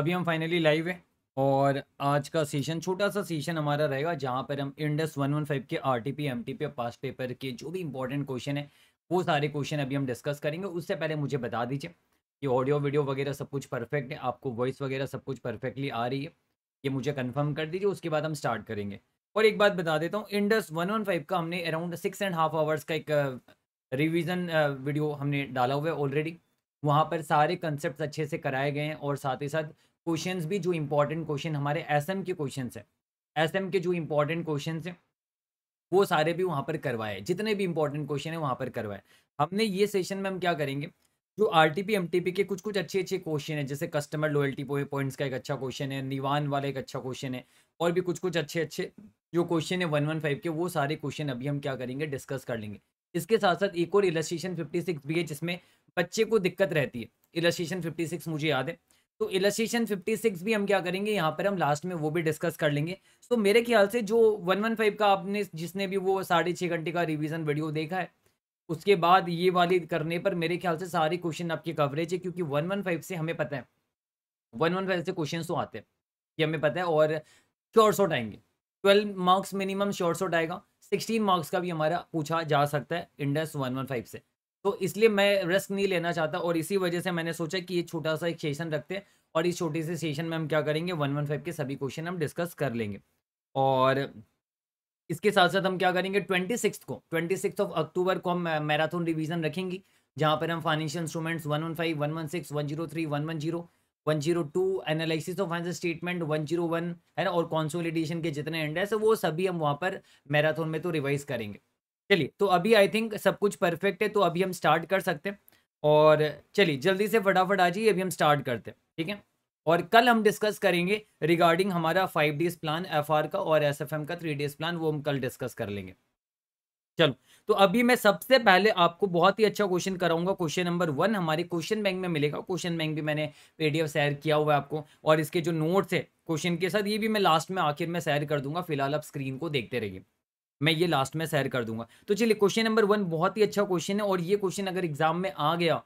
अभी हम finally live है और आज का सेशन छोटा सा सेशन हमारा रहेगा जहाँ पर हम इंडस 115 के आरटीपी एमटीपी और पास पेपर के जो भी इंपॉर्टेंट क्वेश्चन है वो सारे क्वेश्चन अभी हम डिस्कस करेंगे उससे पहले मुझे बता दीजिए कि ऑडियो वीडियो वगैरह सब कुछ परफेक्ट है आपको वॉइस वगैरह सब कुछ परफेक्टली आ रही है ये मुझे कन्फर्म कर दीजिए उसके बाद हम स्टार्ट करेंगे और एक बात बता देता हूँ इंडस फाइव का हमने around six and half hours का एक रिविजन वीडियो हमने डाला हुआ है ऑलरेडी वहाँ पर सारे कंसेप्ट अच्छे से कराए गए हैं और साथ ही साथ क्वेश्चन भी जो इंपॉर्टेंट क्वेश्चन हमारे एस के क्वेश्चन है एस के जो इंपॉर्टेंट क्वेश्चन है वो सारे भी वहाँ पर करवाए जितने भी इंपॉर्टेंट क्वेश्चन है वहाँ पर करवाए हमने ये सेशन में हम क्या करेंगे जो R T P M T P के कुछ कुछ अच्छे अच्छे क्वेश्चन है जैसे कस्टमर लॉयल्टी पॉइंट्स का एक अच्छा क्वेश्चन है निवान वाला एक अच्छा क्वेश्चन है और भी कुछ कुछ अच्छे अच्छे जो क्वेश्चन है वन वन फाइव के वो सारे क्वेश्चन अभी हम क्या करेंगे डिस्कस कर लेंगे इसके साथ साथ एक और इलस्ट्रेशन फिफ्टी सिक्स भी है जिसमें बच्चे को दिक्कत रहती है इलस्ट्रेशन फिफ्टी सिक्स मुझे याद है तो इलस्ट्रेशन 56 भी हम क्या करेंगे यहाँ पर हम लास्ट में वो भी डिस्कस कर लेंगे तो मेरे ख्याल से जो 115 का आपने जिसने भी वो साढ़े छः घंटे का रिविज़न वीडियो देखा है उसके बाद ये वाली करने पर मेरे ख्याल से सारे क्वेश्चन आपके कवरेज है क्योंकि 115 से हमें पता है 115 से क्वेश्चन तो आते हैं ये हमें पता है और शॉर्ट शॉट आएंगे twelve marks minimum short shot आएगा सिक्सटीन मार्क्स का भी हमारा पूछा जा सकता है इंडस वन वन फाइव से तो इसलिए मैं रिस्क नहीं लेना चाहता और इसी वजह से मैंने सोचा कि ये छोटा सा एक सेशन रखते हैं और इस छोटे से सेशन में हम क्या करेंगे वन वन फाइव के सभी क्वेश्चन हम डिस्कस कर लेंगे और इसके साथ साथ हम क्या करेंगे ट्वेंटी सिक्स को ट्वेंटी सिक्स ऑफ अक्टूबर को हम मैराथन रिविजन रखेंगे जहाँ पर हम financial instruments one one five one one six one zero three one one zero one zero two analysis of finance statement one zero one है ना और कॉन्सोलिडेशन के जितने एंड है वो सभी हम वहाँ पर मैराथन में तो रिवाइज करेंगे चलिए तो अभी आई थिंक सब कुछ परफेक्ट है तो अभी हम स्टार्ट कर सकते हैं और चलिए जल्दी से फटाफट आ जाइए अभी हम स्टार्ट करते हैं ठीक है और कल हम डिस्कस करेंगे रिगार्डिंग हमारा फाइव डेज प्लान एफ का और एस का थ्री डेज प्लान वो हम कल डिस्कस कर लेंगे चलो तो अभी मैं सबसे पहले आपको बहुत ही अच्छा क्वेश्चन कराऊंगा क्वेश्चन नंबर वन हमारे क्वेश्चन बैंक में मिलेगा क्वेश्चन बैंक भी मैंने पीडीएफ शेयर किया हुआ है आपको और इसके जो नोट्स है क्वेश्चन के साथ ये भी मैं लास्ट में आखिर में शेयर कर दूंगा फिलहाल आप स्क्रीन को देखते रहिए मैं ये लास्ट में सैर कर दूंगा तो चलिए क्वेश्चन नंबर वन बहुत ही अच्छा क्वेश्चन है और ये क्वेश्चन अगर एग्जाम में आ गया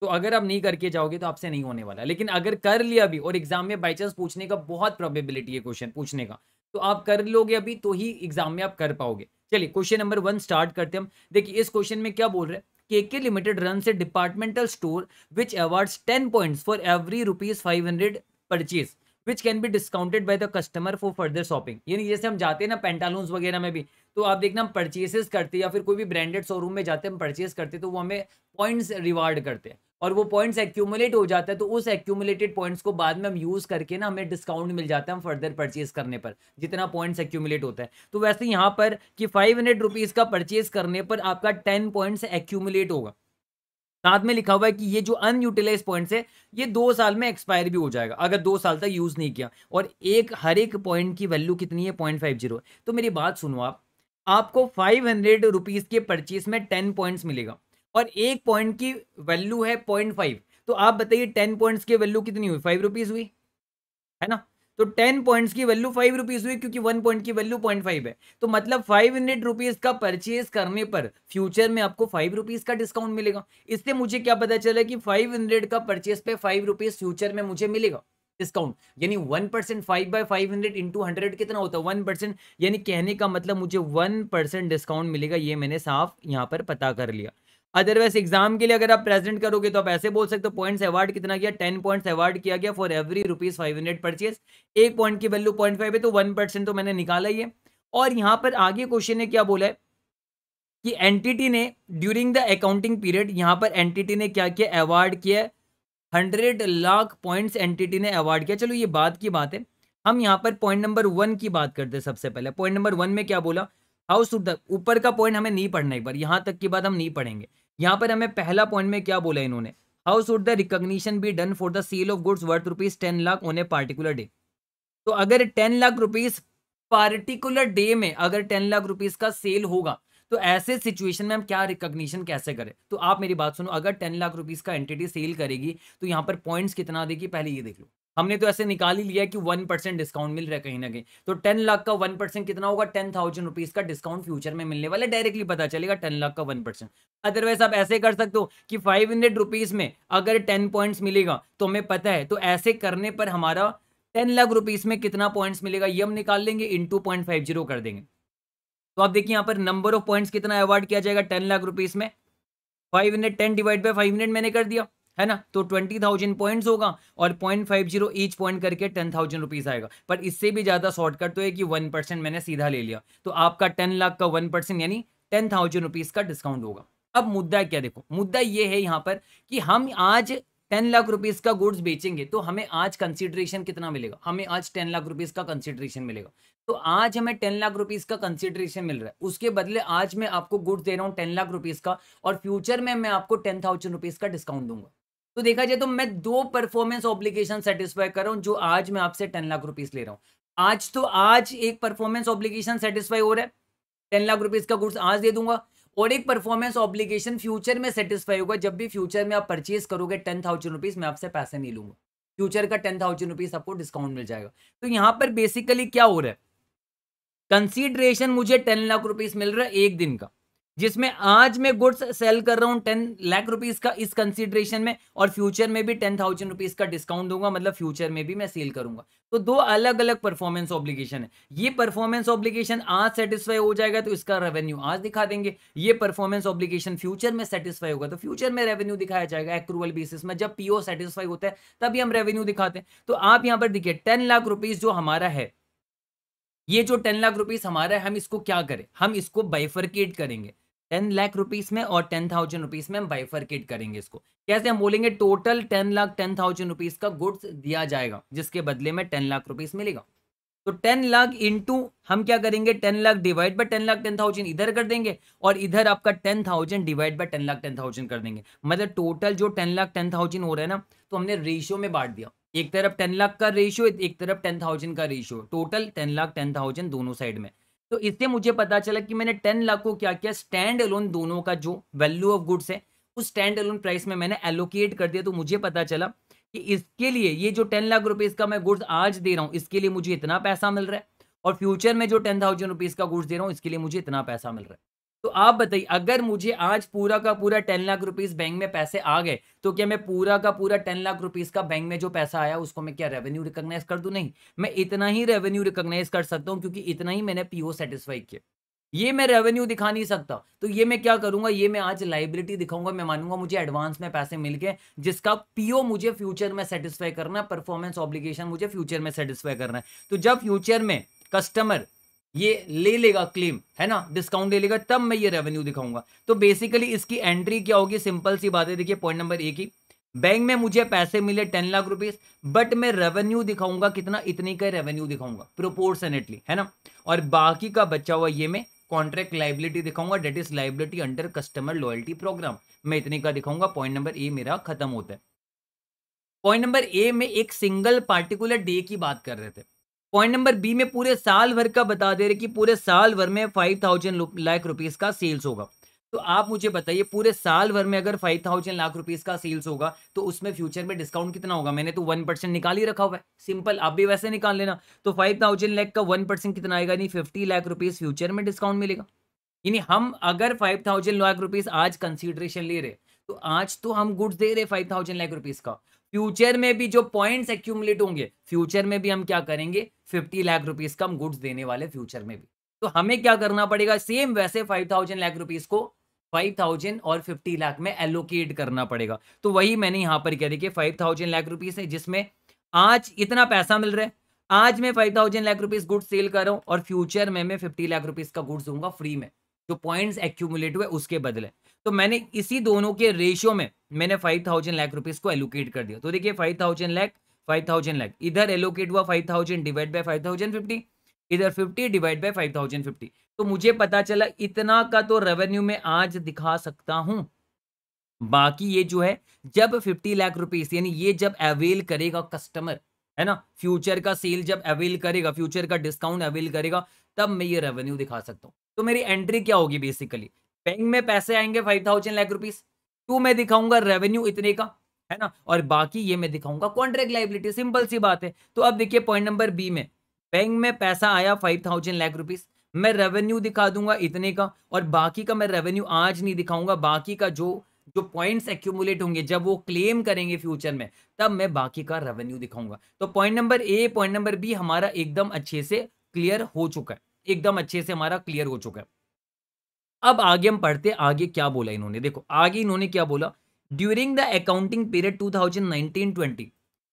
तो अगर आप नहीं करके जाओगे तो आपसे नहीं होने वाला लेकिन अगर कर लिया अभी और एग्जाम में बाई चांस पूछने का बहुत प्रॉबेबिलिटी है क्वेश्चन पूछने का तो आप कर लोगे अभी तो ही एग्जाम में आप कर पाओगे चलिए क्वेश्चन नंबर वन स्टार्ट करते हैं हम देखिए इस क्वेश्चन में क्या बोल रहे हैं के के लिमिटेड रन से departmental store which awards ten points for every rupees five hundred purchase which can be discounted by the customer for further shopping यानी जैसे हम जाते हैं ना पेंटालून वगैरह में भी तो आप देखना हम परचेसेस करते या फिर कोई भी ब्रांडेड शोरूम में जाते हम परचेस करते तो वो हमें पॉइंट्स रिवार्ड करते हैं और वो पॉइंट्स एक्यूमुलेट हो जाता है तो उस एक्यूमुलेटेड पॉइंट्स को बाद में हम यूज़ करके ना हमें डिस्काउंट मिल जाता है हम फर्दर परचेज करने पर जितना पॉइंट्स एक्यूमुलेट होता है तो वैसे यहाँ पर कि फाइव हंड्रेड रुपीज़ का परचेज करने पर आपका टेन पॉइंट्स एक्यूमुलेट होगा साथ में लिखा हुआ है कि ये जो अनयूटिलाइज पॉइंट्स है ये दो साल में एक्सपायर भी हो जाएगा अगर दो साल तक यूज़ नहीं किया और एक हर एक पॉइंट की वैल्यू कितनी है पॉइंट फाइव जीरो तो मेरी बात सुनो आप आपको फाइव हंड्रेड रुपीज़ के परचेज में टेन पॉइंट्स मिलेगा और एक पॉइंट की वैल्यू है पॉइंट फाइव तो आप बताइए टेन पॉइंट्स की वैल्यू कितनी हुई फाइव रुपीज़ हुई है ना तो टेन पॉइंट्स की वैल्यू फाइव रुपीज़ हुई क्योंकि वन पॉइंट की वैल्यू पॉइंट फाइव है तो मतलब फाइव हंड्रेड रुपीज़ का परचेज करने पर फ्यूचर में आपको फाइव रुपीज़ का डिस्काउंट मिलेगा इससे मुझे क्या पता चला कि फाइव हंड्रेड का परचेज पे फाइव रुपीज़ फ्यूचर में मुझे मिलेगा डिस्काउंट यानी one percent five by five hundred into hundred कितना होता है वन परसेंट यानी कहने का मतलब मुझे वन परसेंट डिस्काउंट मिलेगा ये मैंने साफ यहाँ पर पता कर लिया अदरवाइज एग्जाम के लिए अगर आप प्रेजेंट करोगे तो आप ऐसे बोल सकते हो पॉइंट्स अवार्ड कितना किया टेन पॉइंट्स अवार्ड किया गया for every rupees five hundred purchase एक पॉइंट की वैल्यू पॉइंट फाइव है तो वन परसेंट तो मैंने निकाला ही है और यहाँ पर आगे क्वेश्चन ने क्या बोला है कि एनटीटी ने ड्यूरिंग द अकाउंटिंग पीरियड यहाँ पर एनटीटी ने क्या किया अवार्ड किया हंड्रेड लाख पॉइंट्स एंटिटी ने अवार्ड किया चलो ये बात की बात है हम यहाँ पर पॉइंट नंबर वन की बात करते हैं सबसे पहले पॉइंट नंबर वन में क्या बोला हाउ द ऊपर का पॉइंट हमें नहीं पढ़ना एक बार यहाँ तक की बात हम नहीं पढ़ेंगे यहाँ पर हमें पहला पॉइंट में क्या बोला इन्होंने how should the recognition be done for the sale of goods worth rupees ten lakh on a particular day तो अगर ten lakh rupees particular day में अगर टेन लाख रुपीज का सेल होगा तो ऐसे सिचुएशन में हम क्या रिकॉग्निशन कैसे करें तो आप मेरी बात सुनो अगर टेन लाख रुपीज़ का एंटिटी सेल करेगी तो यहाँ पर पॉइंट्स कितना देगी पहले ये देख लो हमने तो ऐसे निकाल ही लिया कि वन परसेंट डिस्काउंट मिल रहा है कहीं ना कहीं तो टेन लाख का वन परसेंट कितना होगा टेन थाउजेंड रुपीज का डिस्काउंट फ्यूचर में मिलने वाला डायरेक्टली पता चलेगा टेन लाख का वन परसेंट अदरवाइज आप ऐसे कर सकते हो कि फाइव हंड्रेड रुपीज में अगर टेन पॉइंट्स मिलेगा तो हमें पता है तो ऐसे करने पर हमारा टेन लाख रुपीज में कितना पॉइंट्स मिलेगा ये हम निकाल लेंगे into point five zero कर देंगे तो आप देखिए यहाँ पर नंबर ऑफ पॉइंट्स कितना अवार्ड किया जाएगा टेन लाख रुपीज में five hundred ten divide by five hundred मैंने कर दिया है ना तो ट्वेंटी थाउजेंड पॉइंट होगा और point five zero each point करके टेन थाउजेंड रुपीज आएगा पर इससे भी ज्यादा शॉर्टकट तो है कि वन परसेंट मैंने सीधा ले लिया तो आपका टेन लाख का वन परसेंट यानी टेन थाउजेंड रुपीज का डिस्काउंट होगा अब मुद्दा क्या देखो मुद्दा ये है यहाँ पर कि हम आज टेन लाख रुपीज का गुड्स बेचेंगे तो हमें आज कंसिडरेशन कितना मिलेगा हमें आज टेन लाख रुपीज का कंसिडरेशन मिलेगा तो आज हमें टेन लाख रुपीज का कंसिडरेशन मिल रहा है उसके बदले आज मैं आपको गुड दे रहा हूँ टेन लाख रुपीज का और फ्यूचर में मैं आपको टेन थाउजेंड रुपीज का डिस्काउंट दूंगा तो देखा जाए तो मैं दो परफॉर्मेंस ऑब्लिगेशन सेटिस्फाई कर रहा हूँ जो आज मैं आपसे टेन लाख रुपीज ले रहा हूँ आज तो आज एक परफॉर्मेंस ऑब्लिगेशन सेटिस्फाई हो रहा है टेन लाख रुपीज का गुड्स आज दे दूंगा और एक परफॉर्मेंस ऑब्लिगेशन फ्यूचर में सेटिस्फाई होगा जब भी फ्यूचर में आप परचेज करोगे टेन थाउजेंड रुपीज मैं आपसे पैसे नहीं लूंगा फ्यूचर का टेन थाउजेंड रुपीज आपको डिस्काउंट मिल जाएगा तो यहाँ पर बेसिकली क्या हो रहा है कंसीडरेशन मुझे टेन लाख रुपीस मिल रहा है एक दिन का जिसमें आज मैं गुड्स सेल कर रहा हूँ टेन लाख रुपीस का इस कंसीडरेशन में और फ्यूचर में भी टेन थाउजेंड रुपीज का डिस्काउंट दूंगा मतलब फ्यूचर में भी मैं सेल करूंगा तो दो अलग अलग परफॉर्मेंस ऑब्लिगेशन है ये परफॉर्मेंस ऑब्लिगेशन आज सेटिस्फाई हो जाएगा तो इसका रेवेन्यू आज दिखा देंगे ये परफॉर्मेंस ऑब्लिगेशन फ्यूचर में सेटिस्फाई होगा तो फ्यूचर में रेवेन्यू दिखाया जाएगा एक्रूवल बेसिस में जब पीओ सेटिस्फाई होता है तभी हम रेवेन्यू दिखाते हैं तो आप यहाँ पर देखिए टेन लाख रुपीज जो हमारा है ये जो टेन लाख रुपीज हमारा है हम इसको क्या करें हम इसको बाइफरकेट करेंगे टेन लाख रुपीज में और टेन थाउजेंड रुपीज में हम बाइफरकेट करेंगे इसको कैसे हम बोलेंगे total ten lakh ten thousand rupees का गुड्स दिया जाएगा जिसके बदले में टेन लाख रुपीज मिलेगा तो टेन लाख इंटू हम क्या करेंगे ten lakh divide by ten lakh ten thousand इधर कर देंगे और इधर आपका ten thousand divide by ten lakh ten thousand कर देंगे मतलब टोटल जो टेन लाख टेन थाउजेंड हो रहा है ना तो हमने रेशियो में बांट दिया एक तरफ टेन लाख का रेशियो एक तरफ टेन थाउजेंड का ratio total ten lakh ten thousand दोनों साइड में तो इससे मुझे पता चला कि मैंने टेन लाख को क्या किया स्टैंड अलोन दोनों का जो वैल्यू ऑफ गुड्स है उस स्टैंड अलोन प्राइस में मैंने एलोकेट कर दिया तो मुझे पता चला कि इसके लिए ये जो टेन लाख रुपीज़ का मैं गुड्स आज दे रहा हूँ इसके लिए मुझे इतना पैसा मिल रहा है और फ्यूचर में जो टेन थाउजेंड रुपीज़ का गुड्स दे रहा हूँ इसके लिए मुझे इतना पैसा मिल रहा है तो आप बताइए अगर मुझे आज पूरा का पूरा टेन लाख रुपीस बैंक में पैसे आ गए तो क्या मैं पूरा का पूरा टेन लाख रुपीस का बैंक में जो पैसा आया उसको मैं क्या रेवेन्यू रिकॉग्नाइज कर दूं नहीं मैं इतना ही रेवेन्यू रिकॉग्नाइज कर सकता हूं क्योंकि इतना ही मैंने पीओ सेटिस्फाई किया ये मैं रेवेन्यू दिखा नहीं सकता तो ये मैं क्या करूंगा ये मैं आज लाइबिलिटी दिखाऊंगा मैं मानूंगा मुझे एडवांस में पैसे मिल गए जिसका पीओ मुझे फ्यूचर में सेटिस्फाई करना है परफॉर्मेंस ऑब्लिगेशन मुझे फ्यूचर में सेटिस्फाई करना है तो जब फ्यूचर में कस्टमर ये ले लेगा क्लेम है ना डिस्काउंट ले लेगा तब मैं ये रेवेन्यू दिखाऊंगा तो बेसिकली इसकी एंट्री क्या होगी सिंपल सी बात है देखिए पॉइंट नंबर एक ही बैंक में मुझे पैसे मिले टेन लाख रुपीस बट मैं रेवेन्यू दिखाऊंगा कितना इतने का रेवेन्यू दिखाऊंगा प्रोपोर्शनेटली है ना और बाकी का बचा हुआ ये मैं कॉन्ट्रैक्ट लाइबिलिटी दिखाऊंगा that is liability under customer loyalty programme मैं इतने का दिखाऊंगा पॉइंट नंबर ए मेरा खत्म होता है पॉइंट नंबर ए में एक सिंगल पार्टिकुलर डे की बात कर रहे थे पॉइंट नंबर बी में पूरे साल भर का बता दे रहे कि पूरे साल भर में फाइव थाउजेंड लाख रुपीज का सेल्स होगा तो आप मुझे बताइए पूरे साल भर में अगर फाइव थाउजेंड लाख रुपीज का सेल्स होगा तो उसमें फ्यूचर में डिस्काउंट कितना होगा मैंने तो वन परसेंट निकाल ही रखा हुआ है सिंपल आप भी वैसे निकाल लेना तो फाइव थाउजेंड लैख का वन परसेंट कितना आएगा यानी फिफ्टी लाख रुपीज फ्यूचर में डिस्काउंट मिलेगा यानी हम अगर फाइव थाउजेंड लाख रुपीज आज कंसिडरेशन ले रहे तो आज तो हम गुड्स दे रहे फाइव थाउजेंड लाख रुपीज का फ्यूचर में भी जो पॉइंट्स एक्यूमुलेट होंगे फ्यूचर में भी हम क्या करेंगे फिफ्टी लाख रुपीज का हम गुड्स देने वाले फ्यूचर में भी तो हमें क्या करना पड़ेगा सेम वैसे फाइव थाउजेंड लाख रुपीज को फाइव थाउजेंड और फिफ्टी लाख में एलोकेट करना पड़ेगा तो वही मैंने यहाँ पर कह देखिए फाइव थाउजेंड लाख रुपीज है जिसमें आज इतना पैसा मिल रहा है आज मैं five thousand lakh rupees goods sale कर रहा हूँ और फ्यूचर में मैं फिफ्टी लाख रुपीज का गुड्स दूंगा फ्री में जो पॉइंट्स एक्यूमुलेट हुए उसके बदले तो मैंने इसी दोनों के रेशियो में मैंने फाइव थाउजेंड लैख रुपीज को एलोकेट कर दिया तो देखिए five thousand lakh five thousand lakh इधर एलोकेट हुआ five thousand divide by five thousand fifty इधर fifty divide by five thousand fifty तो मुझे पता चला इतना का तो रेवेन्यू में आज दिखा सकता हूं बाकी ये जो है जब फिफ्टी लाख रुपीज यानी ये जब अवेल करेगा कस्टमर है ना फ्यूचर का सेल जब अवेल करेगा फ्यूचर का डिस्काउंट अवेल करेगा तब मैं ये रेवेन्यू दिखा सकता हूँ तो मेरी एंट्री क्या होगी बेसिकली बैंक में पैसे आएंगे फाइव थाउजेंड लाख रुपीज टू मैं दिखाऊंगा रेवेन्यू इतने का है ना और बाकी ये मैं दिखाऊंगा कॉन्ट्रैक्ट लाइबिलिटी सिंपल सी बात है तो अब देखिए पॉइंट नंबर बी में बैंक में पैसा आया फाइव थाउजेंड लाख रुपीज मैं रेवेन्यू दिखा दूंगा इतने का और बाकी का मैं रेवेन्यू आज नहीं दिखाऊंगा बाकी का जो जो पॉइंट्स एक्यूमुलेट होंगे जब वो क्लेम करेंगे फ्यूचर में तब मैं बाकी का रेवेन्यू दिखाऊंगा तो point number A point number B हमारा एकदम अच्छे से क्लियर हो चुका है एकदम अच्छे से हमारा क्लियर हो चुका है अब आगे हम पढ़ते हैं आगे क्या बोला इन्होंने देखो आगे इन्होंने क्या बोला ड्यूरिंग द अकाउंटिंग पीरियड 2019-20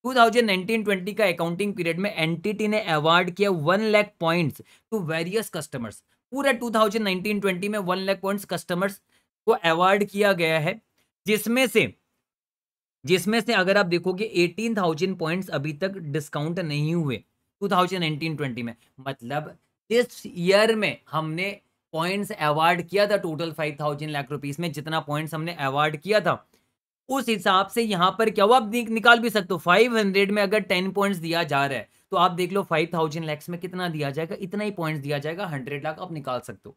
2019-20 का अकाउंटिंग पीरियड में एनटीटी ने अवार्ड किया one lakh points to various customers पूरा 2019-20 में वन लैख पॉइंट्स कस्टमर्स को अवार्ड किया गया है जिसमें से जिसमें से अगर आप देखोगे एटीन थाउजेंड पॉइंट्स अभी तक डिस्काउंट नहीं हुए 2019-20 में मतलब इस ईयर में हमने पॉइंट्स अवार्ड किया था total five thousand lakh rupees में जितना पॉइंट्स हमने अवार्ड किया था उस हिसाब से यहाँ पर क्या हुआ आप निकाल भी सकते हो फाइव हंड्रेड में अगर टेन पॉइंट्स दिया जा रहा है तो आप देख लो फाइव थाउजेंड लैक्स में कितना दिया जाएगा इतना ही पॉइंट्स दिया जाएगा हंड्रेड लाख आप निकाल सकते हो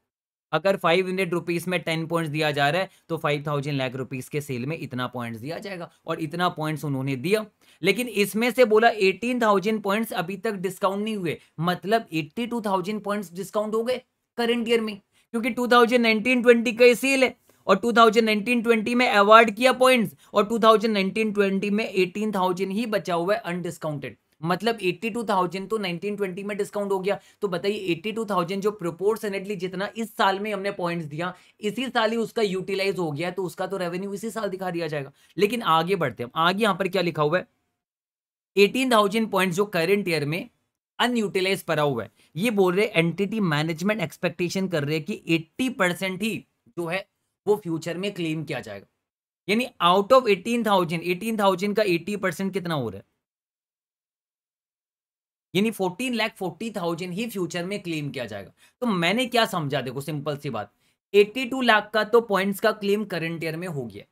अगर फाइव हंड्रेड रुपीज़ में टेन पॉइंट्स दिया जा रहा है तो फाइव थाउजेंड लाख रुपीज़ के सेल में इतना पॉइंट्स दिया जाएगा और इतना पॉइंट्स उन्होंने दिया लेकिन इसमें से बोला एटीन थाउजेंड पॉइंट्स अभी तक डिस्काउंट नहीं हुए मतलब eighty two thousand points discount हो गए करंट ईयर में क्योंकि 2019-20 का सील है और 2019-20 में अवार्ड किया पॉइंट्स और 2019-20 में 18,000 ही बचा हुआ है अनडिस्काउंटेड मतलब 82,000 तो 1920 में डिस्काउंट हो गया तो बताइए 82,000 जो प्रोपोर्शनेटली जितना इस साल में हमने पॉइंट्स दिया इसी साल ही उसका यूटिलाइज हो गया तो उसका तो रेवेन्यू इसी साल दिखा दिया जाएगा लेकिन आगे बढ़ते हैं आगे यहां पर क्या लिखा हुआ है एटीन थाउजेंड पॉइंट जो करेंट ईयर में अनयूटिलाइज पड़ा हुआ है ये बोल रहे एंटिटी मैनेजमेंट एक्सपेक्टेशन कर रहे हैं कि एट्टी परसेंट ही जो है वो फ्यूचर में क्लेम किया जाएगा यानी out of eighteen thousand eighteen thousand का एट्टी परसेंट कितना हो रहा है यानी फोर्टीन लैख फोर्टी थाउजेंड ही फ्यूचर में क्लेम किया जाएगा तो मैंने क्या समझा देखो सिंपल सी बात एट्टी टू लाख का तो पॉइंट का क्लेम करंट ईयर में हो गया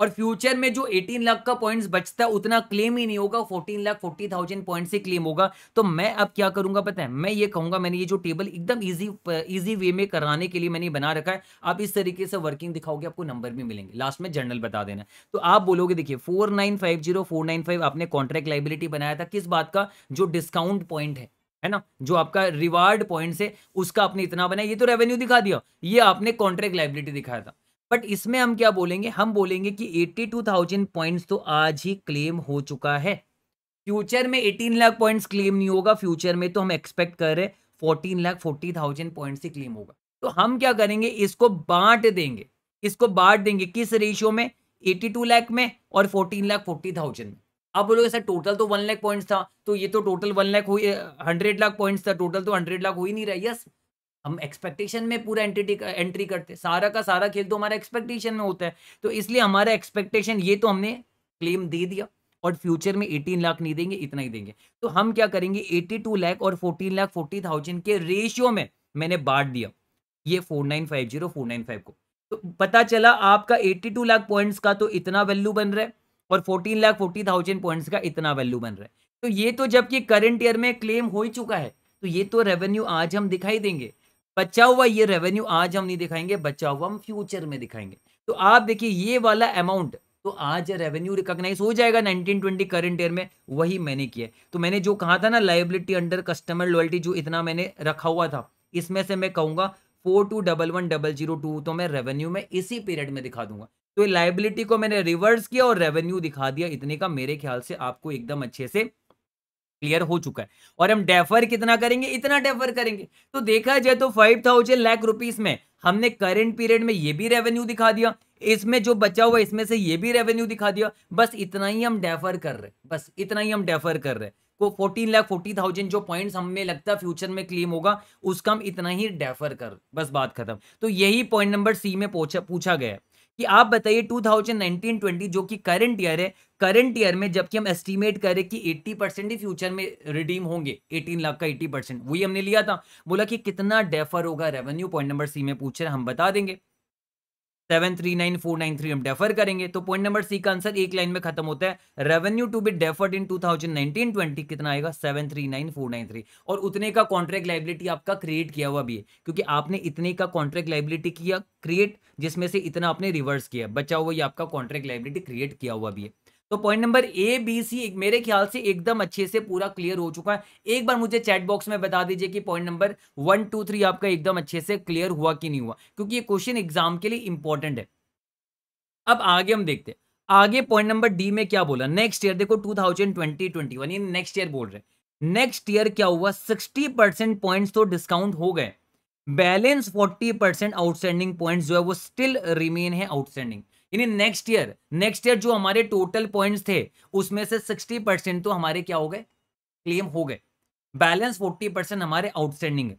और फ्यूचर में जो 18 लाख का पॉइंट्स बचता है उतना क्लेम ही नहीं होगा 14 लाख थाउजेंड पॉइंट ही क्लेम होगा तो मैं अब क्या करूंगा पता है मैं ये कहूंगा मैंने ये जो टेबल एकदम इजी इजी वे में कराने के लिए मैंने बना रखा है आप इस तरीके से वर्किंग दिखाओगे आपको नंबर भी मिलेंगे लास्ट में जर्नल बता देना तो आप बोलोगे देखिए four nine five zero four nine five आपने कॉन्ट्रैक्ट लाइबिलिटी बनाया था किस बात का जो डिस्काउंट पॉइंट है है ना जो आपका रिवार्ड पॉइंट है उसका आपने इतना बनाया ये तो रेवेन्यू दिखा दिया ये आपने कॉन्ट्रैक्ट लाइबिलिटी दिखाया था बट इसमें हम क्या बोलेंगे हम बोलेंगे कि 82,000 पॉइंट्स तो आज ही क्लेम हो चुका है फ्यूचर में 18 लाख पॉइंट्स क्लेम नहीं होगा फ्यूचर में तो हम एक्सपेक्ट कर रहे हैं fourteen lakh forty thousand point ही क्लेम होगा तो हम क्या करेंगे इसको बांट देंगे इसको बांट देंगे किस रेशियो में एटी टू लाख में और फोर्टीन लाख फोर्टी थाउजेंड में आप बोलोगे सर टोटल तो वन लाख पॉइंट्स था तो ये तो टोटल वन लाख हुई हंड्रेड लाख पॉइंट्स था टोटल तो हंड्रेड लाख हो ही नहीं रहा यस हम एक्सपेक्टेशन में पूरा एंटिटी एंट्री करते हैं सारा का सारा खेल तो हमारा एक्सपेक्टेशन में होता है तो इसलिए हमारा एक्सपेक्टेशन ये तो हमने क्लेम दे दिया और फ्यूचर में एटीन लाख नहीं देंगे इतना ही देंगे तो हम क्या करेंगे टू लैख और फोर्टीन लाख थाउजेंड के रेशियो में मैंने बांट दिया ये नाइन फाइव को तो पता चला आपका एट्टी टू लाख पॉइंट्स का तो इतना वैल्यू बन रहा है और fourteen lakh forty thousand points का इतना वैल्यू बन रहा है तो ये तो जबकि करंट ईयर में क्लेम हो ही चुका है तो ये तो रेवेन्यू आज हम दिखाई देंगे बचा हुआ ये रेवेन्यू आज हम नहीं दिखाएंगे बचा हुआ हम फ्यूचर में दिखाएंगे तो आप देखिए ये वाला अमाउंट तो आज रेवेन्यू रिकॉग्नाइज हो जाएगा 1920 करंट ईयर में वही मैंने किया तो मैंने जो कहा था ना लाइबिलिटी अंडर कस्टमर लॉयल्टी जो इतना मैंने रखा हुआ था इसमें से मैं कहूंगा four two double one double zero two तो मैं रेवेन्यू में इसी पीरियड में दिखा दूंगा तो लाइबिलिटी को मैंने रिवर्स किया और रेवेन्यू दिखा दिया इतने का मेरे ख्याल से आपको एकदम अच्छे से क्लियर हो चुका है और हम डेफर कितना करेंगे इतना डेफर करेंगे तो देखा जाए तो फाइव थाउजेंड लैख रुपीज में हमने करंट पीरियड में ये भी रेवेन्यू दिखा दिया इसमें जो बचा हुआ इसमें से ये भी रेवेन्यू दिखा दिया बस इतना ही हम डेफर कर रहे बस इतना ही हम डेफर कर रहे को फोर्टीन लाख फोर्टी थाउजेंड जो पॉइंट्स हमें लगता है फ्यूचर में क्लेम होगा उसका हम इतना ही डेफर कर बस बात खत्म तो यही पॉइंट नंबर सी में पूछा पूछा गया है कि आप बताइए 2019-20 जो कि करंट ईयर है करंट ईयर में जबकि हम एस्टिमेट करें कि 80 परसेंट ही फ्यूचर में रिडीम होंगे 18 लाख का 80 परसेंट वही हमने लिया था बोला कि कितना डेफर होगा रेवेन्यू पॉइंट नंबर सी में पूछ रहे हम बता देंगे seven three nine four nine three हम डेफर करेंगे तो पॉइंट नंबर सी का आंसर एक लाइन में खत्म होता है revenue to be deferred in two thousand nineteen twenty कितना आएगा seven three nine four nine three और उतने का कॉन्ट्रैक्ट लाइबिलिटी आपका क्रिएट किया हुआ भी है क्योंकि आपने इतने का कॉन्ट्रैक्ट लाइबिलिटी किया क्रिएट जिसमें से इतना आपने रिवर्स किया बचा हुआ ये आपका कॉन्ट्रैक्ट लाइबिलिटी क्रिएट किया हुआ भी है तो point number A B C मेरे ख्याल से एकदम अच्छे से पूरा क्लियर हो चुका है एक बार मुझे चैट बॉक्स में बता दीजिए कि point number one two three आपका एकदम अच्छे से क्लियर हुआ कि नहीं हुआ क्योंकि ये क्वेश्चन एग्जाम के लिए इंपॉर्टेंट है अब आगे हम देखते हैं आगे पॉइंट नंबर डी में क्या बोला नेक्स्ट ईयर देखो two thousand twenty twenty one next year बोल रहे हैं नेक्स्ट ईयर क्या हुआ सिक्सटी परसेंट पॉइंट्स तो डिस्काउंट हो गए balance forty percent outstanding point जो है वो स्टिल रिमेन है आउटस्टैंडिंग यानी नेक्स्ट ईयर नेक्स्ट ईयर जो हमारे टोटल पॉइंट्स थे उसमें से 60 परसेंट तो हमारे क्या हो गए क्लेम हो गए बैलेंस 40 परसेंट हमारे आउटस्टैंडिंग है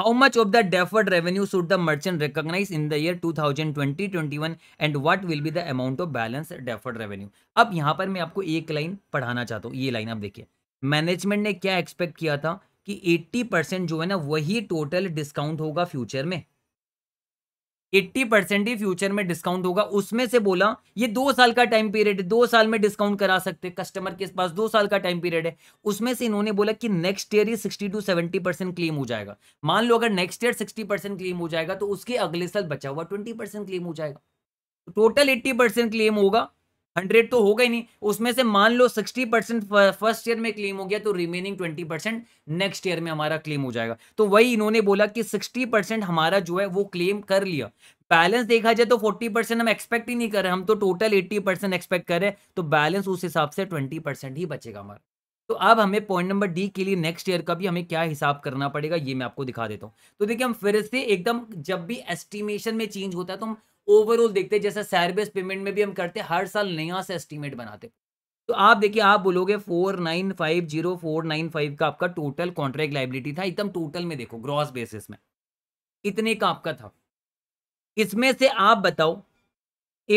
How much of the deferred revenue should the merchant recognize in the year 2020-21 and what will be the amount of balance deferred revenue अब यहाँ पर मैं आपको एक लाइन पढ़ाना चाहता हूँ ये लाइन आप देखिए मैनेजमेंट ने क्या एक्सपेक्ट किया था कि 80 परसेंट जो है ना वही टोटल डिस्काउंट होगा फ्यूचर में एट्टी परसेंट ही फ्यूचर में डिस्काउंट होगा उसमें से बोला ये दो साल का टाइम पीरियड है दो साल में डिस्काउंट करा सकते कस्टमर के पास दो साल का टाइम पीरियड है उसमें से इन्होंने बोला कि नेक्स्ट ईयर ही sixty to seventy percent claim हो जाएगा मान लो अगर next year sixty percent claim हो जाएगा तो उसके अगले साल बचा हुआ ट्वेंटी परसेंट क्लेम हो जाएगा टोटल तो एट्टी परसेंट क्लेम होगा हंड्रेड तो होगा ही नहीं उसमें से मान लो सिक्सटी परसेंट फर्स्ट ईयर में क्लेम हो गया तो remaining twenty percent next year में हमारा क्लेम हो जाएगा तो वही इन्होंने बोला कि सिक्सटी परसेंट हमारा जो है वो क्लेम कर लिया बैलेंस देखा जाए तो फोर्टी परसेंट हम एक्सपेक्ट ही नहीं कर रहे हम तो टोटल एट्टी परसेंट एक्सपेक्ट करें तो बैलेंस उस हिसाब से ट्वेंटी परसेंट ही बचेगा हमारा तो अब हमें पॉइंट नंबर डी के लिए नेक्स्ट ईयर का भी हमें क्या हिसाब करना पड़ेगा ये मैं आपको दिखा देता हूँ तो देखिए हम फिर से एकदम जब भी एस्टिमेशन में चेंज होता है तो हम ओवरऑल देखते हैं जैसे सैर पेमेंट में भी हम करते हैं हर साल नया से एस्टिमेट बनाते तो आप देखिए आप बोलोगे four nine five zero four nine five का आपका टोटल कॉन्ट्रैक्ट लाइबिलिटी था एकदम टोटल में देखो ग्रॉस बेसिस में इतने का आपका था इसमें से आप बताओ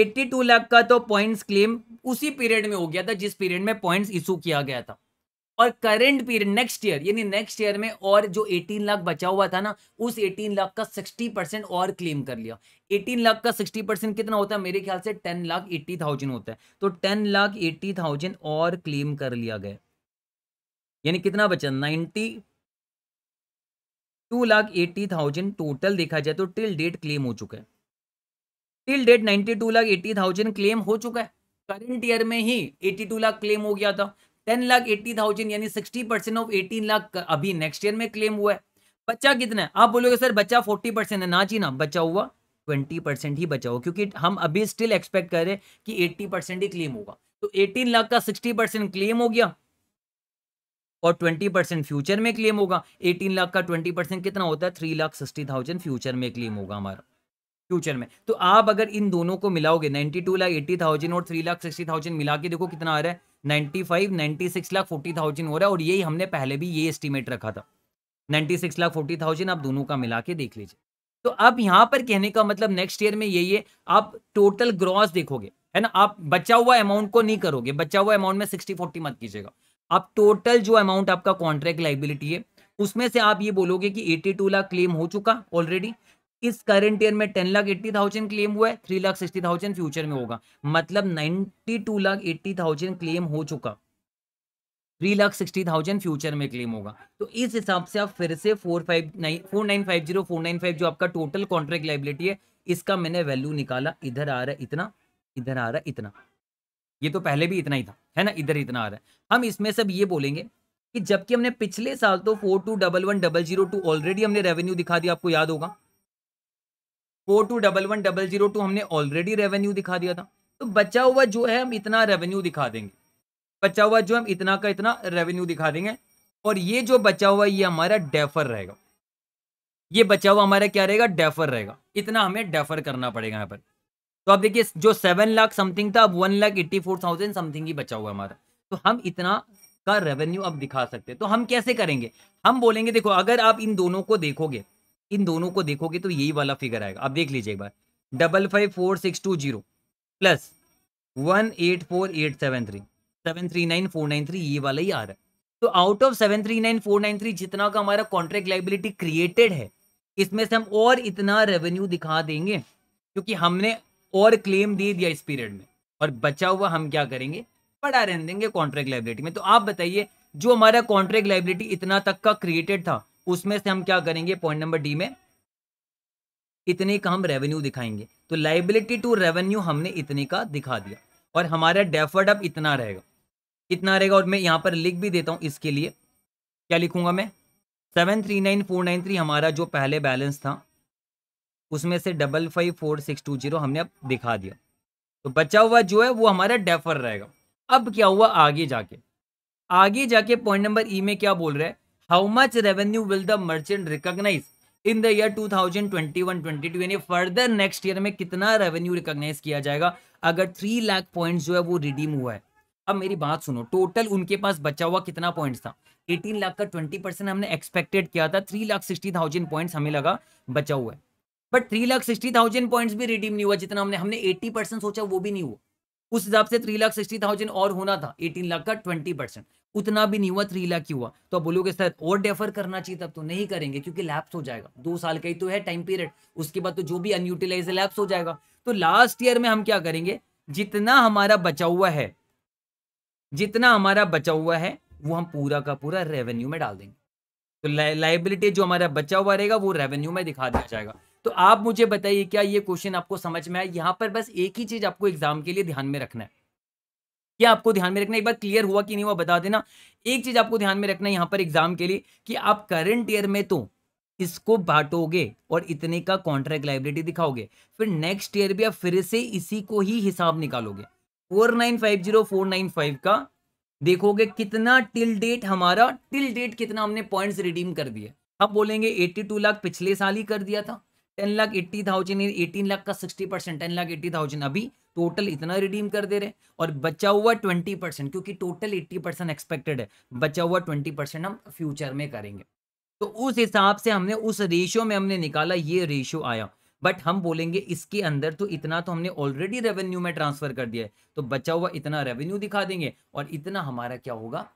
82 लाख का तो पॉइंट्स क्लेम उसी पीरियड में हो गया था जिस पीरियड में पॉइंट्स इशू किया गया था और करेंट पीरियड नेक्स्ट ईयर यानी नेक्स्ट ईयर में और जो 18 लाख बचा हुआ था ना उस 18 लाख का 60 परसेंट और क्लेम कर लिया 18 लाख का 60 परसेंट कितना होता है मेरे ख्याल से 10 लाख एट्टी थाउजेंड होता है तो 10 लाख एट्टी थाउजेंड और क्लेम कर लिया गया यानी कितना बचा 90 two lakh eighty thousand total देखा जाए तो टिल डेट क्लेम हो चुका है till date ninety two lakh eighty thousand claim हो चुका है करंट ईयर में ही एट्टी टू लाख क्लेम हो गया था टेन लाख एट्टी थाउजेंड यानी sixty percent of eighteen lakh अभी नेक्स्ट ईयर में क्लेम हुआ है बच्चा कितना है आप बोलोगे सर बच्चा फोर्टी परसेंट है ना जी ना बच्चा हुआ ट्वेंटी परसेंट ही बचा हो क्योंकि हम अभी स्टिल एक्सपेक्ट कर रहे हैं कि एट्टी परसेंट ही क्लेम होगा तो एटीन लाख का सिक्सटी परसेंट क्लेम हो गया और ट्वेंटी परसेंट फ्यूचर में क्लेम होगा एटीन लाख का ट्वेंटी परसेंट कितना होता है three lakh sixty thousand future में क्लेम होगा हमारा फ्यूचर में तो आप अगर इन दोनों को मिलाओगे ninety two lakh eighty thousand और थ्री लाख सिक्सटी थाउजेंड मिला के देखो कितना आ रहा है नाइन्टी सिक्स लाख थाउजेंड हो रहा है और यही हमने पहले भी ये एस्टिमेट रखा था सिक्स लाख फोर्टी थाउजेंड आप दोनों का मिला के देख लीजिए तो अब यहाँ पर कहने का मतलब नेक्स्ट ईयर में यही है आप टोटल ग्रॉस देखोगे है ना आप बचा हुआ अमाउंट को नहीं करोगे बचा हुआ अमाउंट में सिक्सटी फोर्टी मत कीजिएगा आप टोटल जो अमाउंट आपका कॉन्ट्रैक्ट लाइबिलिटी है उसमें से आप ये बोलोगे कि एटी लाख क्लेम हो चुका ऑलरेडी इस करंट ईयर में ten lakh eighty thousand claim हुआ है three lakh sixty thousand future में होगा मतलब ninety two lakh eighty thousand claim हो चुका three lakh sixty thousand future में क्लेम होगा तो इस हिसाब से आप फिर से four five nine four nine five zero four nine five जो आपका टोटल कॉन्ट्रैक्ट लाइबिलिटी है इसका मैंने वैल्यू निकाला इधर आ रहा है इतना इधर आ रहा है इतना ये तो पहले भी इतना ही था है ना इधर इतना आ रहा है हम इसमें सब ये बोलेंगे कि जबकि हमने पिछले साल तो four two double one double zero two already हमने रेवेन्यू दिखा दिया आपको याद होगा four two double one double zero two हमने ऑलरेडी रेवेन्यू दिखा दिया था तो बचा हुआ जो है हम इतना रेवेन्यू दिखा देंगे बचा हुआ जो हम इतना का इतना रेवेन्यू दिखा देंगे और ये जो बचा हुआ ये हमारा डेफर रहेगा ये बचा हुआ हमारा क्या रहेगा डेफर रहेगा इतना हमें डेफर करना पड़ेगा यहाँ पर तो आप देखिए जो सेवन लाख समथिंग था अब one lakh eighty four thousand something ही बचा हुआ हमारा तो हम इतना का रेवेन्यू अब दिखा सकते हैं तो हम कैसे करेंगे हम बोलेंगे देखो अगर आप इन दोनों को देखोगे इन दोनों को देखोगे तो यही वाला फिगर आएगा आप देख लीजिए एक बार double five four six two zero plus one eight four eight seven three seven three nine four nine three ये वाला ही आ रहा है तो out of seven three nine four nine three जितना का हमारा कॉन्ट्रैक्ट लाइबिलिटी क्रिएटेड है इसमें से हम और इतना रेवेन्यू दिखा देंगे क्योंकि हमने और क्लेम दे दिया इस पीरियड में और बचा हुआ हम क्या करेंगे पढ़ा रहने देंगे कॉन्ट्रैक्ट लाइबिलिटी में तो आप बताइए जो हमारा कॉन्ट्रैक्ट लाइबिलिटी इतना तक का क्रिएटेड था उसमें से हम क्या करेंगे पॉइंट नंबर डी में इतने का हम रेवेन्यू दिखाएंगे तो लाइबिलिटी टू रेवेन्यू हमने इतने का दिखा दिया और हमारा डेफर्ड अब इतना रहेगा इतना रहेगा और मैं यहाँ पर लिख भी देता हूँ इसके लिए क्या लिखूंगा मैं seven three nine four nine three हमारा जो पहले बैलेंस था उसमें से double five four six two zero हमने अब दिखा दिया तो बचा हुआ जो है वो हमारा डेफर रहेगा अब क्या हुआ आगे जाके आगे जाके पॉइंट नंबर ई में क्या बोल रहा है how much revenue will the merchant recognise in the year 2021-22 यानी फर्दर नेक्स्ट ईयर में कितना रेवेन्यू रिकॉग्नाइज किया जाएगा अगर थ्री लाख पॉइंट्स जो है वो रिडीम हुआ है अब मेरी बात सुनो टोटल उनके पास बचा हुआ कितना पॉइंट्स था 18 लाख का 20 परसेंट हमने एक्सपेक्टेड किया था three lakh sixty thousand point हमें लगा बचा हुआ है but three lakh sixty thousand point भी रिडीम नहीं हुआ जितना हमने हमने एट्टी परसेंट सोचा वो भी नहीं हुआ उस हिसाब से थ्री लाख सिक्सटी थाउजेंड और होना था एटीन लाख का ट्वेंटी परसेंट उतना भी नहीं हुआ थ्री लाख ही हुआ तो आप बोलोगे सर और डेफर करना चाहिए तब तो नहीं करेंगे क्योंकि लैप्स हो जाएगा दो साल का ही तो है टाइम पीरियड उसके बाद तो जो भी अनयूटिलाइज है लैप्स हो जाएगा तो लास्ट ईयर में हम क्या करेंगे जितना हमारा बचा हुआ है जितना हमारा बचा हुआ है वो हम पूरा का पूरा रेवेन्यू में डाल देंगे तो लाइबिलिटी जो हमारा बचा हुआ रहेगा वो रेवेन्यू में दिखा दिया जाएगा तो आप मुझे बताइए क्या ये क्वेश्चन आपको समझ में आया यहाँ पर बस एक ही चीज आपको एग्जाम के लिए ध्यान में रखना है ये आपको ध्यान में रखना एक बार क्लियर हुआ कि नहीं हुआ बता देना एक चीज आपको ध्यान में रखना यहाँ पर एग्जाम के लिए कि आप करंट ईयर में तो इसको बांटोगे और इतने का कॉन्ट्रैक्ट लाइबिलिटी दिखाओगे फिर नेक्स्ट ईयर भी आप फिर से इसी को ही हिसाब निकालोगे four nine five zero four nine five का देखोगे कितना टिल डेट हमारा टिल डेट कितना हमने पॉइंट्स रिडीम कर दिए अब बोलेंगे 82 लाख पिछले साल ही कर दिया था ten lakh eighty thousand eighteen lakh का sixty percent ten lakh eighty thousand अभी टोटल इतना रिडीम कर दे रहे और बचा हुआ ट्वेंटी परसेंट क्योंकि टोटल एट्टी परसेंट एक्सपेक्टेड है बचा हुआ ट्वेंटी परसेंट हम फ्यूचर में करेंगे तो उस हिसाब से हमने उस रेशियो में हमने निकाला ये रेशियो आया बट हम बोलेंगे इसके अंदर तो इतना तो हमने ऑलरेडी रेवेन्यू में ट्रांसफर कर दिया है तो बचा हुआ इतना रेवेन्यू दिखा देंगे और इतना हमारा क्या होगा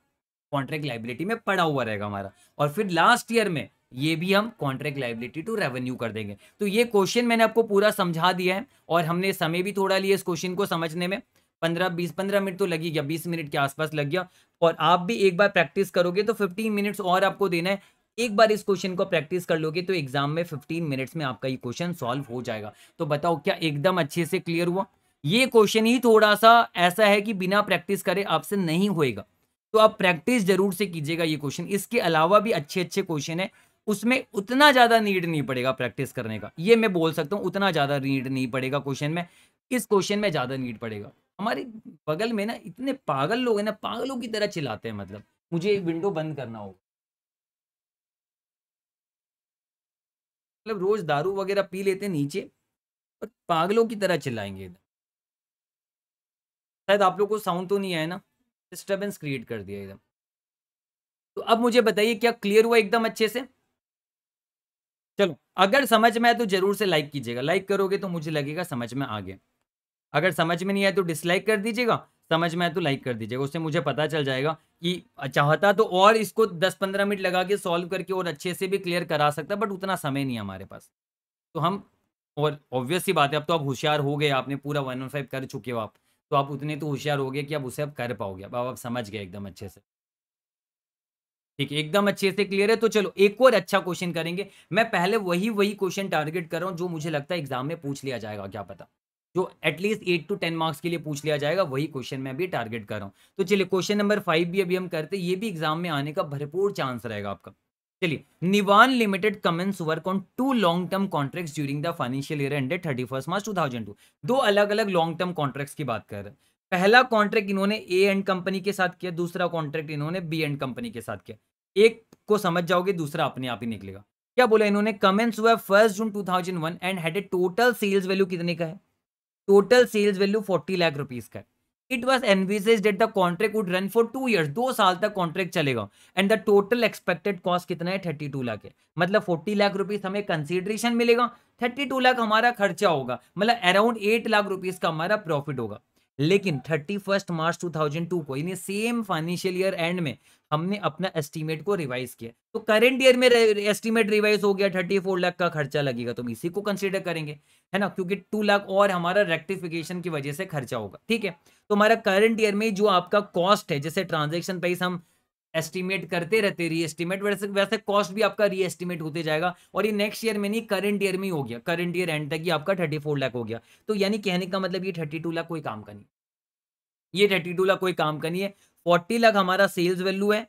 कॉन्ट्रैक्ट लाइबिलिटी में पड़ा हुआ रहेगा हमारा और फिर लास्ट ईयर में ये भी हम कॉन्ट्रैक्ट लाइबिलिटी टू रेवेन्यू कर देंगे तो ये क्वेश्चन मैंने आपको पूरा समझा दिया है और हमने समय भी थोड़ा लिया इस क्वेश्चन को समझने में पंद्रह बीस पंद्रह मिनट तो लगी गया बीस मिनट के आसपास लग गया और आप भी एक बार प्रैक्टिस करोगे तो फिफ्टीन मिनट्स और आपको देना है एक बार इस क्वेश्चन को प्रैक्टिस कर लोगे तो एग्जाम में फिफ्टीन मिनट्स में आपका ये क्वेश्चन सॉल्व हो जाएगा तो बताओ क्या एकदम अच्छे से क्लियर हुआ ये क्वेश्चन ही थोड़ा सा ऐसा है कि बिना प्रैक्टिस करे आपसे नहीं होएगा तो आप प्रैक्टिस जरूर से कीजिएगा ये क्वेश्चन इसके अलावा भी अच्छे अच्छे क्वेश्चन है उसमें उतना ज़्यादा नीड नहीं पड़ेगा प्रैक्टिस करने का ये मैं बोल सकता हूँ उतना ज़्यादा नीड नहीं पड़ेगा क्वेश्चन में इस क्वेश्चन में ज़्यादा नीड पड़ेगा हमारे बगल में ना इतने पागल लोग हैं ना पागलों की तरह चिल्लाते हैं मतलब मुझे विंडो बंद करना होगा मतलब रोज दारू वगैरह पी लेते नीचे और पागलों की तरह चिल्लाएंगे शायद आप लोग को साउंड तो नहीं आया ना डिस्टर्बेंस क्रिएट कर दिया एकदम तो अब मुझे बताइए क्या क्लियर हुआ एकदम अच्छे से चलो अगर समझ में आए तो जरूर से लाइक कीजिएगा लाइक करोगे तो मुझे लगेगा समझ में आ गया अगर समझ में नहीं आए तो डिसलाइक कर दीजिएगा समझ में आए तो लाइक कर दीजिएगा उससे मुझे पता चल जाएगा कि चाहता तो और इसको 10-15 मिनट लगा के सॉल्व करके और अच्छे से भी क्लियर करा सकता बट उतना समय नहीं है हमारे पास तो हम और ऑब्वियस ही बात है अब तो आप होशियार हो गए आपने पूरा वन वन फाइव कर चुके हो आप तो आप उतने तो होशियार हो गए कि आप उसे अब कर पाओगे अब आप समझ गए एकदम अच्छे से ठीक है एकदम अच्छे से क्लियर है तो चलो एक और अच्छा क्वेश्चन करेंगे मैं पहले वही वही क्वेश्चन टारगेट कर रहा हूँ जो मुझे लगता है एग्जाम में पूछ लिया जाएगा क्या पता जो at least eight two ten marks के लिए पूछ लिया जाएगा वही क्वेश्चन मैं अभी टारगेट कर रहा हूँ तो चलिए क्वेश्चन नंबर फाइव भी अभी हम करते ये भी एग्जाम में आने का भरपूर चांस रहेगा आपका चलिए Nivan limited commence work on two long term contracts during the financial year ended thirty first March two thousand two दो अलग अलग लॉन्ग टर्म कॉन्ट्रैक्ट्स की बात कर रहे हैं पहला कॉन्ट्रैक्ट इन्होंने ए एंड कंपनी के साथ किया दूसरा कॉन्ट्रैक्ट इन्होंने बी एंड कंपनी के साथ किया एक को समझ जाओगे दूसरा अपने आप ही निकलेगा क्या बोला इन्होंने कमेंट्स हुआ first June 2001 and had a total sales value कितने का है total sales value 40 lakh rupees का it was envisaged that the contract would run for two years दो साल तक कॉन्ट्रैक्ट चलेगा and the total expected cost कितना है थर्टी टू लाख है मतलब फोर्टी लाख रुपीज हमें कंसिडरेशन मिलेगा थर्टी टू लाख हमारा खर्चा होगा मतलब अराउंड एट लाख रुपीज का हमारा प्रॉफिट होगा लेकिन thirty first March two thousand two को यानी सेम फाइनेंशियल ईयर एंड में हमने अपना एस्टीमेट को रिवाइज किया तो करंट ईयर में एस्टीमेट रिवाइज हो गया थर्टी फोर लाख का खर्चा लगेगा तो हम इसी को कंसिडर करेंगे है ना क्योंकि टू लाख और हमारा रेक्टिफिकेशन की वजह से खर्चा होगा ठीक है तो हमारा करंट ईयर में जो आपका कॉस्ट है जैसे ट्रांजेक्शन प्राइस हम एस्टिमेट करते रहते री एस्टिमेट वैसे वैसे कॉस्ट भी आपका री एस्टिमेट होते जाएगा और ये नेक्स्ट ईयर में नहीं करंट ईयर में ही हो गया करंट ईयर एंड तक ही आपका थर्टी फोर लाख हो गया तो यानी कहने का मतलब ये थर्टी टू लाख कोई काम का नहीं ये थर्टी टू लाख कोई काम का नहीं है फोर्टी लाख हमारा सेल्स वैल्यू है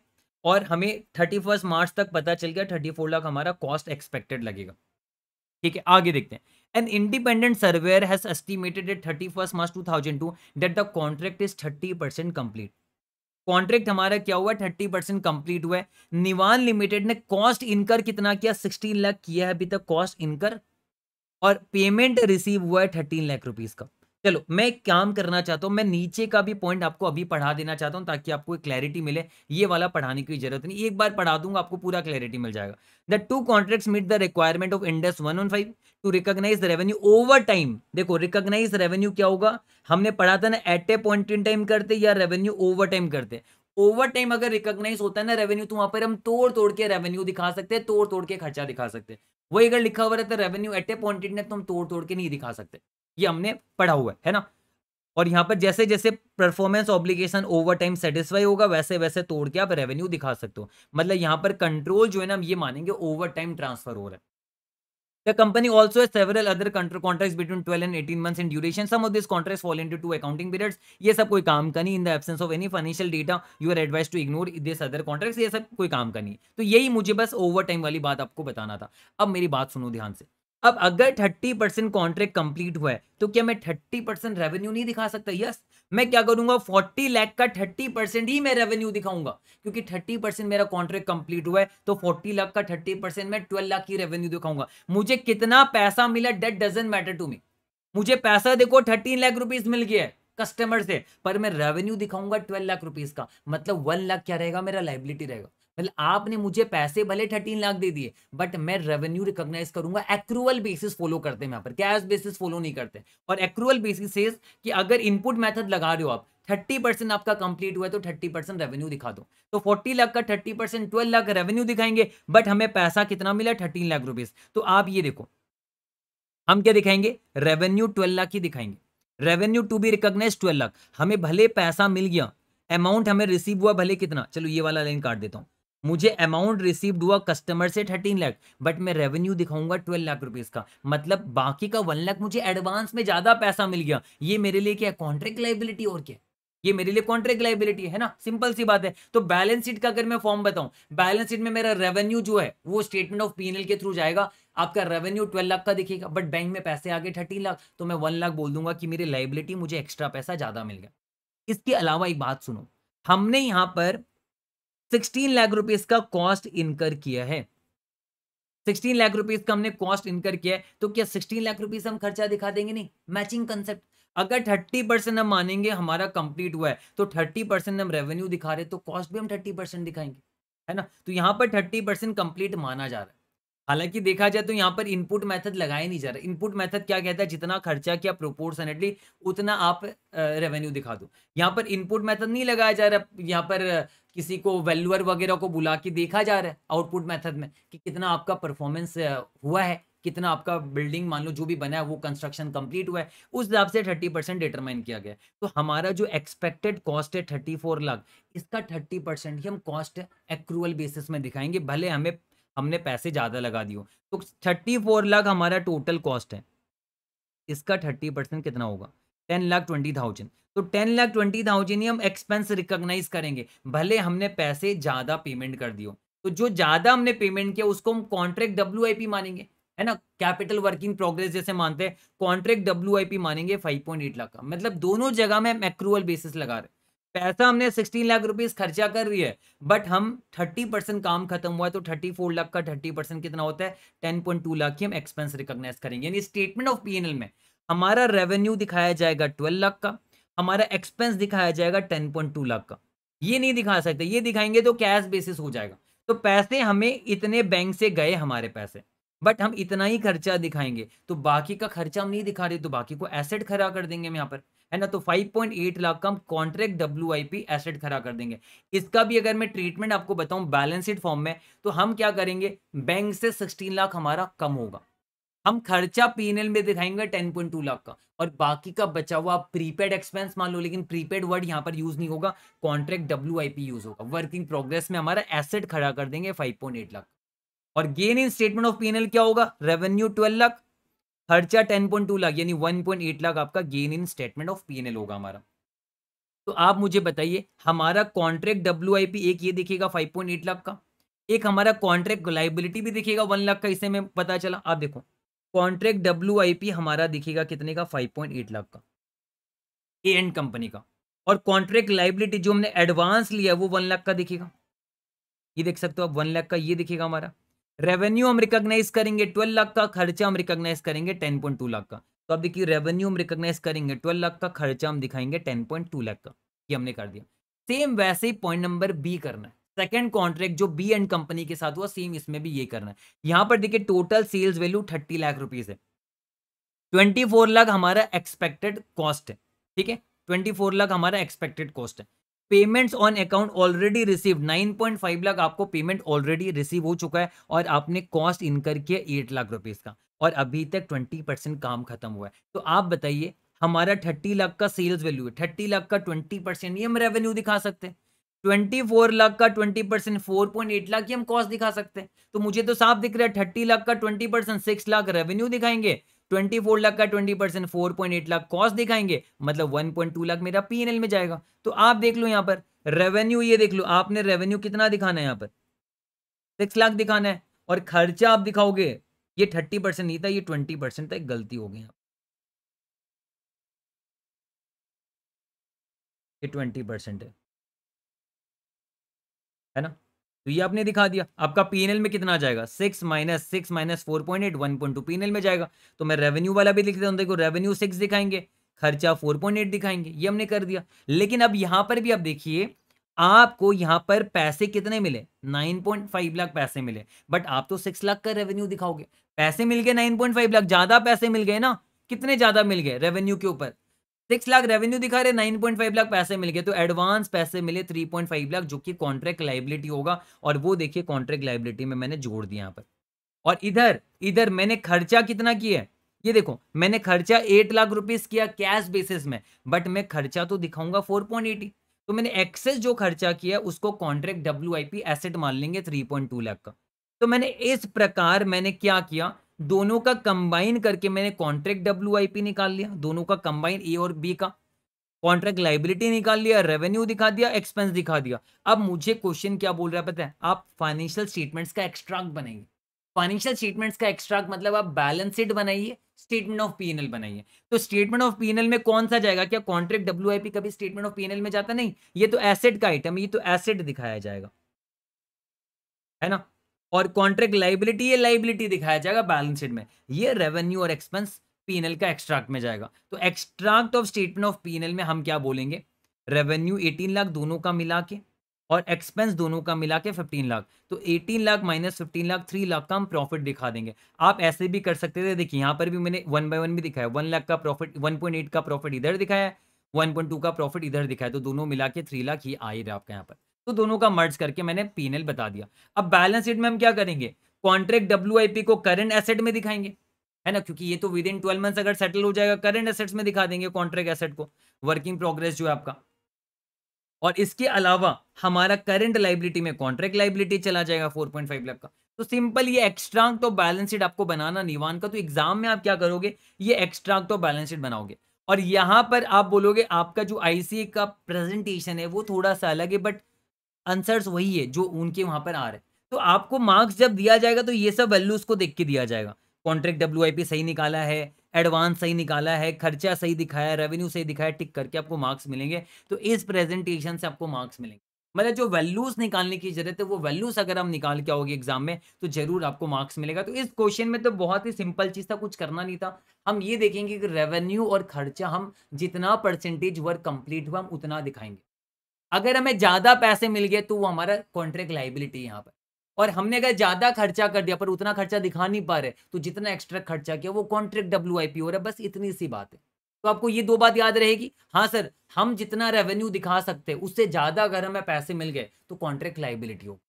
और हमें थर्टी फर्स्ट मार्च तक पता चल गया थर्टी फोर लाख हमारा कॉस्ट एक्सपेक्टेड लगेगा ठीक है आगे देखते हैं An independent surveyor has estimated at 31st March 2002 that the contract is 30% complete contract हमारा क्या हुआ थर्टी परसेंट कंप्लीट हुआ है निवान लिमिटेड ने कॉस्ट इनकर कितना किया सिक्सटीन लाख किया है अभी तक कॉस्ट इनकर और पेमेंट रिसीव हुआ है थर्टीन लाख रुपीज का चलो मैं एक काम करना चाहता हूँ मैं नीचे का भी पॉइंट आपको अभी पढ़ा देना चाहता हूँ ताकि आपको क्लैरिटी मिले ये वाला पढ़ाने की जरूरत नहीं एक बार पढ़ा दूंगा आपको पूरा क्लैरिटी मिल जाएगा the two contracts meet the requirement of Ind AS one one five to recognise revenue over time देखो रिकोगनाइज रेवेन्यू क्या होगा हमने पढ़ा था ना at a point in time करते या रेवेन्यू ओवर टाइम करते ओवर टाइम अगर रिकॉग्नाइज होता है ना रेवेन्यू तो वहां पर हम तोड़ तोड़ के रेवेन्यू दिखा सकते हैं तोड़ तोड़ के खर्चा दिखा सकते हैं वही अगर लिखा हुआ रहता है revenue at a pointed time तो हम तोड़ तोड़ के नहीं दिखा सकते ये हमने पढ़ा हुआ है ना और यहाँ पर जैसे जैसे performance obligation over time satisfy होगा वैसे वैसे तोड़ के आप रेवेन्यू दिखा सकते हो मतलब यहाँ पर कंट्रोल जो है ना हम ये मानेंगे ओवर टाइम ट्रांसफर हो रहा है The company also has several other contracts between 12 and 18 months in duration. Some of these contracts fall into two accounting periods. ये सब कोई काम का नहीं in the absence of any financial data you are advise to ignore this other contract ये सब कोई काम का नहीं तो यही मुझे बस ओवर टाइम वाली बात आपको बताना था अब मेरी बात सुनो ध्यान से अब अगर 30 परसेंट कॉन्ट्रैक्ट कंप्लीट हुआ है तो क्या मैं 30 परसेंट रेवेन्यू नहीं दिखा सकता यस मैं क्या करूंगा 40 लाख का 30 परसेंट ही मैं रेवेन्यू दिखाऊंगा क्योंकि 30 परसेंट मेरा कॉन्ट्रैक्ट कंप्लीट हुआ है तो 40 लाख का 30 परसेंट मैं 12 लाख की रेवेन्यू दिखाऊंगा मुझे कितना पैसा मिला that doesn't matter to me मुझे पैसा देखो थर्टीन लाख रुपीज मिल गया है कस्टमर से पर मैं रेवेन्यू दिखाऊंगा ट्वेल्व लाख रुपीज का मतलब वन लाख क्या रहेगा मेरा लाइबिलिटी रहेगा मतलब आपने मुझे पैसे भले थर्टीन लाख दे दिए बट मैं रेवेन्यू रिकॉग्नाइज करूंगा एक्रूवल बेसिस फॉलो करते हैं यहाँ पर कैश बेसिस फॉलो नहीं करते और एक्रूवल बेसिस कि अगर इनपुट मेथड लगा रहे हो आप थर्टी परसेंट आपका कंप्लीट हुआ है तो थर्टी परसेंट रेवेन्यू दिखा दो तो फोर्टी लाख का thirty percent twelve lakh revenue दिखाएंगे बट हमें पैसा कितना मिला थर्टीन लाख रुपीज तो आप ये देखो हम क्या दिखाएंगे रेवेन्यू ट्वेल्व लाख ही दिखाएंगे revenue to be recognise twelve lakh हमें भले पैसा मिल गया अमाउंट हमें रिसीव हुआ भले कितना चलो ये वाला लाइन काट देता हूँ मुझे अमाउंट रिसीव्ड हुआ कस्टमर से थर्टीन लाख बट मैं रेवेन्यू दिखाऊंगा ट्वेल्व लाख रुपीज का मतलब बाकी का वन लाख मुझे एडवांस में ज्यादा पैसा मिल गया ये मेरे लिए क्या कॉन्ट्रैक्ट लाइबिलिटी और क्या ये मेरे लिए कॉन्ट्रैक्ट लाइबिलिटी है ना सिंपल सी बात है तो बैलेंस शीट का अगर मैं फॉर्म बताऊं बैलेंस शीट में मेरा रेवेन्यू जो है वो स्टेटमेंट ऑफ पीएनएल के थ्रू जाएगा आपका रेवेन्यू ट्वेल्व लाख का दिखेगा बट बैंक में पैसे आगे थर्टीन लाख तो मैं वन लाख बोल दूंगा कि मेरी लाइबिलिटी मुझे एक्स्ट्रा पैसा ज्यादा मिल गया इसके अलावा एक बात सुनो हमने यहां पर सिक्सटीन लाख रुपीज का कॉस्ट इनकर किया है सिक्सटीन लाख रुपीज का हमने कॉस्ट इनकर किया है तो क्या सिक्सटीन लाख रुपीज हम खर्चा दिखा देंगे नहीं मैचिंग कंसेप्ट अगर थर्टी परसेंट हम मानेंगे हमारा कंप्लीट हुआ है तो थर्टी परसेंट हम रेवेन्यू दिखा रहे तो कॉस्ट भी हम थर्टी परसेंट दिखाएंगे है ना तो यहाँ पर थर्टी परसेंट कंप्लीट माना जा रहा है हालांकि देखा जाए तो यहाँ पर इनपुट मेथड लगाया नहीं जा रहा इनपुट मेथड क्या कहता है जितना खर्चा किया प्रोपोर्शनेटली उतना आप रेवेन्यू दिखा दो यहाँ पर इनपुट मेथड नहीं लगाया जा रहा यहाँ पर किसी को वैल्यूअर वगैरह को बुला के देखा जा रहा है आउटपुट मेथड में कि कितना आपका परफॉर्मेंस हुआ है कितना आपका बिल्डिंग मान लो जो भी बना है वो कंस्ट्रक्शन कंप्लीट हुआ है उस हिसाब से थर्टी परसेंट डिटरमाइन किया गया तो हमारा जो एक्सपेक्टेड कॉस्ट है थर्टी फोर लाख इसका थर्टी परसेंट ही हम कॉस्ट एक्रूअल बेसिस में दिखाएंगे भले हमें हमने पैसे ज़्यादा लगा दिए तो थर्टी फोर लाख हमारा टोटल कॉस्ट है इसका थर्टी परसेंट कितना होगा टेन लाख ट्वेंटी थाउजेंड तो टेन लाख ट्वेंटी थाउजेंड ही हम एक्सपेंस रिकॉग्नाइज करेंगे भले हमने पैसे ज़्यादा पेमेंट कर दिए तो जो ज़्यादा हमने पेमेंट किया उसको हम कॉन्ट्रैक्ट डब्ल्यू मानेंगे है ना कैपिटल वर्किंग प्रोग्रेस जैसे मानते हैं कॉन्ट्रैक्ट डब्ल्यू मानेंगे फाइव पॉइंट एट लाख का मतलब दोनों जगह में हम एक्रूअल बेसिस लगा रहे पैसा हमने सिक्सटीन लाख रुपीज खर्चा कर रही है बट हम थर्टी परसेंट काम खत्म हुआ है तो थर्टी फोर लाख का थर्टी परसेंट कितना होता है टेन पॉइंट टू लाख की हम एक्सपेंस रिकॉग्नाइज करेंगे यानी स्टेटमेंट ऑफ पीएनएल में हमारा रेवेन्यू दिखाया जाएगा ट्वेल्व लाख का हमारा एक्सपेंस दिखाया जाएगा टेन पॉइंट टू लाख का ये नहीं दिखा सकते ये दिखाएंगे तो कैश बेसिस हो जाएगा तो पैसे हमें इतने बैंक से गए हमारे पैसे बट हम इतना ही खर्चा दिखाएंगे तो बाकी का खर्चा हम नहीं दिखा रहे तो बाकी को एसेट खड़ा कर देंगे हम यहाँ पर है ना तो 5.8 लाख का हम कॉन्ट्रैक्ट डब्ल्यू एसेट खड़ा कर देंगे इसका भी अगर मैं ट्रीटमेंट आपको बताऊं बैलेंसड फॉर्म में तो हम क्या करेंगे बैंक से 16 लाख हमारा कम होगा हम खर्चा पीएनएल में दिखाएंगे 10.2 लाख का और बाकी का बचा हुआ प्रीपेड एक्सपेंस मान लो लेकिन प्रीपेड वर्ड यहाँ पर यूज नहीं होगा कॉन्ट्रैक्ट डब्ल्यू यूज होगा वर्किंग प्रोग्रेस में हमारा एसेट खड़ा कर देंगे फाइव लाख और gain in statement of PNL क्या होगा रेवेन्यू ट्वेल्व लाख खर्चा टेन पॉइंट टू लाख यानी वन पॉइंट एट लाख आपका gain in statement of PNL होगा हमारा तो आप मुझे बताइए हमारा कॉन्ट्रैक्ट डब्ल्यू एक ये दिखेगा फाइव पॉइंट एट लाख का एक हमारा कॉन्ट्रैक्ट लाइबिलिटी भी दिखेगा वन लाख का इसे में पता चला आप देखो कॉन्ट्रैक्ट डब्ल्यू हमारा दिखेगा कितने का फाइव पॉइंट एट लाख का ए एंड कंपनी का और कॉन्ट्रैक्ट लाइबिलिटी जो हमने एडवांस लिया वो वन लाख का दिखेगा ये देख सकते हो आप वन लाख का ये दिखेगा हमारा रेवेन्यू हम रिकॉग्नाइज करेंगे ट्वेल्व लाख का खर्चा हम रिकॉग्नाइज करेंगे टेन पॉइंट टू लाख का तो अब देखिए रेवेन्यू हम रिकॉग्नाइज करेंगे ट्वेल्व लाख का खर्चा हम दिखाएंगे टेन पॉइंट टू लाख का ये हमने कर दिया सेम वैसे ही पॉइंट नंबर बी करना है सेकेंड कॉन्ट्रैक्ट जो बी एंड कंपनी के साथ हुआ सेम इसमें भी ये करना है यहाँ पर देखिए total sales value thirty lakh rupees है ट्वेंटी लाख हमारा एक्सपेक्टेड कॉस्ट है ठीक है ट्वेंटी लाख हमारा एक्सपेक्टेड कॉस्ट है payments on account already receive 9.5 lakh आपको पेमेंट ऑलरेडी रिसीव हो चुका है और आपने कॉस्ट इनकर किया एट लाख रुपीज़ का और अभी तक 20 परसेंट काम खत्म हुआ है तो आप बताइए हमारा 30 लाख का सेल्स वैल्यू है 30 लाख का 20 परसेंट ये हम रेवेन्यू दिखा सकते हैं 24 लाख का 20 परसेंट फोर लाख की हम कॉस्ट दिखा सकते हैं तो मुझे तो साफ दिख रहा है 30 लाख का 20 परसेंट सिक्स लाख रेवेन्यू दिखाएंगे ट्वेंटी फोर लाख का twenty percent four point eight lakh cost दिखाएंगे मतलब वन पॉइंट टू लाख मेरा पी एन एल में जाएगा तो आप देख लो यहाँ पर रेवेन्यू ये देख लो आपने रेवेन्यू कितना दिखाना है यहाँ पर सिक्स लाख दिखाना है और खर्चा आप दिखाओगे ये थर्टी परसेंट नहीं था ये ट्वेंटी परसेंट था गलती हो गई यहाँ ये ट्वेंटी परसेंट है ना तो ये आपने दिखा दिया आपका पी में कितना जाएगा six minus six minus four point eight one point two P में जाएगा तो मैं रेवेन्यू वाला भी लिख देता हूँ देखो रेवेन्यू सिक्स दिखाएंगे खर्चा फोर पॉइंट एट दिखाएंगे ये हमने कर दिया लेकिन अब यहाँ पर भी आप देखिए आपको यहाँ पर पैसे कितने मिले नाइन पॉइंट फाइव लाख पैसे मिले बट आप तो सिक्स लाख का रेवेन्यू दिखाओगे पैसे मिल गए नाइन पॉइंट फाइव लाख ज्यादा पैसे मिल गए ना कितने ज्यादा मिल गए रेवेन्यू के ऊपर सिक्स लाख रेवेन्यू दिखा रहे नाइन पॉइंट फाइव लाख पैसे मिल गए तो एडवांस पैसे मिले थ्री पॉइंट फाइव लाख जो कि कॉन्ट्रैक्ट लाइबिलिटी होगा और वो देखिए कॉन्ट्रैक्ट लाइबिलिटी में मैंने जोड़ दिया यहाँ पर और इधर इधर मैंने खर्चा कितना किया है ये देखो मैंने खर्चा एट लाख रुपीज किया कैश बेसिस में बट मैं खर्चा तो दिखाऊंगा फोर पॉइंट एटी तो मैंने एक्सेस जो खर्चा किया उसको कॉन्ट्रैक्ट डब्ल्यू एसेट मान लेंगे थ्री पॉइंट टू लाख का तो मैंने इस प्रकार मैंने क्या किया दोनों का कंबाइन करके मैंने कॉन्ट्रैक्ट डब्ल्यू निकाल लिया दोनों का कंबाइन ए और बी का कॉन्ट्रैक्ट लाइबिलिटी निकाल लिया रेवेन्यू दिखा दिया एक्सपेंस दिखा दिया अब मुझे क्वेश्चन क्या बोल रहा है पता है आप फाइनेंशियल स्टेटमेंट्स का एक्सट्रैक्ट बनाइए फाइनेंशियल स्टेटमेंट्स का एक्सट्रैक्ट मतलब आप बैलेंस शीट बनाइए स्टेटमेंट ऑफ पीएनएल बनाइए तो स्टेटमेंट ऑफ पीएनएल में कौन सा जाएगा क्या कॉन्ट्रैक्ट डब्ल्यू कभी स्टेटमेंट ऑफ पीएनएल में जाता नहीं ये तो एसेट का आइटम ये तो एसेट दिखाया जाएगा है ना और कॉन्ट्रैक्ट लाइबिलिटी ये लाइबिलिटी दिखाया जाएगा बैलेंस शीट में ये रेवेन्यू और एक्सपेंस पीएनएल का एक्सट्रैक्ट में जाएगा तो extract of statement of PNL में हम क्या बोलेंगे रेवेन्यू 18 लाख दोनों का मिला के और एक्सपेंस दोनों का मिला के फिफ्टीन लाख तो eighteen lakh minus fifteen lakh three lakh का हम प्रॉफिट दिखा देंगे आप ऐसे भी कर सकते थे देखिए यहाँ पर भी मैंने वन बाय वन भी दिखाया वन लाख का प्रॉफिट वन पॉइंट एट का प्रॉफिट इधर दिखाया वन पॉइंट टू का प्रॉफिट इधर दिखाया तो दोनों मिला के थ्री लाख ही आ ही रहा यहाँ पर तो दोनों का मर्ज करके मैंने पीएनएल बता दिया अब बैलेंस शीट में हम क्या करेंगे कॉन्ट्रैक्ट डब्ल्यू को करंट एसेट में दिखाएंगे है ना क्योंकि ये तो विद इन ट्वेल्व मंथ्स अगर सेटल हो जाएगा करंट एसेट्स में दिखा देंगे कॉन्ट्रैक्ट एसेट को वर्किंग प्रोग्रेस जो है आपका और इसके अलावा हमारा करंट लाइबिलिटी में कॉन्ट्रैक्ट लाइबिलिटी चला जाएगा फोर 4.5 लाख का तो सिंपल ये एक्स्ट्रा तो बैलेंस शीट आपको बनाना निवान का तो एग्जाम में आप क्या करोगे ये एक्स्ट्रा तो बैलेंस शीट बनाओगे और यहां पर आप बोलोगे आपका जो आईसीए का प्रेजेंटेशन है वो थोड़ा सा अलग है बट आंसर्स वही है जो उनके वहाँ पर आ रहे हैं तो आपको मार्क्स जब दिया जाएगा तो ये सब वैल्यूज को देख के दिया जाएगा कॉन्ट्रैक्ट डब्ल्यू सही निकाला है एडवांस सही निकाला है खर्चा सही दिखाया है रेवेन्यू सही दिखाया है टिक करके आपको मार्क्स मिलेंगे तो इस प्रेजेंटेशन से आपको मार्क्स मिलेंगे मतलब जो वैल्यूज निकालने की जरूरत है वो वैल्यूज अगर हम निकाल के आओगे एग्जाम में तो जरूर आपको मार्क्स मिलेगा तो इस क्वेश्चन में तो बहुत ही सिंपल चीज था कुछ करना नहीं था हम ये देखेंगे कि रेवेन्यू और खर्चा हम जितना परसेंटेज वर्क कंप्लीट हुआ हम उतना दिखाएंगे अगर हमें ज्यादा पैसे मिल गए तो वो हमारा कॉन्ट्रैक्ट लाइबिलिटी यहाँ पर और हमने अगर ज्यादा खर्चा कर दिया पर उतना खर्चा दिखा नहीं पा रहे तो जितना एक्स्ट्रा खर्चा किया वो कॉन्ट्रैक्ट डब्ल्यू आई पी हो रहा है बस इतनी सी बात है तो आपको ये दो बात याद रहेगी हाँ सर हम जितना रेवेन्यू दिखा सकते हैं उससे ज्यादा अगर हमें पैसे मिल गए तो कॉन्ट्रैक्ट लाइबिलिटी होगी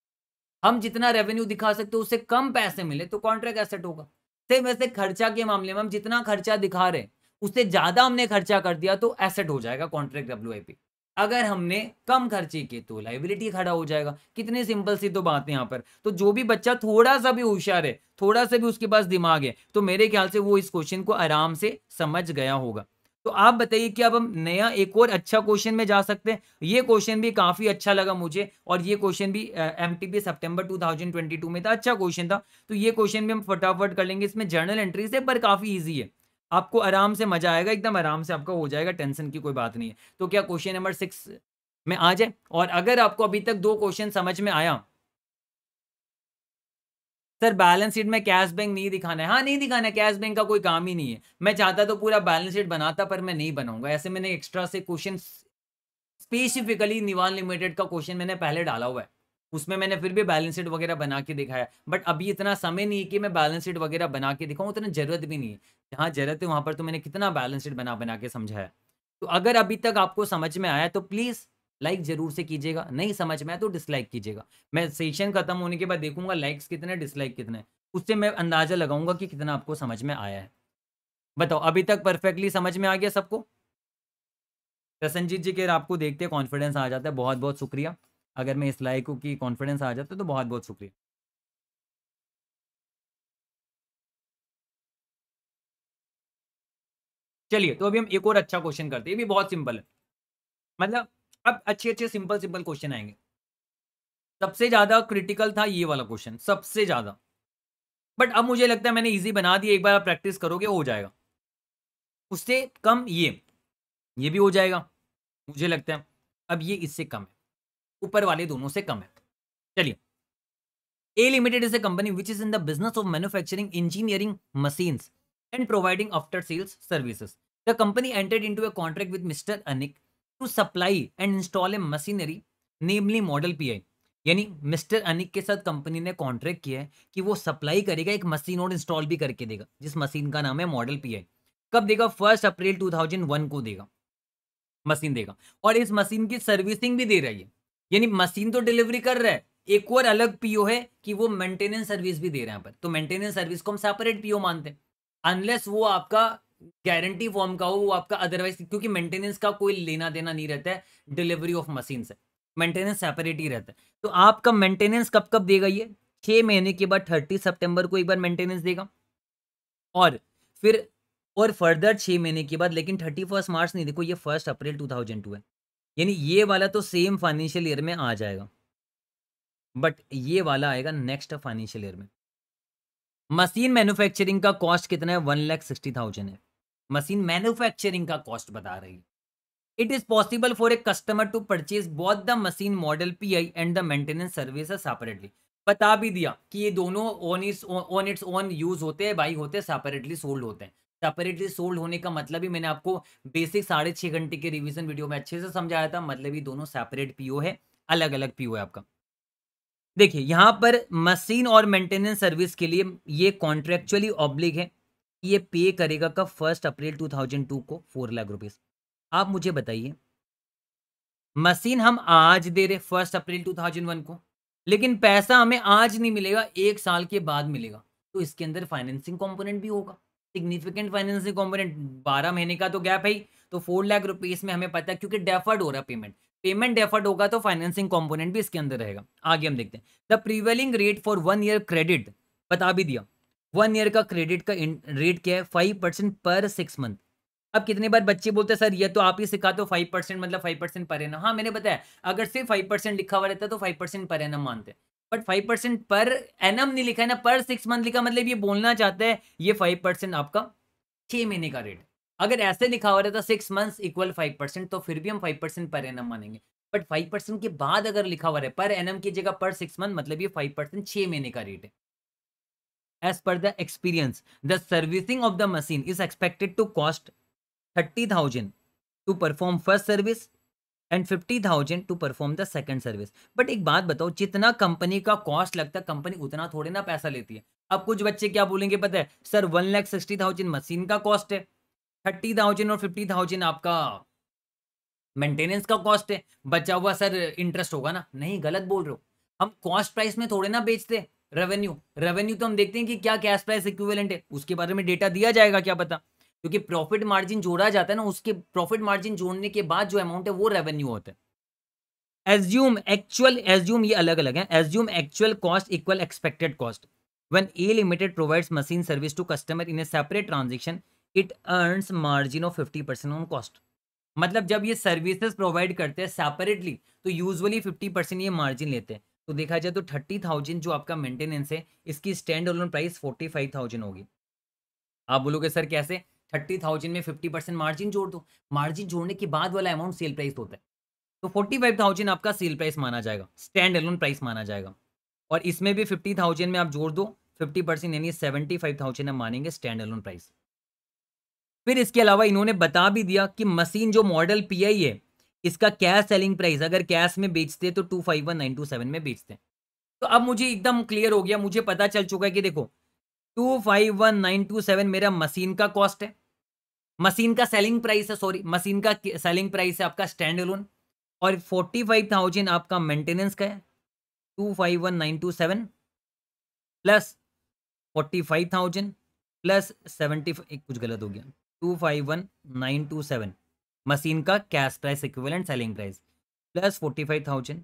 हम जितना रेवेन्यू दिखा सकते उससे कम पैसे मिले तो कॉन्ट्रैक्ट एसेट होगा सेम वैसे खर्चा के मामले में हम जितना खर्चा दिखा रहे हैं उससे ज्यादा हमने खर्चा कर दिया तो एसेट हो जाएगा कॉन्ट्रैक्ट डब्ल्यू आई पी अगर हमने कम खर्चे किए तो लाइबिलिटी खड़ा हो जाएगा कितने सिंपल सी तो बात है यहाँ पर तो जो भी बच्चा थोड़ा सा भी होशियार है थोड़ा सा भी उसके पास दिमाग है तो मेरे ख्याल से वो इस क्वेश्चन को आराम से समझ गया होगा तो आप बताइए कि अब हम नया एक और अच्छा क्वेश्चन में जा सकते हैं ये क्वेश्चन भी काफ़ी अच्छा लगा मुझे और ये क्वेश्चन भी M T P September two में था अच्छा क्वेश्चन था तो ये क्वेश्चन भी हम फटाफट कर लेंगे इसमें जर्नल एंट्रीज है पर काफ़ी ईजी है आपको आराम से मजा आएगा एकदम आराम से आपका हो जाएगा टेंशन की कोई बात नहीं है तो क्या क्वेश्चन नंबर सिक्स में आ जाए और अगर आपको अभी तक दो क्वेश्चन समझ में आया सर बैलेंस शीट में कैश बैंक नहीं दिखाना है हाँ नहीं दिखाना कैश बैंक का कोई काम ही नहीं है मैं चाहता तो पूरा बैलेंस शीट बनाता पर मैं नहीं बनाऊंगा ऐसे मैंने एक्स्ट्रा से क्वेश्चन स्पेसिफिकली निवान लिमिटेड का क्वेश्चन मैंने पहले डाला हुआ है उसमें मैंने फिर भी बैलेंस शीट वगैरह बना के दिखाया बट अभी इतना समय नहीं है कि मैं बैलेंस शीट वगैरह बना के दिखाऊँ उतना जरूरत भी नहीं है जहाँ जरूरत है वहाँ पर तो मैंने कितना बैलेंस शीट बना बना के समझाया तो अगर अभी तक आपको समझ में आया तो प्लीज़ लाइक जरूर से कीजिएगा नहीं समझ में आया तो डिसलाइक कीजिएगा मैं सेशन खत्म होने के बाद देखूंगा लाइक्स कितने डिसलाइक कितने उससे मैं अंदाज़ा लगाऊंगा कि कितना आपको समझ में आया है बताओ अभी तक परफेक्टली समझ में आ गया सबको प्रसन्नजीत जी के आपको देखते कॉन्फिडेंस आ जाता है बहुत बहुत शुक्रिया अगर मैं इस लाइक की कॉन्फिडेंस आ जाता तो बहुत बहुत शुक्रिया चलिए तो अभी हम एक और अच्छा क्वेश्चन करते हैं ये भी बहुत सिंपल है मतलब अब अच्छे अच्छे सिंपल सिंपल क्वेश्चन आएंगे सबसे ज्यादा क्रिटिकल था ये वाला क्वेश्चन सबसे ज्यादा बट अब मुझे लगता है मैंने इजी बना दिया एक बार आप प्रैक्टिस करोगे हो जाएगा उससे कम ये ये भी हो जाएगा मुझे लगता है अब ये इससे कम है ऊपर वाले दोनों से कम है चलिए A limited is a company which is in the business of manufacturing engineering machine and providing after sales services the company entered into a contract with mister Anik to supply and install a machinery namely model P I यानी mister Anik के साथ company ने contract किया है कि वो supply करेगा एक मशीन और इंस्टॉल भी करके देगा जिस मशीन का नाम है मॉडल पी आई कब देगा first April two thousand one को देगा मशीन देगा और इस मशीन की सर्विसिंग भी दे रही है यानी मशीन तो डिलीवरी कर रहा है एक और अलग पीओ है कि वो मेंटेनेंस सर्विस भी दे रहे हैं पर तो मेंटेनेंस सर्विस को हम सेपरेट पीओ मानते हैं अनलेस वो आपका गारंटी फॉर्म का हो वो आपका अदरवाइज क्योंकि मेंटेनेंस का कोई लेना देना नहीं रहता है डिलीवरी ऑफ मशीन से मेंटेनेंस सेपरेट ही रहता है तो आपका मेंटेनेंस कब कब देगा ये छह महीने के बाद थर्टी सितंबर को एक बार मेंटेनेंस देगा और फिर और फर्दर छह महीने के बाद लेकिन थर्टी फर्स्ट मार्च नहीं देखो ये first April two thousand two है यानी ये वाला तो सेम फाइनेंशियल ईयर में आ जाएगा बट ये वाला आएगा नेक्स्ट फाइनेंशियल ईयर में मशीन मैन्युफैक्चरिंग का कॉस्ट कितना है वन लैख सिक्सटी थाउजेंड है मशीन मैन्युफैक्चरिंग का कॉस्ट बता रही है it is possible for a customer to purchase both the machine model P I and the maintenance service separately बता भी दिया कि ये दोनों on its on its on use होते हैं बाई होते हैं सेपरेटली सोल्ड होते हैं सेपरेटली सोल्ड होने का मतलब ही मैंने आपको बेसिक साढ़े छः घंटे के रिवीजन वीडियो में अच्छे से समझाया था मतलब ये दोनों सेपरेट पीओ है अलग अलग पीओ है आपका देखिए यहाँ पर मशीन और मेंटेनेंस सर्विस के लिए ये कॉन्ट्रेक्चुअली ऑब्लिक है ये पे करेगा कब first April two thousand two को फोर लाख रुपीज़ आप मुझे बताइए मशीन हम आज दे रहे first April two thousand one को लेकिन पैसा हमें आज नहीं मिलेगा एक साल के बाद मिलेगा तो इसके अंदर फाइनेंसिंग कंपोनेंट भी होगा सिग्निफिकेंट फाइनेंसिंग कॉम्पोनेंट बारह महीने का तो गैप है तो फोर लाख रुपीज में हमें पता है क्योंकि डेफर्ड हो रहा है पेमेंट पेमेंट डेफर्ड होगा तो फाइनेंसिंग कॉम्पोनेंट भी इसके अंदर रहेगा आगे हम देखते हैं the prevailing rate for one year credit बता भी दिया वन ईयर का क्रेडिट का रेट क्या है five percent per six month अब कितने बार बच्चे बोलते हैं सर ये तो आप ही सिखा दो फाइव परसेंट मतलब फाइव परसेंट पर है ना हाँ मैंने बताया अगर सिर्फ फाइव परसेंट लिखा हुआ रहता तो फाइव परसेंट पर है ना मानते हैं but five percent per annum नहीं लिखा है ना पर सिक्स मंथ लिखा मतलब ये बोलना चाहते हैं ये फाइव परसेंट आपका छः महीने का रेट अगर ऐसे लिखा हो रहा था six months equal five percent तो फिर भी हम फाइव परसेंट पर एनम मानेंगे बट फाइव परसेंट के बाद अगर लिखा हुआ है पर एनम की जगह पर सिक्स मंथ मतलब ये फाइव परसेंट महीने का रेट है as per the experience the of the machine is expected to cost thirty thousand to perform first service and fifty thousand to perform the second service but एक बात बताओ जितना company का cost लगता है कंपनी उतना थोड़े ना पैसा लेती है अब कुछ बच्चे क्या बोलेंगे पता है sir one lakh sixty thousand machine का कॉस्ट है थर्टी थाउजेंड और फिफ्टी थाउजेंड आपका मेंटेनेंस का कॉस्ट है बचा हुआ सर इंटरेस्ट होगा ना नहीं गलत बोल रहे हो हम कॉस्ट प्राइस में थोड़े ना बेचते रेवेन्यू रेवेन्यू तो हम देखते हैं कि क्या कैश प्राइस इक्विवेलेंट है उसके बारे में डेटा दिया जाएगा क्या पता क्योंकि प्रॉफिट मार्जिन जोड़ा जाता है ना उसके प्रॉफिट मार्जिन जोड़ने के बाद जो अमाउंट है वो रेवेन्यू होता है एज्यूम एक्चुअल एज्यूम ये अलग अलग है assume actual cost equal expected cost when A Limited provides machine service to customer in a separate transaction, it earns margin of 50% on cost मतलब जब ये सर्विसेज प्रोवाइड करते हैं सेपरेटली तो यूजुअली 50 परसेंट ये मार्जिन लेते हैं तो देखा जाए तो 30,000 जो आपका मेंटेनेंस है इसकी स्टैंड ऑलोन प्राइस 45,000 होगी आप बोलोगे सर कैसे थर्टी थाउजेंड में फिफ्टी परसेंट मार्जिन जोड़ दो मार्जिन जोड़ने के बाद वाला अमाउंट सेल प्राइस होता है तो फोर्टी फाइव थाउजेंड आपका सेल प्राइस माना जाएगा स्टैंड अलोन प्राइस माना जाएगा और इसमें भी फिफ्टी थाउजेंड में आप जोड़ दो फिफ्टी परसेंट यानी सेवेंटी फाइव थाउजेंड हम मानेंगे स्टैंड अलोन प्राइस फिर इसके अलावा इन्होंने बता भी दिया कि मशीन जो मॉडल पी आई है इसका कैश सेलिंग प्राइस अगर कैश में बेचते तो two five one nine two seven में बेचते हैं तो अब मुझे एकदम क्लियर हो गया मुझे पता चल चुका है कि देखो two five one nine two seven मेरा मशीन का कॉस्ट है मशीन का सेलिंग प्राइस है सॉरी मशीन का सेलिंग प्राइस है आपका स्टैंड लोन और फोर्टी फाइव थाउजेंड आपका मेंटेनेंस का है two five one nine two seven plus forty five thousand plus seventy कुछ गलत हो गया two five one nine two seven machine का cash price equivalent selling price plus forty five thousand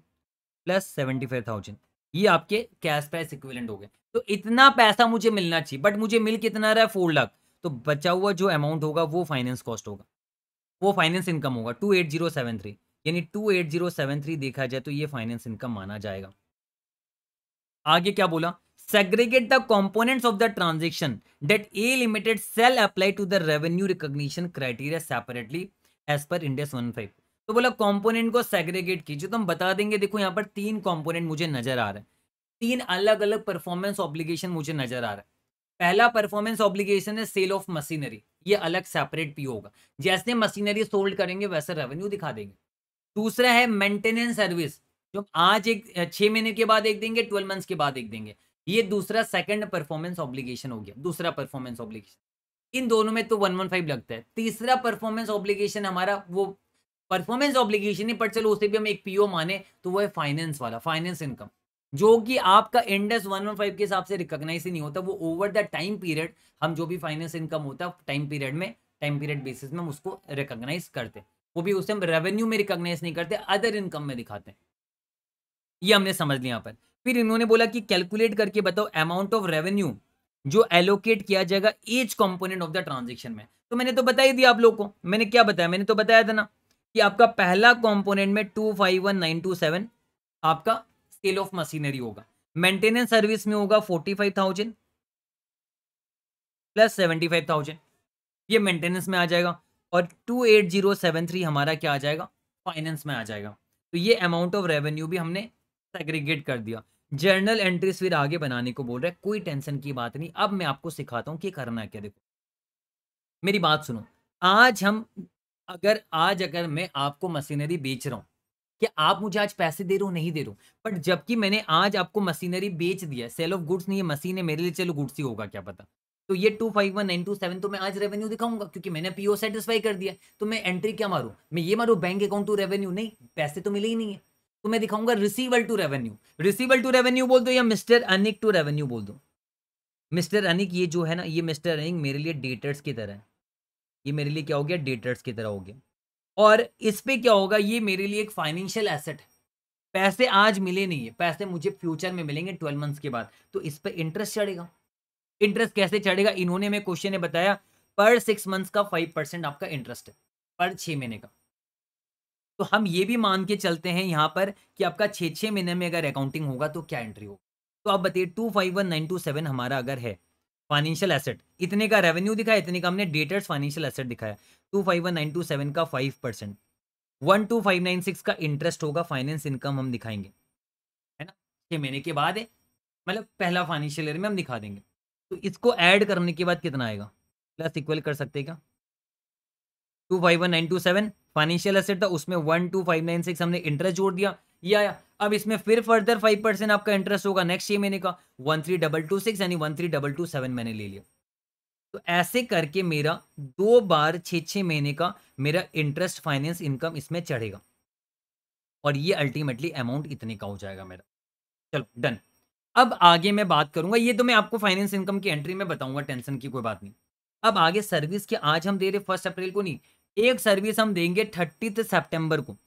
plus seventy five thousand ये आपके cash price equivalent हो गए तो इतना पैसा मुझे मिलना चाहिए बट मुझे मिल कितना रहा है फोर लाख तो बचा हुआ जो अमाउंट होगा वो फाइनेंस कॉस्ट होगा वो फाइनेंस इनकम होगा two eight zero seven three यानी two eight zero seven three देखा जाए तो ये फाइनेंस इनकम माना जाएगा आगे क्या बोला segregate the component of the transaction that A Limited shall apply to the revenue recognition criteria separately as per Ind AS one तो बोला कॉम्पोनेंट को सेग्रीगेट कीजिए तो हम बता देंगे देखो यहाँ पर तीन कॉम्पोनेंट मुझे नजर आ रहे हैं तीन अलग अलग परफॉर्मेंस ऑब्लिगेशन मुझे नजर आ रहा है पहला परफॉर्मेंस ऑब्लिगेशन है सेल ऑफ मशीनरी ये अलग सेपरेट पी होगा जैसे मशीनरी सोल्ड करेंगे वैसे रेवेन्यू दिखा देंगे दूसरा है मेंटेनेंस सर्विस जो आज एक छह महीने के बाद एक देंगे ट्वेल्व मंथ्स के बाद एक देंगे ये दूसरा सेकंड परफॉर्मेंस ऑब्लिगेशन हो गया दूसरा परफॉर्मेंस ऑब्लिगेशन इन दोनों में तो वन वन फाइव लगता है तीसरा परफॉर्मेंस ऑब्लिगेशन हमारा वो परफॉर्मेंस ऑब्लिगेशन ही पर चलो उसे भी हम एक पीओ माने तो वो है फाइनेंस वाला फाइनेंस इनकम जो कि आपका इंडेक्स 115 के हिसाब से रिकॉग्नाइज ही नहीं होता वो ओवर द टाइम पीरियड हम जो भी फाइनेंस इनकम होता है टाइम पीरियड में टाइम पीरियड बेसिस में हम उसको रिकॉग्नाइज करते वो भी उसे हम रेवेन्यू में रिकॉग्नाइज नहीं करते अदर इनकम में दिखाते हैं ये हमने समझ लिया यहाँ पर फिर इन्होंने बोला कि कैलकुलेट करके बताओ अमाउंट ऑफ रेवेन्यू जो एलोकेट किया जाएगा each component of the transaction में तो मैंने तो बता ही दिया आप लोग को मैंने क्या बताया मैंने तो बताया था ना कि आपका पहला कॉम्पोनेंट में two five one nine two seven आपका स्केल ऑफ मशीनरी होगा मेंटेनेंस सर्विस में होगा forty five thousand plus seventy five thousand ये मेंटेनेंस में आ जाएगा और two eight zero seven three हमारा क्या आ जाएगा फाइनेंस में आ जाएगा तो ये अमाउंट ऑफ रेवेन्यू भी हमने सेग्रीगेट कर दिया जर्नल एंट्रीज फिर आगे बनाने को बोल रहा है कोई टेंशन की बात नहीं अब मैं आपको सिखाता हूँ कि करना क्या देखो मेरी बात सुनो आज हम अगर आज अगर मैं आपको मशीनरी बेच रहा हूँ कि आप मुझे आज पैसे दे रहे हो नहीं दे रहे हो बट जबकि मैंने आज आपको मशीनरी बेच दिया सेल ऑफ गुड्स नहीं है मशीन है मेरे लिए चलो गुड्स ही होगा क्या पता तो ये two five one nine two seven तो मैं आज रेवेन्यू दिखाऊंगा क्योंकि मैंने पीओ सेटिस्फाई कर दिया तो मैं एंट्री क्या मारू मैं ये मारू बैंक अकाउंट टू रेवेन्यू नहीं पैसे तो मिले ही नहीं है तो मैं दिखाऊंगा receivable to revenue receivable to revenue बोल दो या मिस्टर अनिक टू रेवेन्यू बोल दो मिस्टर अनिक ये जो है ना ये मिस्टर अनिक मेरे लिए डेटर्स की तरह है ये मेरे लिए क्या हो गया डेटर्स की तरह हो गया और इस पर क्या होगा ये मेरे लिए एक फाइनेंशियल एसेट है पैसे आज मिले नहीं है पैसे मुझे फ्यूचर में मिलेंगे ट्वेल्व मंथ्स के बाद तो इस पर इंटरेस्ट चढ़ेगा इंटरेस्ट कैसे चढ़ेगा इन्होंने मैं क्वेश्चन ने बताया पर सिक्स मंथ्स का फाइव परसेंट आपका इंटरेस्ट है पर छः महीने का तो हम ये भी मान के चलते हैं यहाँ पर कि आपका छः छः महीने में अगर अकाउंटिंग होगा तो क्या एंट्री होगा तो आप बताइए two five one nine two seven हमारा अगर है फाइनेंशियल एसेट इतने का रेवेन्यू दिखाया इतने का हमने डेटर्स फाइनेंशियल एसेट दिखाया two five one nine two seven का five percent one two five nine six का इंटरेस्ट होगा फाइनेंस इनकम हम दिखाएंगे है ना छः महीने के बाद है मतलब पहला फाइनेंशियल ईयर में हम दिखा देंगे तो इसको ऐड करने के बाद कितना आएगा प्लस इक्वल कर सकते क्या two five one nine two seven financial asset था उसमें one two five nine six हमने इंटरेस्ट जोड़ दिया ये आया अब इसमें फिर फर्दर फाइव परसेंट आपका इंटरेस्ट होगा नेक्स्ट छह महीने का one three double two six यानी one three double two seven मैंने ले लिया तो ऐसे करके मेरा दो बार छ छ महीने का मेरा इंटरेस्ट फाइनेंस इनकम इसमें चढ़ेगा और ये अल्टीमेटली अमाउंट इतने का हो जाएगा मेरा चलो डन अब आगे मैं बात करूंगा ये तो मैं आपको फाइनेंस इनकम की एंट्री में बताऊंगा टेंशन की कोई बात नहीं अब आगे सर्विस के आज हम दे रहे फर्स्ट अप्रैल को नहीं एक सर्विस हम देंगे थर्टीथ सेप्टेम्बर को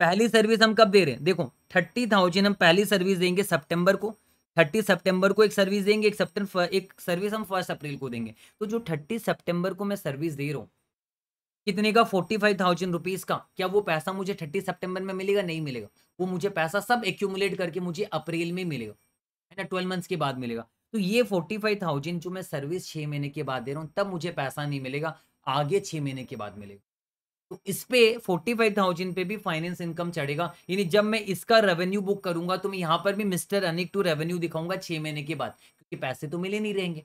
पहली सर्विस हम कब दे रहे हैं देखो थर्टी थाउजेंड हम पहली सर्विस देंगे सितंबर को थर्टी सितंबर को एक सर्विस देंगे एक सितंबर एक सर्विस हम फर्स्ट अप्रैल को देंगे तो जो थर्टी सितंबर को मैं सर्विस दे रहा हूँ कितने का फोर्टी फाइव थाउजेंड रुपीज़ का क्या वो पैसा मुझे थर्टी सितंबर में मिलेगा नहीं मिलेगा वो मुझे पैसा सब एक्यूमुलेट करके मुझे अप्रैल में मिलेगा है ना ट्वेल्व मंथ्स के बाद मिलेगा तो ये फोर्टी फाइव थाउजेंड जो मैं सर्विस छः महीने के बाद दे रहा हूँ तब मुझे पैसा नहीं मिलेगा आगे छः महीने के बाद मिलेगा तो इस पे फोर्टी फाइव थाउजेंड पे भी फाइनेंस इनकम चढ़ेगा यानी जब मैं इसका रेवेन्यू बुक करूंगा तो मैं यहाँ पर भी मिस्टर अनिक टू रेवेन्यू दिखाऊंगा छह महीने के बाद क्योंकि पैसे तो मिले नहीं रहेंगे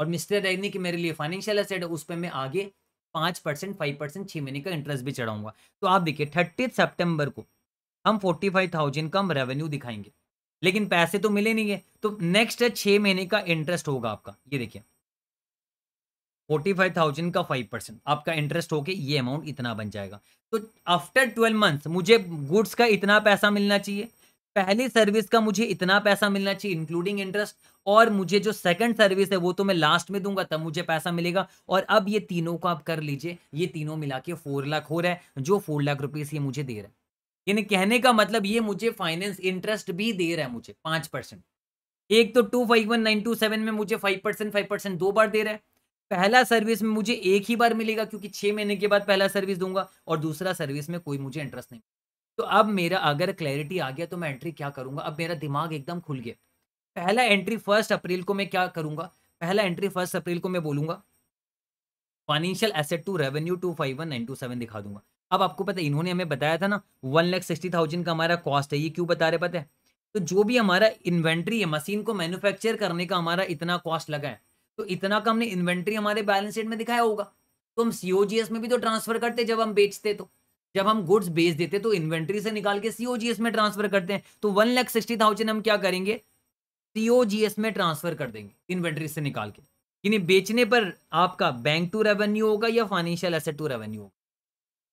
और मिस्टर अनिक मेरे लिए फाइनेंशियल एसेट है उस पर मैं आगे पांच परसेंट फाइव परसेंट छह महीने का इंटरेस्ट भी चढ़ाऊंगा तो आप देखिए थर्टी सेप्टेम्बर को हम फोर्टी फाइव थाउजेंड का हम रेवेन्यू दिखाएंगे लेकिन पैसे तो मिले नहीं है तो नेक्स्ट छह महीने का इंटरेस्ट होगा आपका ये देखिए फोर्टी फाइव थाउजेंड का फाइव परसेंट आपका इंटरेस्ट होके ये अमाउंट इतना बन जाएगा तो आफ्टर ट्वेल्व मंथ्स मुझे गुड्स का इतना पैसा मिलना चाहिए पहली सर्विस का मुझे इतना पैसा मिलना चाहिए इंक्लूडिंग इंटरेस्ट और मुझे जो सेकंड सर्विस है वो तो मैं लास्ट में दूंगा तब मुझे पैसा मिलेगा और अब ये तीनों को आप कर लीजिए ये तीनों मिला के फोर लाख हो रहा है जो फोर लाख रुपीज़ ये मुझे दे रहा है यानी कहने का मतलब ये मुझे फाइनेंस इंटरेस्ट भी दे रहा है मुझे पांच परसेंट एक तो two five one nine two seven में मुझे फाइव परसेंट फाइव परसेंट दो बार दे रहा है पहला सर्विस में मुझे एक ही बार मिलेगा क्योंकि छः महीने के बाद पहला सर्विस दूंगा और दूसरा सर्विस में कोई मुझे इंटरेस्ट नहीं तो अब मेरा अगर क्लैरिटी आ गया तो मैं एंट्री क्या करूँगा अब मेरा दिमाग एकदम खुल गया पहला एंट्री फर्स्ट अप्रैल को मैं क्या करूँगा पहला एंट्री फर्स्ट अप्रैल को मैं बोलूँगा financial asset to revenue two five one nine two seven दिखा दूंगा अब आपको पता है इन्होंने हमें बताया था ना वन लाख सिक्सटी थाउजेंड का हमारा कॉस्ट है ये क्यों बता रहे पता है तो जो भी हमारा इन्वेंट्री है मशीन को मैन्युफैक्चर करने का हमारा इतना कॉस्ट लगा है तो इतना कम ने इन्वेंट्री हमारे बैलेंस शीट में दिखाया होगा तो हम सीओजीएस में भी तो ट्रांसफर करते जब हम बेचते तो जब हम गुड्स बेच देते तो इन्वेंट्री से निकाल के सीओजीएस में ट्रांसफर करते हैं तो वन लाख सिक्सटी थाउजेंड हम क्या करेंगे सीओजीएस में ट्रांसफर कर देंगे इन्वेंट्री से निकाल के यानी बेचने पर आपका बैंक टू रेवेन्यू होगा या फाइनेंशियल एसेट टू रेवेन्यू होगा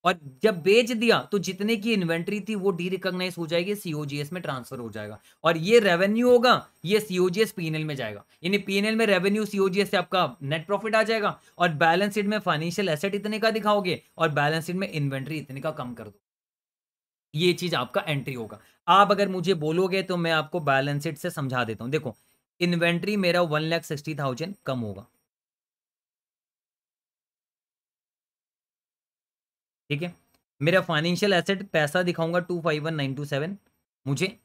और जब बेच दिया तो जितने की इन्वेंट्री थी वो डी रिकॉग्नाइज हो जाएगी सीओजीएस में ट्रांसफर हो जाएगा और ये रेवेन्यू होगा ये सीओजीएस पीएनएल में जाएगा यानी पीएनएल में रेवेन्यू सीओजीएस से आपका नेट प्रॉफिट आ जाएगा और बैलेंस शीट में फाइनेंशियल एसेट इतने का दिखाओगे और बैलेंस शीट में इन्वेंट्री इतने का कम कर दो ये चीज आपका एंट्री होगा आप अगर मुझे बोलोगे तो मैं आपको बैलेंस शीट से समझा देता हूँ देखो इन्वेंट्री मेरा वन लैख सिक्सटी थाउजेंड कम होगा ठीक है मेरा फाइनेंशियल एसेट पैसा दिखाऊंगा two five one nine two seven मुझे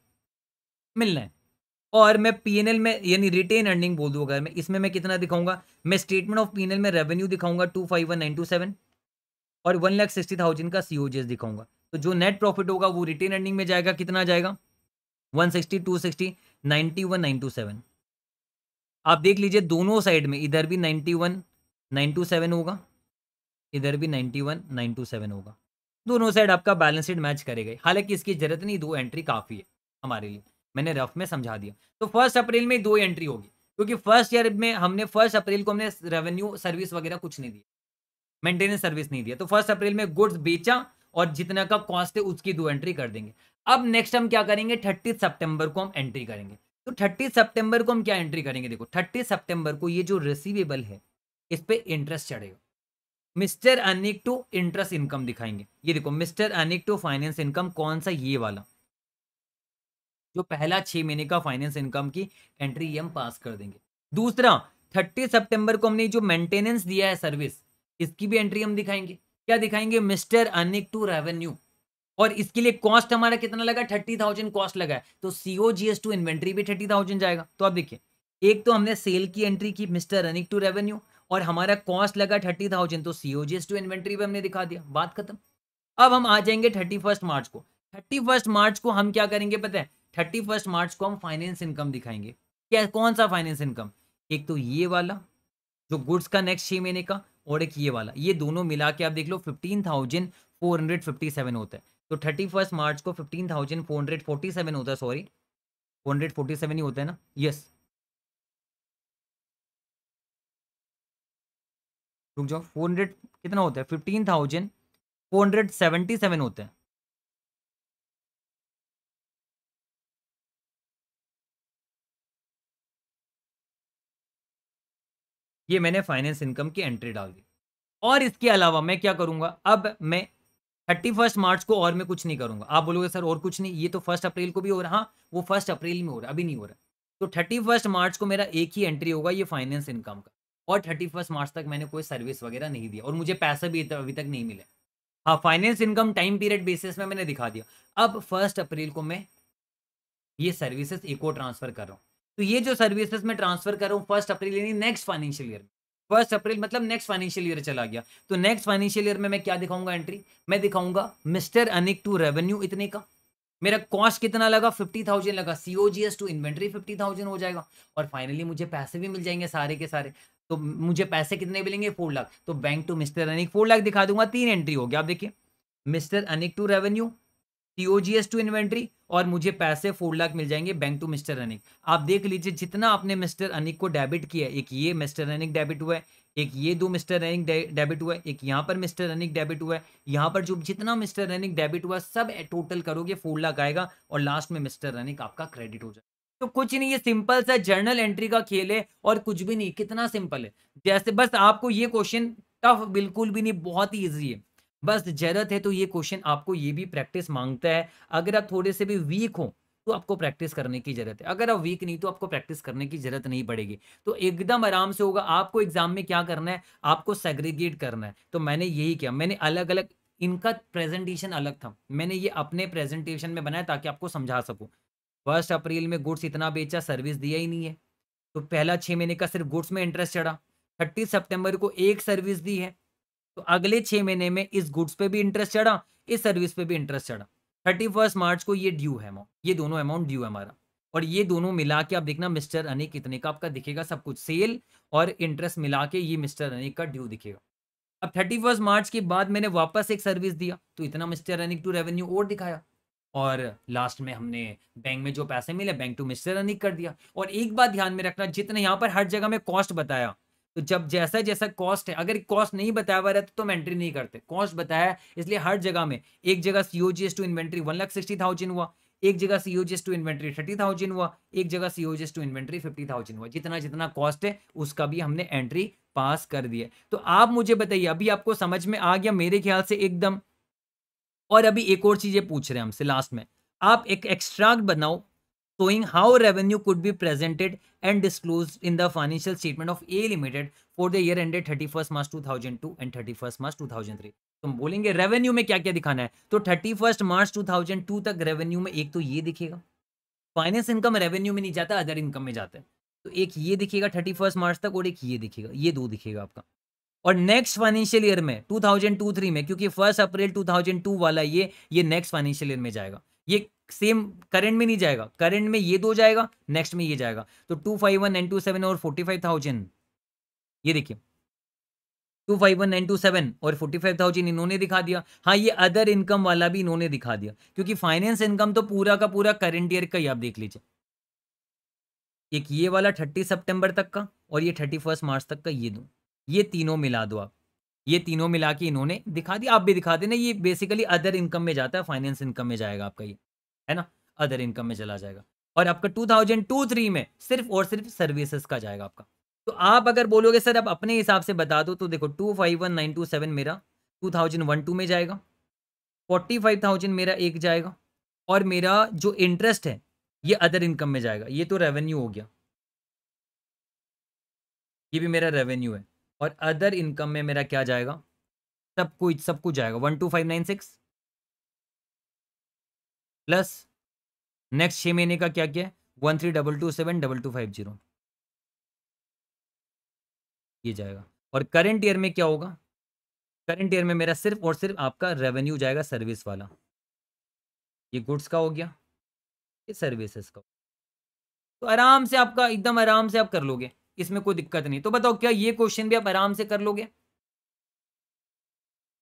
मिलना है और मैं पीएनएल में यानी रिटेन अर्निंग बोल दूँ अगर मैं इसमें मैं कितना दिखाऊंगा मैं स्टेटमेंट ऑफ पीएनएल में रेवेन्यू दिखाऊंगा two five one nine two seven और वन लाख सिक्सटी थाउजेंड का सीओजीएस दिखाऊंगा तो जो नेट प्रॉफिट होगा वो रिटेन अर्निंग में जाएगा कितना जाएगा one sixty two sixty ninety one nine two seven आप देख लीजिए दोनों साइड में इधर भी ninety one nine two seven होगा इधर भी ninety one nine two seven होगा दोनों साइड आपका बैलेंस शीट मैच करेगा हालांकि इसकी जरूरत नहीं दो एंट्री काफ़ी है हमारे लिए मैंने रफ में समझा दिया तो फर्स्ट अप्रैल में दो एंट्री होगी क्योंकि फर्स्ट ईयर में हमने फर्स्ट अप्रैल को हमने रेवेन्यू सर्विस वगैरह कुछ नहीं दिया मेंटेनेंस सर्विस नहीं दिया तो फर्स्ट अप्रैल में गुड्स बेचा और जितना का कॉस्ट है उसकी दो एंट्री कर देंगे अब नेक्स्ट हम क्या करेंगे थर्टी सितंबर को हम एंट्री करेंगे तो थर्टी सितंबर को हम क्या एंट्री करेंगे देखो थर्टी सितंबर को ये जो रिसीवेबल है इस पर इंटरेस्ट चढ़ेगा mister Anik to interest income दिखाएंगे ये देखो mister Anik to finance income कौन सा ये वाला जो पहला छह महीने का फाइनेंस इनकम की एंट्री हम पास कर देंगे दूसरा थर्टी सितंबर को हमने जो मेंटेनेंस दिया है सर्विस इसकी भी एंट्री हम दिखाएंगे क्या दिखाएंगे मिस्टर अनिक टू रेवेन्यू और इसके लिए कॉस्ट हमारा कितना लगा थर्टी थाउजेंड कॉस्ट लगा है तो सीओ एस टू इन्वेंट्री भी थर्टी थाउजेंड जाएगा तो आप देखिए एक तो हमने सेल की एंट्री की मिस्टर अनिक टू रेवेन्यू और हमारा कॉस्ट लगा थर्टी थाउजेंड तो सीओजीएस टू इन्वेंट्री पे हमने दिखा दिया बात खत्म अब हम आ जाएंगे थर्टी फर्स्ट मार्च को थर्टी फर्स्ट मार्च को हम क्या करेंगे पता है थर्टी फर्स्ट मार्च को हम फाइनेंस इनकम दिखाएंगे क्या कौन सा फाइनेंस इनकम एक तो ये वाला जो गुड्स का नेक्स्ट छह महीने का और एक ये वाला ये दोनों मिला के आप देख लो fifteen thousand four hundred fifty seven होता है तो थर्टी फर्स्ट मार्च को fifteen thousand four hundred forty seven होता है sorry four hundred forty seven ही होता है ना यस रुक जाओ फोर हंड्रेड कितना होता है fifteen thousand four hundred seventy seven होते हैं ये मैंने फाइनेंस इनकम की एंट्री डाल दी और इसके अलावा मैं क्या करूंगा अब मैं थर्टी फर्स्ट मार्च को और मैं कुछ नहीं करूंगा आप बोलोगे सर और कुछ नहीं ये तो फर्स्ट अप्रैल को भी हो रहा हाँ वो फर्स्ट अप्रैल में हो रहा अभी नहीं हो रहा तो थर्टी फर्स्ट मार्च को मेरा एक ही एंट्री होगा ये फाइनेंस इनकम का और थर्टी फर्स्ट मार्च तक मैंने कोई सर्विस वगैरह नहीं दिया और मुझे पैसे भी अभी तक नहीं मिले हाँ finance income time period basis में मैंने दिखा दिया अब फर्स्ट अप्रैल को मैं ये सर्विसेज इको ट्रांसफर कर रहा हूँ तो ये जो सर्विसेज मैं ट्रांसफर कर रहा हूँ फर्स्ट अप्रैल यानी नेक्स्ट फाइनेंशियल ईयर में फर्स्ट अप्रैल मतलब नेक्स्ट फाइनेंशियल ईयर चला गया तो नेक्स्ट फाइनेंशियल ईयर में मैं क्या दिखाऊंगा एंट्री मैं दिखाऊंगा मिस्टर अनिक टू रेवेन्यू इतने का मेरा कॉस्ट कितना लगा फिफ्टी थाउजेंड लगा COGS to inventory fifty thousand हो जाएगा और फाइनली मुझे पैसे भी मिल जाएंगे सारे के सारे तो मुझे पैसे कितने मिलेंगे फोर लाख तो bank to mister Anik four lakh दिखा दूंगा तीन एंट्री होगी आप देखिए mister Anik to revenue COGS to inventory और मुझे पैसे फोर लाख मिल जाएंगे बैंक टू मिस्टर अनिक आप देख लीजिए जितना आपने मिस्टर अनिक को डेबिट किया एक ये मिस्टर अनिक डेबिट हुआ है एक ये दो मिस्टर रनिक डेबिट हुआ है एक यहाँ पर मिस्टर रनिक डेबिट हुआ है यहाँ पर जो जितना मिस्टर रनिक डेबिट हुआ सब टोटल करोगे फोर लाख आएगा और लास्ट में मिस्टर रनिक आपका क्रेडिट हो जाएगा तो कुछ नहीं ये सिंपल सा जर्नल एंट्री का खेल है और कुछ भी नहीं कितना सिंपल है जैसे बस आपको ये क्वेश्चन टफ बिल्कुल भी नहीं बहुत ही ईजी है बस जरूरत है तो ये क्वेश्चन आपको ये भी प्रैक्टिस मांगता है अगर आप थोड़े से भी वीक हो तो आपको प्रैक्टिस करने की जरूरत है अगर आप वीक नहीं तो आपको प्रैक्टिस करने की जरूरत नहीं पड़ेगी तो एकदम आराम से होगा आपको एग्जाम में क्या करना है आपको सेग्रीगेट करना है तो मैंने यही किया मैंने अलग अलग इनका प्रेजेंटेशन अलग था मैंने ये अपने प्रेजेंटेशन में बनाया ताकि आपको समझा सकूं फर्स्ट अप्रैल में गुड्स इतना बेचा सर्विस दिया ही नहीं है तो पहला छः महीने का सिर्फ गुड्स में इंटरेस्ट चढ़ा थर्टी सितंबर को एक सर्विस दी है तो अगले छः महीने में इस गुड्स पे भी इंटरेस्ट चढ़ा इस सर्विस पे भी इंटरेस्ट चढ़ा थर्टी फर्स्ट मार्च को ये ड्यू है अमाउंट ये दोनों अमाउंट ड्यू है हमारा और ये दोनों मिला के आप देखना मिस्टर अनेक कितने का आपका दिखेगा सब कुछ सेल और इंटरेस्ट मिला के ये मिस्टर अनेक का ड्यू दिखेगा अब थर्टी फर्स्ट मार्च के बाद मैंने वापस एक सर्विस दिया तो इतना मिस्टर अनेक टू रेवेन्यू और दिखाया और लास्ट में हमने बैंक में जो पैसे मिले बैंक टू मिस्टर रनिंग कर दिया और एक बात ध्यान में रखना जितने यहाँ पर हर जगह में कॉस्ट बताया तो जब जैसा जैसा कॉस्ट है अगर कॉस्ट नहीं बताया हुआ रहता तो हम एंट्री नहीं करते कॉस्ट बताया इसलिए हर जगह में एक जगह C O G S to inventory one lakh sixty thousand हुआ एक जगह C O G S to inventory thirty thousand हुआ एक जगह C O G S to inventory fifty thousand हुआ जितना जितना कॉस्ट है उसका भी हमने एंट्री पास कर दिया तो आप मुझे बताइए अभी आपको समझ में आ गया मेरे ख्याल से एकदम और अभी एक और चीज़ें पूछ रहे हैं हमसे लास्ट में आप एक एक्स्ट्रैक्ट बनाओ showing how revenue could be presented and disclosed in the financial statement of A Limited for the year ended 31st March 2002 and 31st March 2003. तुम तो बोलेंगे रेवेन्यू में क्या क्या दिखाना है तो फर्स्ट मार्च टू तक रेवेन्यू में एक तो ये दिखेगा फाइनेंस इनकम रेवेन्यू में नहीं जाता अदर इनकम में जाता है तो एक ये दिखेगा थर्टी फर्स्ट मार्च तक और एक ये दिखेगा ये दो दिखेगा आपका और नेक्स्ट फाइनेंशियल ईयर में 2002-3 में क्योंकि फर्स्ट अप्रैल 2002 वाला ये ये नेक्स्ट फाइनेंशियल ईयर में जाएगा ये सेम करंट में नहीं जाएगा करंट में ये दो जाएगा नेक्स्ट में ये जाएगा तो two five one nine two seven और फोर्टी फाइव थाउजेंड ये देखिए two five one nine two seven और फोर्टी फाइव थाउजेंड इन्होंने दिखा दिया हाँ ये अदर इनकम वाला भी इन्होंने दिखा दिया क्योंकि फाइनेंस इनकम तो पूरा का पूरा करेंट ईयर का ही आप देख लीजिए एक ये वाला थर्टी सेप्टेम्बर तक का और ये थर्टी फर्स्ट मार्च तक का ये दो ये तीनों मिला दो आप ये तीनों मिला के इन्होंने दिखा दिया आप भी दिखा देना ये बेसिकली अदर इनकम में जाता है फाइनेंस इनकम में जाएगा आपका ये है ना अदर इनकम में चला जाएगा और आपका टू थाउजेंड टू थ्री में सिर्फ और सिर्फ सर्विसेज का जाएगा आपका तो आप अगर बोलोगे सर आप अपने हिसाब से बता दो तो देखो two five one nine two seven मेरा टू थाउजेंड वन टू में जाएगा फोर्टी फाइव थाउजेंड मेरा एक जाएगा और मेरा जो इंटरेस्ट है ये अदर इनकम में जाएगा ये तो रेवेन्यू हो गया ये भी मेरा रेवेन्यू है और अदर इनकम में मेरा क्या जाएगा सब कुछ सब कुछ जाएगा one two five nine six plus next छः महीने का क्या किया है one three double two seven double two five zero ये जाएगा और करंट ईयर में क्या होगा करंट ईयर में मेरा सिर्फ और सिर्फ आपका रेवेन्यू जाएगा सर्विस वाला ये गुड्स का हो गया ये सर्विसेज का तो आराम से आपका एकदम आराम से आप कर लोगे इसमें कोई दिक्कत नहीं तो बताओ क्या ये क्वेश्चन भी आप आराम से कर लोगे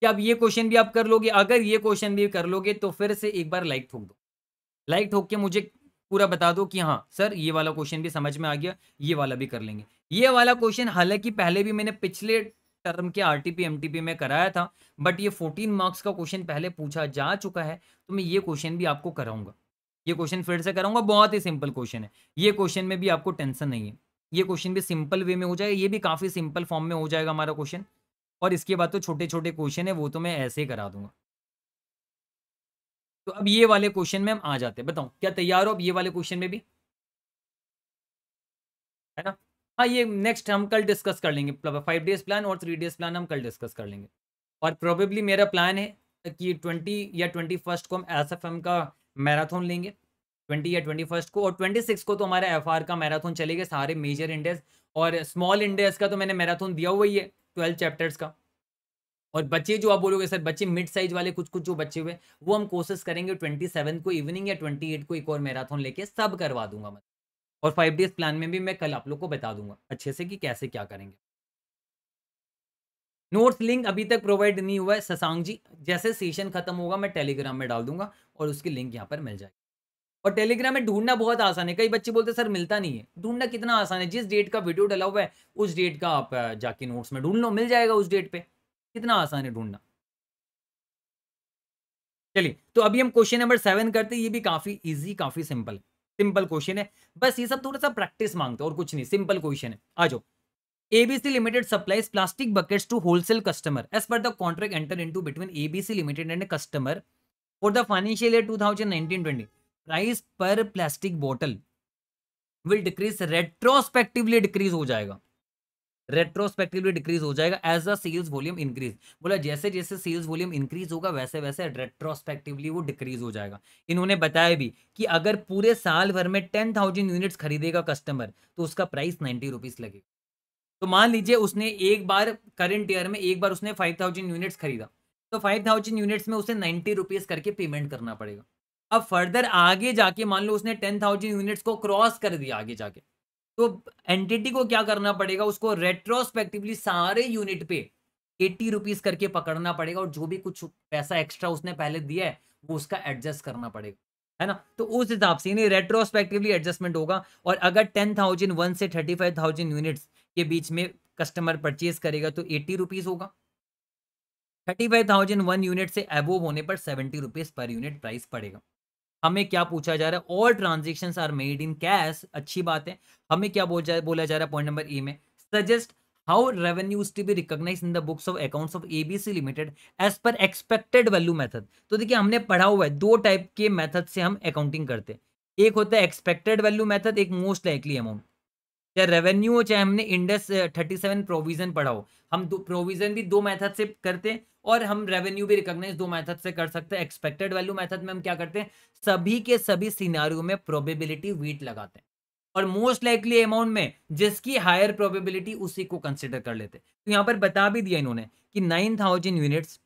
क्या आप ये क्वेश्चन भी आप कर लोगे अगर ये क्वेश्चन भी कर लोगे तो फिर से एक बार लाइक ठोक दो लाइक ठोक के मुझे पूरा बता दो कि हाँ सर ये वाला क्वेश्चन भी समझ में आ गया ये वाला भी कर लेंगे ये वाला क्वेश्चन हालांकि पहले भी मैंने पिछले टर्म के आरटीपी एमटीपी में कराया था बट ये 14 मार्क्स का क्वेश्चन पहले पूछा जा चुका है तो मैं ये क्वेश्चन भी आपको कराऊंगा ये क्वेश्चन फिर से कराऊंगा बहुत ही सिंपल क्वेश्चन है ये क्वेश्चन में भी आपको टेंशन नहीं है ये क्वेश्चन भी सिंपल वे में हो जाएगा ये भी काफ़ी सिंपल फॉर्म में हो जाएगा हमारा क्वेश्चन और इसके बाद तो छोटे छोटे क्वेश्चन है वो तो मैं ऐसे ही करा दूंगा तो अब ये वाले क्वेश्चन में हम आ जाते हैं बताओ क्या तैयार हो अब ये वाले क्वेश्चन में भी है ना हाँ ये नेक्स्ट हम कल डिस्कस कर लेंगे फाइव डेज प्लान और थ्री डेज प्लान हम कल डिस्कस कर लेंगे और प्रोबेबली मेरा प्लान है कि ट्वेंटी या ट्वेंटी फर्स्ट को हम एस एफ एम का मैराथन लेंगे ट्वेंटी या ट्वेंटी फर्स्ट को और ट्वेंटी सिक्स को तो हमारा एफ का मैराथन चलेगा सारे मेजर इंडियाज और स्मॉल इंडियाज का तो मैंने मैराथन दिया हुआ ही है ट्वेल्व चैप्टर्स का और बच्चे जो आप बोलोगे सर बच्चे मिड साइज वाले कुछ कुछ जो बच्चे हुए वो हम कोशिश करेंगे ट्वेंटी सेवन को इवनिंग या ट्वेंटी एट को एक और मैराथन लेके सब करवा दूंगा मैं और फाइव डेज प्लान में भी मैं कल आप लोग को बता दूंगा अच्छे से कि कैसे क्या करेंगे नोट्स लिंक अभी तक प्रोवाइड नहीं हुआ है ससांग जी जैसे सेशन खत्म होगा मैं टेलीग्राम में डाल दूंगा और उसकी लिंक यहाँ पर मिल जाएगी और टेलीग्राम में ढूंढना बहुत आसान है कई बच्चे बोलते सर मिलता नहीं है ढूंढना कितना आसान है जिस डेट का वीडियो डला हुआ है उस डेट का आप जाके नोट्स में ढूंढ लो मिल जाएगा उस डेट पे कितना आसान है ढूंढना चलिए तो अभी हम क्वेश्चन नंबर सेवन करते हैं ये भी काफी इजी काफी सिंपल सिंपल क्वेश्चन है बस ये सब थोड़ा सा प्रैक्टिस मांगते और कुछ नहीं सिंपल क्वेश्चन है आ जाओ ABC limited supplies plastic buckets to wholesale customer as per the contract enter into between ABC limited and customer for the financial year 2019-20 price per plastic बोतल विल डिक्रीज रेट्रोस्पेक्टिवली डिक्रीज हो जाएगा retrospectively decrease हो जाएगा as the sales volume increase बोला जैसे जैसे sales volume increase होगा वैसे वैसे रेट्रोस्पेक्टिवली वो डिक्रीज हो जाएगा इन्होंने बताया भी कि अगर पूरे साल भर में टेन थाउजेंड यूनिट्स खरीदेगा कस्टमर तो उसका प्राइस नाइन्टी रुपीज लगेगा तो मान लीजिए उसने एक बार करंट ईयर में एक बार उसने फाइव थाउजेंड यूनिट्स खरीदा तो फाइव थाउजेंड यूनिट्स में उसे नाइन्टी रुपीज़ करके पेमेंट करना पड़ेगा अब फर्दर आगे जाके मान लो उसने टेन थाउजेंड यूनिट्स को क्रॉस कर दिया आगे जाके तो एंटिटी को क्या करना पड़ेगा उसको रेट्रोस्पेक्टिवली सारे यूनिट पे एट्टी रुपीज करके पकड़ना पड़ेगा और जो भी कुछ पैसा एक्स्ट्रा उसने पहले दिया है वो उसका एडजस्ट करना पड़ेगा है ना तो उस हिसाब से यानी रेट्रोस्पेक्टिवली एडजस्टमेंट होगा और अगर टेन थाउजेंड वन से थर्टी फाइव थाउजेंड यूनिट्स के बीच में कस्टमर परचेज करेगा तो एट्टी रुपीज होगा thirty five thousand one unit से एबोव होने पर seventy rupees per unit price पड़ेगा हमें क्या पूछा जा रहा है all transaction are made in cash अच्छी बात है हमें क्या बोल जा, बोला जा रहा है पॉइंट नंबर ए में suggest how revenues to be recognized in the books of accounts of ABC limited as per expected value method तो देखिए हमने पढ़ा हुआ है दो टाइप के मेथड से हम अकाउंटिंग करते हैं एक होता है एक्सपेक्टेड वैल्यू मेथड एक मोस्ट लाइकली अमाउंट चाहे रेवेन्यू हो चाहे हमने इंडस थर्टी सेवन प्रोविजन पढ़ा हो हम दो प्रोविजन भी दो मेथड से करते हैं और हम रेवेन्यू भी रिकॉग्नाइज दो मेथड से कर सकते हैं एक्सपेक्टेड वैल्यू मेथड में हम क्या करते हैं सभी के सभी सीनारियों में प्रोबेबिलिटी वीट लगाते हैं और मोस्ट लाइकली अमाउंट में जिसकी हायर प्रोबेबिलिटी उसी को कंसिडर कर लेते तो यहाँ पर बता भी दिया इन्होंने कि थाउजेंड यूनिट्स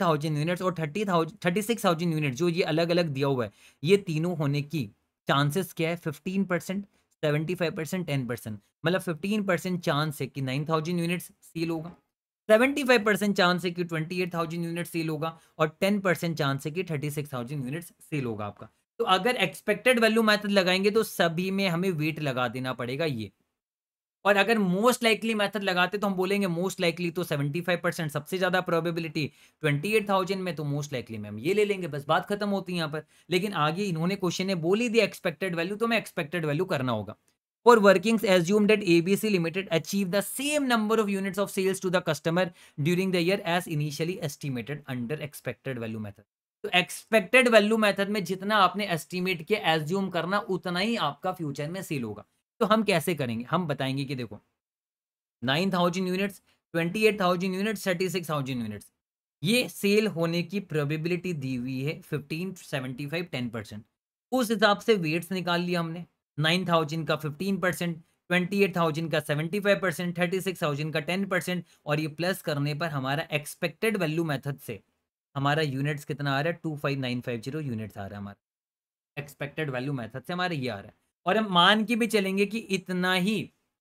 थाउजेंड यूनिट्स और सिक्स थाउजेंड यूनिट जो ये अलग अलग दिया हुआ है ये तीनों होने की चांसेस क्या है fifteen percent seventy five percent ten percent मतलब फिफ्टीन परसेंट चांस है कि नाइन थाउजेंड यूनिट्स सील होगा सेवेंटी फाइव परसेंट चांस है कि twenty eight thousand unit sale होगा और टेन परसेंट चांस है कि thirty six thousand units sale होगा आपका तो अगर एक्सपेक्टेड वैल्यू मैथड लगाएंगे तो सभी में हमें वेट लगा देना पड़ेगा ये और अगर मोस्ट लाइकली मेथड लगाते तो हम बोलेंगे मोस्ट लाइकली तो 75 परसेंट सबसे ज़्यादा प्रोबेबिलिटी 28,000 में तो मोस्ट लाइकली में ये ले लेंगे बस बात खत्म होती है यहाँ पर लेकिन आगे इन्होंने क्वेश्चन ने बोली दी एक्सपेक्टेड वैल्यू तो मैं एक्सपेक्टेड वैल्यू करना होगा assume that A B C limited achieve the same number of units of sales to the customer during the year as initially estimated under expected value method तो expected value method में जितना आपने estimate किया assume करना उतना ही आपका future में cell होगा तो हम कैसे करेंगे हम बताएंगे कि देखो nine thousand units twenty eight thousand units thirty six thousand units ये सेल होने की प्रोबेबिलिटी दी हुई है fifteen seventy five ten percent उस हिसाब से वेट्स निकाल लिया हमने नाइन थाउजेंड का fifteen percent twenty eight thousand का seventy five percent thirty six thousand का टेन परसेंट और ये प्लस करने पर हमारा एक्सपेक्टेड वैल्यू मेथड से हमारा यूनिट्स कितना आ रहा है two five nine five zero units आ रहा है हमारा एक्सपेक्टेड वैल्यू मैथड से हमारा ये आ रहा है और हम मान के भी चलेंगे कि इतना ही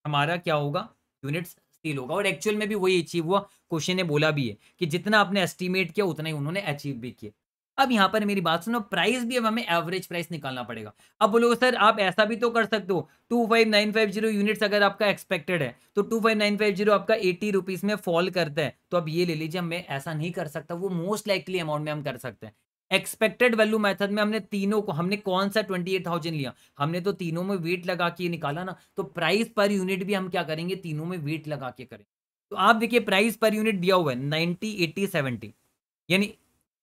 हमारा क्या होगा यूनिट्स स्टील होगा और एक्चुअल में भी वही अचीव हुआ क्वेश्चन ने बोला भी है कि जितना आपने एस्टिमेट किया उतना ही उन्होंने अचीव भी किया अब यहाँ पर मेरी बात सुनो प्राइस भी अब हमें एवरेज प्राइस निकालना पड़ेगा अब बोलोगे सर आप ऐसा भी तो कर सकते हो two five nine five zero units अगर आपका एक्सपेक्टेड है तो two five nine five zero आपका एटी रुपीज में फॉल करता है तो अब ये ले लीजिए मैं ऐसा नहीं कर सकता वो मोस्ट लाइकली अमाउंट में हम कर सकते हैं एक्सपेक्टेड वैल्यू मेथड में हमने तीनों को हमने कौन सा ट्वेंटी एट थाउजेंड लिया हमने तो तीनों में वेट लगा के निकाला ना तो प्राइस पर यूनिट भी हम क्या करेंगे तीनों में वेट लगा के करें तो आप देखिए प्राइस पर यूनिट दिया हुआ है नाइनटी एट्टी सेवेंटी यानी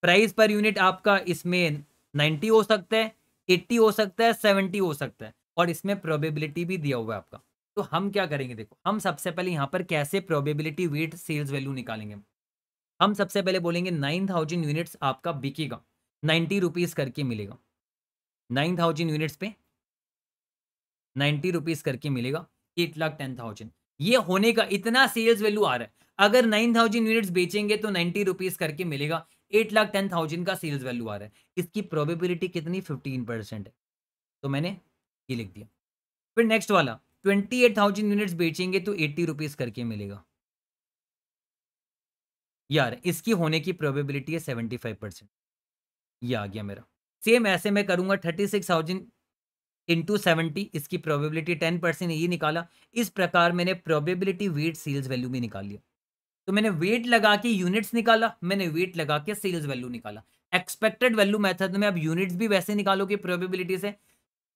प्राइस पर यूनिट आपका इसमें नाइन्टी हो सकता है एट्टी हो सकता है सेवेंटी हो सकता है और इसमें प्रोबेबिलिटी भी दिया हुआ है आपका तो हम क्या करेंगे देखो हम सबसे पहले यहाँ पर कैसे प्रोबेबिलिटी वेट सेल्स वैल्यू निकालेंगे हम सबसे पहले बोलेंगे नाइन थाउजेंड यूनिट्स आपका बिकेगा नाइन्टी रुपीज़ करके मिलेगा नाइन थाउजेंड यूनिट्स पे नाइन्टी रुपीज़ करके मिलेगा एट लाख टेन थाउजेंड ये होने का इतना सेल्स वैल्यू आ रहा है अगर नाइन थाउजेंड यूनिट्स बेचेंगे तो नाइन्टी रुपीज़ करके मिलेगा एट लाख टेन थाउजेंड का सेल्स वैल्यू आ रहा है इसकी प्रोबेबिलिटी कितनी फिफ्टीन परसेंट है तो मैंने ये लिख दिया फिर नेक्स्ट वाला ट्वेंटी एट थाउजेंड यूनिट्स बेचेंगे तो एट्टी रुपीज़ करके मिलेगा यार इसकी होने की प्रोबेबिलिटी है सेवेंटी फाइव परसेंट ये आ गया मेरा सेम ऐसे मैं करूँगा thirty six thousand into seventy इसकी प्रोबेबिलिटी टेन परसेंट ये निकाला इस प्रकार मैंने प्रोबेबिलिटी वेट सेल्स वैल्यू भी निकाल लिया तो मैंने वेट लगा के यूनिट्स निकाला मैंने वेट लगा के सेल्स वैल्यू निकाला एक्सपेक्टेड वैल्यू मेथड में अब यूनिट्स भी वैसे निकालोगे प्रोबेबिलिटी से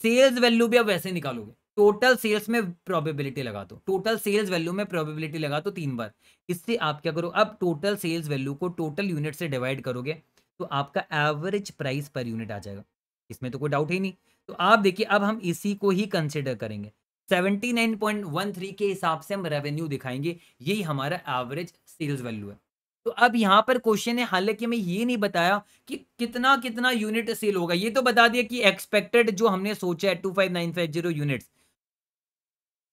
सेल्स वैल्यू भी अब वैसे निकालोगे टोटल सेल्स में प्रोबेबिलिटी लगा दो टोटल सेल्स वैल्यू में प्रोबेबिलिटी लगा दो तीन बार इससे आप क्या करो अब टोटल सेल्स वैल्यू को टोटल यूनिट से डिवाइड करोगे तो आपका एवरेज प्राइस पर यूनिट आ जाएगा इसमें तो कोई डाउट ही नहीं तो आप देखिए अब हम इसी को ही कंसिडर करेंगे 79.13 के हिसाब से हम रेवेन्यू दिखाएंगे यही हमारा एवरेज सेल्स वैल्यू है तो अब यहाँ पर क्वेश्चन है हालांकि हमें ये नहीं बताया कि कितना कितना यूनिट सेल होगा ये तो बता दिया कि एक्सपेक्टेड जो हमने सोचा है two five nine five zero unit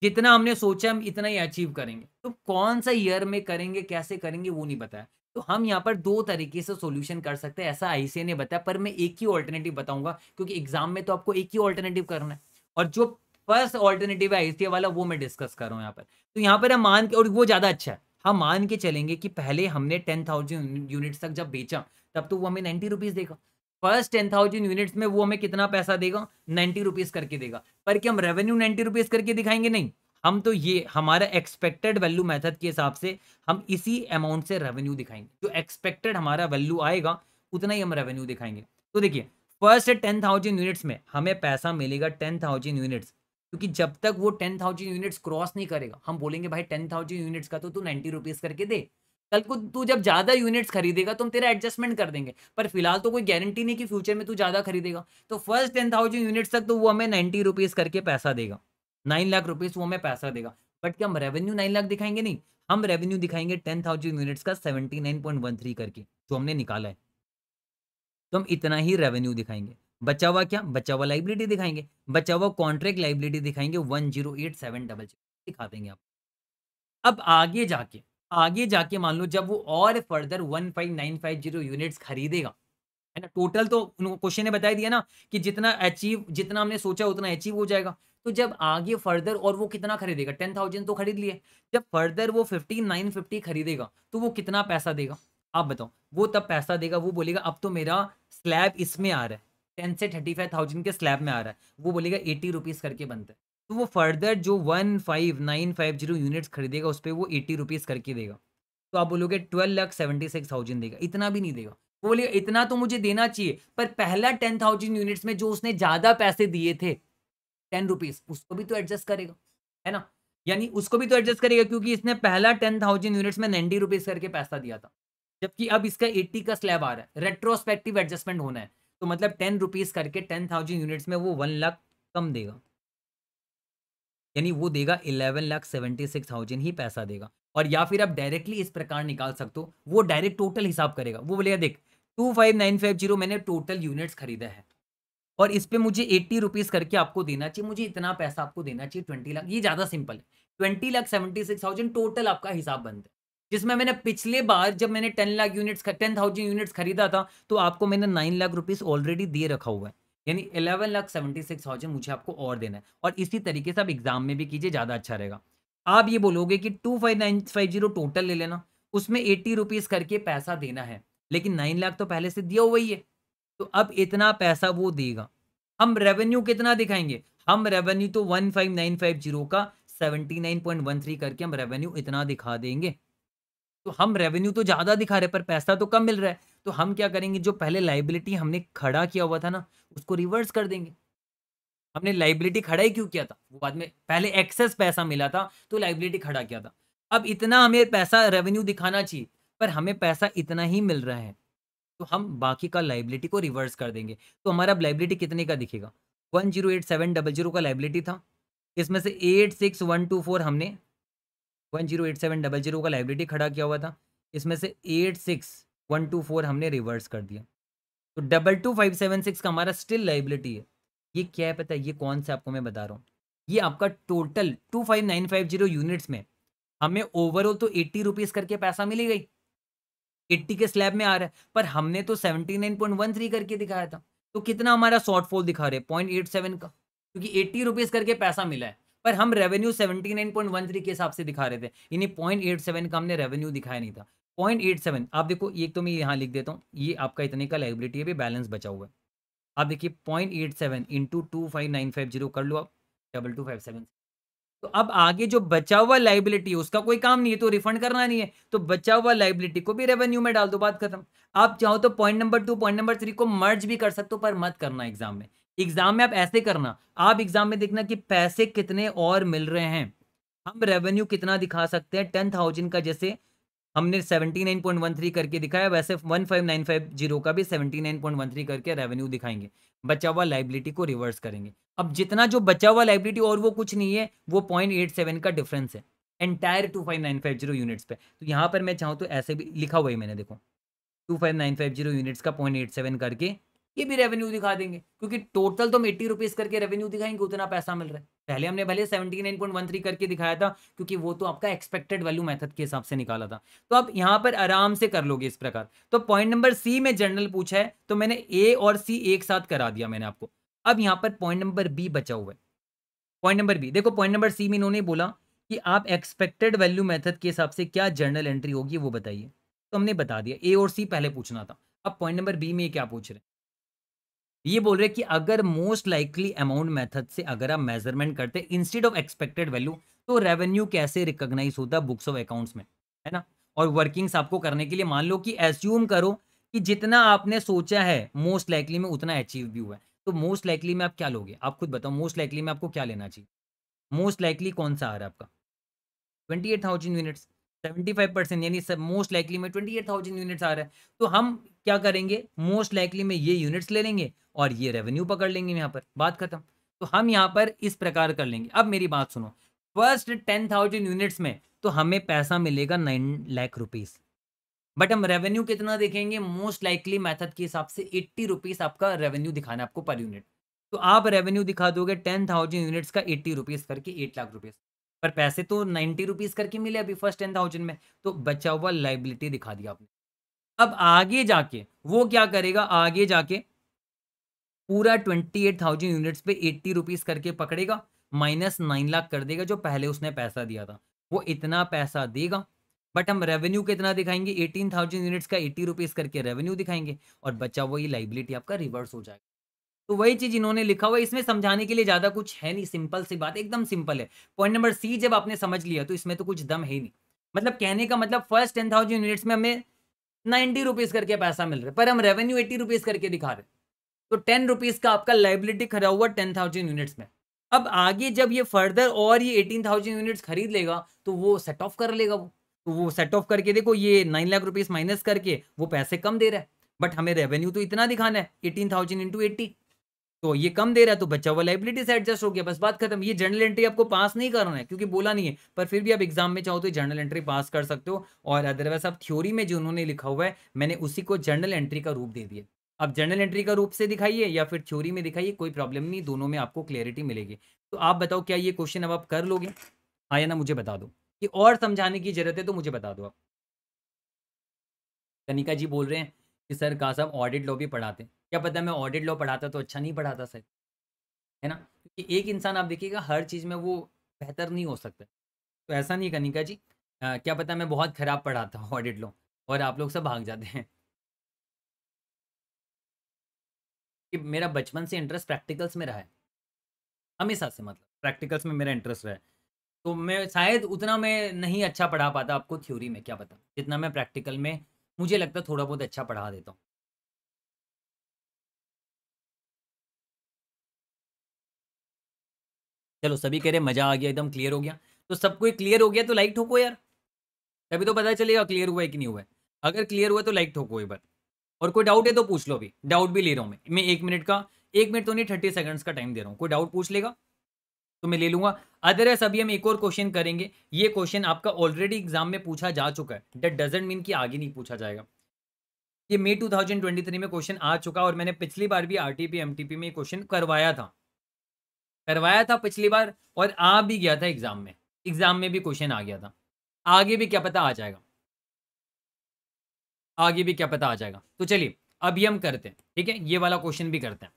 जितना हमने सोचा हम इतना ही अचीव करेंगे तो कौन सा ईयर में करेंगे कैसे करेंगे वो नहीं बताया तो हम यहाँ पर दो तरीके से सोल्यूशन कर सकते हैं ऐसा आईसीए ने बताया पर मैं एक ही ऑल्टरनेटिव बताऊंगा क्योंकि एग्जाम में तो आपको एक ही ऑल्टरनेटिव करना है और जो फर्स्ट ऑल्टरनेटिव है आईसीए वाला वो मैं डिस्कस कर रहा हूँ यहाँ पर तो यहाँ पर हम मान के और वो ज़्यादा अच्छा है हम मान के चलेंगे कि पहले हमने टेन थाउजेंड यूनिट्स तक जब बेचा तब तो वो हमें नाइन्टी रुपीज़ देगा फर्स्ट टेन थाउजेंड यूनिट्स में वो हमें कितना पैसा देगा नाइन्टी रुपीज़ करके देगा पर क्या हम रेवेन्यू नाइन्टी रुपीज़ करके दिखाएंगे नहीं हम तो ये हमारा एक्सपेक्टेड वैल्यू मेथड के हिसाब से हम इसी अमाउंट से रेवेन्यू दिखाएंगे जो एक्सपेक्टेड हमारा वैल्यू आएगा उतना ही हम रेवेन्यू दिखाएंगे तो देखिए फर्स्ट टेन थाउजेंड यूनिट्स में हमें पैसा मिलेगा टेन थाउजेंड यूनिट्स क्योंकि जब तक वो टेन थाउजेंड यूनिट्स क्रॉस नहीं करेगा हम बोलेंगे भाई टेन थाउजेंड यूनिट्स का तो तू नाइन्टी रुपीज़ करके दे कल को तू जब ज़्यादा यूनिट्स खरीदेगा तो हम तेरा एडजस्टमेंट कर देंगे पर फिलहाल तो कोई गारंटी नहीं कि फ्यूचर में तू ज़्यादा खरीदेगा तो फर्स्ट टेन थाउजेंड यूनिट्स तक तो वो हमें नाइन्टी रुपीज़ करके पैसा देगा नाइन लाख रुपीज वो हमें पैसा देगा बट क्या हम रेवेन्यू नाइन लाख दिखाएंगे नहीं हम रेवेन्यू दिखाएंगे टेन थाउजेंड यूनिट्स का seventy nine point one three करके जो हमने निकाला है तो हम इतना ही रेवेन्यू दिखाएंगे बचा हुआ क्या बचा हुआ लाइबिलिटी दिखाएंगे बचा हुआ कॉन्ट्रैक्ट लाइबिलिटी दिखाएंगे one zero eight seven double zero दिखा देंगे आप अब आगे जाके आगे जाके मान लो जब वो और further one five nine five zero units खरीदेगा है ना टोटल तो क्वेश्चन ने बताया दिया ना कि जितना अचीव जितना हमने सोचा उतना अचीव हो जाएगा तो जब आगे फर्दर और वो कितना खरीदेगा टेन थाउजेंड तो खरीद लिए जब फर्दर वो फिफ्टी नाइन फिफ्टी खरीदेगा तो वो कितना पैसा देगा आप बताओ वो तब पैसा देगा वो बोलेगा अब तो मेरा स्लैब इसमें आ रहा है टेन से थर्टी फाइव थाउजेंड के स्लैब में आ रहा है वो बोलेगा एटी रुपीज़ करके बनता है तो वो फर्दर जो one five nine five zero units खरीदेगा उस पर वो एटी रुपीज़ करके देगा तो आप बोलोगे twelve lakh seventy six thousand देगा इतना भी नहीं देगा वो बोलेगा इतना तो मुझे देना चाहिए पर पहला टेन थाउजेंड यूनिट्स में जो उसने ज़्यादा पैसे दिए थे टेन रुपीज उसको भी तो एडजस्ट करेगा है ना यानी उसको भी तो एडजस्ट करेगा क्योंकि इसने पहला टेन थाउजेंड यूनिट्स में नाइनटी रुपीज करके पैसा दिया था जबकि अब इसका एट्टी का स्लैब आ रहा है रेट्रोस्पेक्टिव एडजस्टमेंट होना है तो मतलब टेन रुपीज करके टेन थाउजेंड यूनिट्स में वो वन लाख कम देगा यानी वो देगा eleven lakh seventy six thousand ही पैसा देगा और या फिर आप डायरेक्टली इस प्रकार निकाल सकते हो वो डायरेक्ट टोटल हिसाब करेगा वो बोलेगा देख two five nine five zero मैंने टोटल यूनिट्स खरीदा है और इस पर मुझे एट्टी रुपीज़ करके आपको देना चाहिए मुझे इतना पैसा आपको देना चाहिए ट्वेंटी लाख ये ज़्यादा सिंपल है twenty lakh seventy six thousand total आपका हिसाब बनता है जिसमें मैंने पिछले बार जब मैंने ten lakh units ten thousand units खरीदा था तो आपको मैंने नाइन लाख रुपीज़ ऑलरेडी दे रखा हुआ है यानी eleven lakh seventy six thousand मुझे आपको और देना है और इसी तरीके से आप एग्जाम में भी कीजिए ज़्यादा अच्छा रहेगा आप ये बोलोगे कि two five nine five zero total ले लेना उसमें एट्टी रुपीज़ करके पैसा देना है लेकिन नाइन लाख तो पहले से दिया हुआ ही है तो अब इतना पैसा वो देगा हम रेवेन्यू कितना दिखाएंगे हम रेवेन्यू तो one five nine five zero का seventy nine point one three करके हम रेवेन्यू इतना दिखा देंगे तो हम रेवेन्यू तो ज़्यादा दिखा रहे पर पैसा तो कम मिल रहा है तो हम क्या करेंगे जो पहले लाइबिलिटी हमने खड़ा किया हुआ था ना उसको रिवर्स कर देंगे हमने लाइबिलिटी खड़ा ही क्यों किया था वो बाद में पहले एक्सेस पैसा मिला था तो लाइबिलिटी खड़ा किया था अब इतना हमें पैसा रेवेन्यू दिखाना चाहिए पर हमें पैसा इतना ही मिल रहा है तो हम बाकी का लाइबिलिटी को रिवर्स कर देंगे तो हमारा अब लाइबिलिटी कितने का दिखेगा one zero eight seven double zero का लाइबिलिटी था इसमें से eight six one two four हमने one zero eight seven double zero का लाइबिलिटी खड़ा किया हुआ था इसमें से eight six one two four हमने रिवर्स कर दिया तो double two five seven six का हमारा स्टिल लाइबिलिटी है ये क्या है पता है ये कौन सा आपको मैं बता रहा हूँ ये आपका total two five nine five zero units में हमें ओवरऑल तो एट्टी रुपीज़ करके पैसा मिली गई एट्टी के स्लैब में आ रहा है पर हमने तो seventy nine point one three करके दिखाया था तो कितना हमारा शॉर्टफॉल दिखा रहे पॉइंट एट सेवन का क्योंकि एट्टी रुपीज़ करके पैसा मिला है पर हम revenue seventy nine point one three के हिसाब से दिखा रहे थे यानी पॉइंट एट सेवन का हमने रेवेन्यू दिखाया नहीं था पॉइंट एट सेवन आप देखो एक तो मैं यहाँ लिख देता हूँ ये आपका इतने का लाइबिलिटी है भी बैलेंस बचा हुआ है आप देखिए point eight seven into two five nine five zero कर लो आप डबल टू फाइव सेवन तो अब आगे जो बचा हुआ लाइबिलिटी है उसका कोई काम नहीं है तो रिफंड करना नहीं है तो बचा हुआ लाइबिलिटी को भी रेवेन्यू में डाल दो बात खत्म आप चाहो तो point number two point number three को मर्ज भी कर सकते हो पर मत करना एग्जाम में एग्जाम में आप ऐसे करना आप एग्जाम में देखना कि पैसे कितने और मिल रहे हैं हम रेवेन्यू कितना दिखा सकते हैं टेन थाउजेंड का जैसे हमने seventy nine point one three करके दिखाया वैसे one five nine five zero का भी seventy nine point one three करके रेवेन्यू दिखाएंगे बचा हुआ लाइबिलिटी को रिवर्स करेंगे अब जितना जो बचा हुआ लाइबिलिटी और वो कुछ नहीं है वो पॉइंट एट सेवन का डिफरेंस है entire two five nine five zero units पे तो यहाँ पर मैं चाहूँ तो ऐसे भी लिखा हुआ ही मैंने देखो two five nine five zero units का पॉइंट एट सेवन करके ये भी रेवेन्यू दिखा देंगे क्योंकि टोटल तो हम एट्टी रुपीज करके रेवेन्यू दिखाएंगे उतना पैसा मिल रहा है पहले हमने भले seventy nine point one three करके दिखाया था क्योंकि वो तो आपका एक्सपेक्टेड वैल्यू मेथड के हिसाब से निकाला था तो आप यहाँ पर आराम से कर लोगे इस प्रकार तो पॉइंट नंबर सी में जनरल पूछा है तो मैंने ए और सी एक साथ करा दिया मैंने आपको अब यहाँ पर पॉइंट नंबर बी बचा हुआ है पॉइंट नंबर बी देखो पॉइंट नंबर सी में इन्होंने बोला कि आप एक्सपेक्टेड वैल्यू मेथड के हिसाब से क्या जर्नल एंट्री होगी वो बताइए तो हमने बता दिया ए और सी पहले पूछना था अब पॉइंट नंबर बी में क्या पूछ रहे हैं ये बोल रहे कि अगर मोस्ट लाइकली अमाउंट मेथड से अगर आप मेजरमेंट करते इंस्टेड ऑफ एक्सपेक्टेड वैल्यू तो रेवेन्यू कैसे रिकॉग्नाइज होता है बुक्स ऑफ अकाउंट्स में है ना और वर्किंग्स आपको करने के लिए मान लो कि एज्यूम करो कि जितना आपने सोचा है मोस्ट लाइकली में उतना अचीव भी हुआ है तो मोस्ट लाइकली में आप क्या लोगे आप खुद बताओ मोस्ट लाइकली में आपको क्या लेना चाहिए मोस्ट लाइकली कौन सा आ रहा है आपका twenty eight thousand units seventy five percent यानी सब मोस्ट लाइकली में ट्वेंटी एट थाउजेंड यूनिट्स आ रहा है तो हम क्या करेंगे मोस्ट लाइकली में ये यूनिट्स ले लेंगे और ये रेवेन्यू पकड़ लेंगे यहाँ पर बात खत्म तो हम यहाँ पर इस प्रकार कर लेंगे अब मेरी बात सुनो फर्स्ट टेन थाउजेंड यूनिट्स में तो हमें पैसा मिलेगा नाइन लाख रुपीस बट हम रेवेन्यू कितना देखेंगे मोस्ट लाइकली मेथड के हिसाब से एट्टी रुपीज़ आपका रेवेन्यू दिखाना आपको पर यूनिट तो आप रेवेन्यू दिखा दोगे टेन थाउजेंड यूनिट्स का एट्टी रुपीज़ करके एट लाख रुपीज़ पर पैसे तो नाइन्टी रुपीज़ करके मिले अभी फर्स्ट टेन थाउजेंड में तो बचा हुआ लाइबिलिटी दिखा दिया आपने अब आगे जाके वो क्या करेगा आगे जाके पूरा ट्वेंटी एट थाउजेंड यूनिट्स पे एट्टी रुपीज़ करके पकड़ेगा माइनस नाइन लाख कर देगा जो पहले उसने पैसा दिया था वो इतना पैसा देगा बट हम रेवेन्यू कितना दिखाएंगे एटीन थाउजेंड यूनिट्स का एट्टी रुपीज़ करके रेवेन्यू दिखाएंगे और बचा वही लाइबिलिटी आपका रिवर्स हो जाएगा तो वही चीज़ इन्होंने लिखा हुआ इसमें समझाने के लिए ज़्यादा कुछ है नहीं सिंपल सी बात एकदम सिंपल है पॉइंट नंबर सी जब आपने समझ लिया तो इसमें तो कुछ दम है ही नहीं मतलब कहने का मतलब फर्स्ट टेन थाउजेंड यूनिट्स में हमें नाइन्टी रुपीज़ करके पैसा मिल रहा है पर हम रेवेन्यू एट्टी रुपीज़ करके दिखा रहे हैं तो टेन रुपीज का आपका लाइबिलिटी खड़ा हुआ टेन थाउजेंड यूनिट्स में अब आगे जब ये फर्दर और ये एटीन थाउजेंड यूनिट्स खरीद लेगा तो वो सेट ऑफ कर लेगा वो तो वो सेट ऑफ करके देखो ये नाइन लाख रुपीज माइनस करके वो पैसे कम दे रहा है बट हमें रेवेन्यू तो इतना दिखाना है एटीन थाउजेंड इंटू एट्टी तो ये कम दे रहा है तो बच्चा हुआ लाइबिलिटी से एडजस्ट हो गया बस बात खत्म ये जर्नल एंट्री आपको पास नहीं करना है क्योंकि बोला नहीं है पर फिर भी आप एग्जाम में चाहो तो जर्नल एंट्री पास कर सकते हो और अदरवाइज आप थ्योरी में जो उन्होंने लिखा हुआ है मैंने उसी को जर्नल एंट्री का रूप दे दिया आप जर्नल एंट्री का रूप से दिखाइए या फिर थ्योरी में दिखाइए कोई प्रॉब्लम नहीं दोनों में आपको क्लियरिटी मिलेगी तो आप बताओ क्या ये क्वेश्चन अब आप कर लोगे हाँ या ना मुझे बता दो कि और समझाने की जरूरत है तो मुझे बता दो आप कनिका जी बोल रहे हैं कि सर का साहब ऑडिट लॉ भी पढ़ाते हैं क्या पता मैं ऑडिट लॉ पढ़ाता तो अच्छा नहीं पढ़ाता सर है ना क्योंकि एक इंसान आप देखिएगा हर चीज़ में वो बेहतर नहीं हो सकता तो ऐसा नहीं कनिका जी आ, क्या पता मैं बहुत ख़राब पढ़ाता हूँ ऑडिट लॉ और आप लोग सब भाग जाते हैं कि मेरा बचपन से इंटरेस्ट प्रैक्टिकल्स में रहा है हमेशा से मतलब प्रैक्टिकल्स में मेरा इंटरेस्ट रहा है तो मैं शायद उतना मैं नहीं अच्छा पढ़ा पाता आपको थ्योरी में क्या पता जितना मैं प्रैक्टिकल में मुझे लगता थोड़ा बहुत अच्छा पढ़ा देता हूँ चलो सभी कह रहे मज़ा आ गया एकदम क्लियर हो गया तो सब कोई क्लियर हो गया तो लाइक ठोको यार तभी तो पता चलेगा क्लियर हुआ है कि नहीं हुआ है अगर क्लियर हुआ तो लाइक ठोको एक बार और कोई डाउट है तो पूछ लो भी डाउट भी ले रहा हूँ मैं मैं एक मिनट का एक मिनट तो नहीं थर्टी सेकंड्स का टाइम दे रहा हूँ कोई डाउट पूछ लेगा तो मैं ले लूँगा अदरवाइज अभी हम एक और क्वेश्चन करेंगे ये क्वेश्चन आपका ऑलरेडी एग्जाम में पूछा जा चुका है डेट डजेंट मीन कि आगे नहीं पूछा जाएगा ये मे टू में क्वेश्चन आ चुका और मैंने पिछली बार भी आर टी पी में क्वेश्चन करवाया था करवाया था पिछली बार और आ भी गया था एग्जाम में एग्जाम में भी क्वेश्चन आ गया था आगे भी क्या पता आ जाएगा आगे भी क्या पता आ जाएगा तो चलिए अब ये हम करते हैं ठीक है ये वाला क्वेश्चन भी करते हैं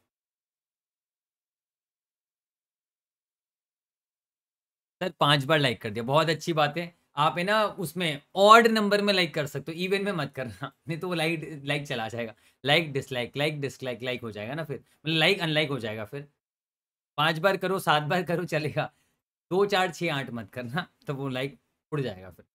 सर पांच बार लाइक कर दिया बहुत अच्छी बात है आप है ना उसमें ऑड नंबर में लाइक कर सकते हो इवन में मत करना नहीं तो वो लाइक लाइक चला जाएगा like dislike like dislike like हो जाएगा ना फिर मतलब लाइक अनलाइक हो जाएगा फिर पांच बार करो सात बार करो चलेगा दो चार छः आठ मत करना तो वो लाइक उड़ जाएगा फिर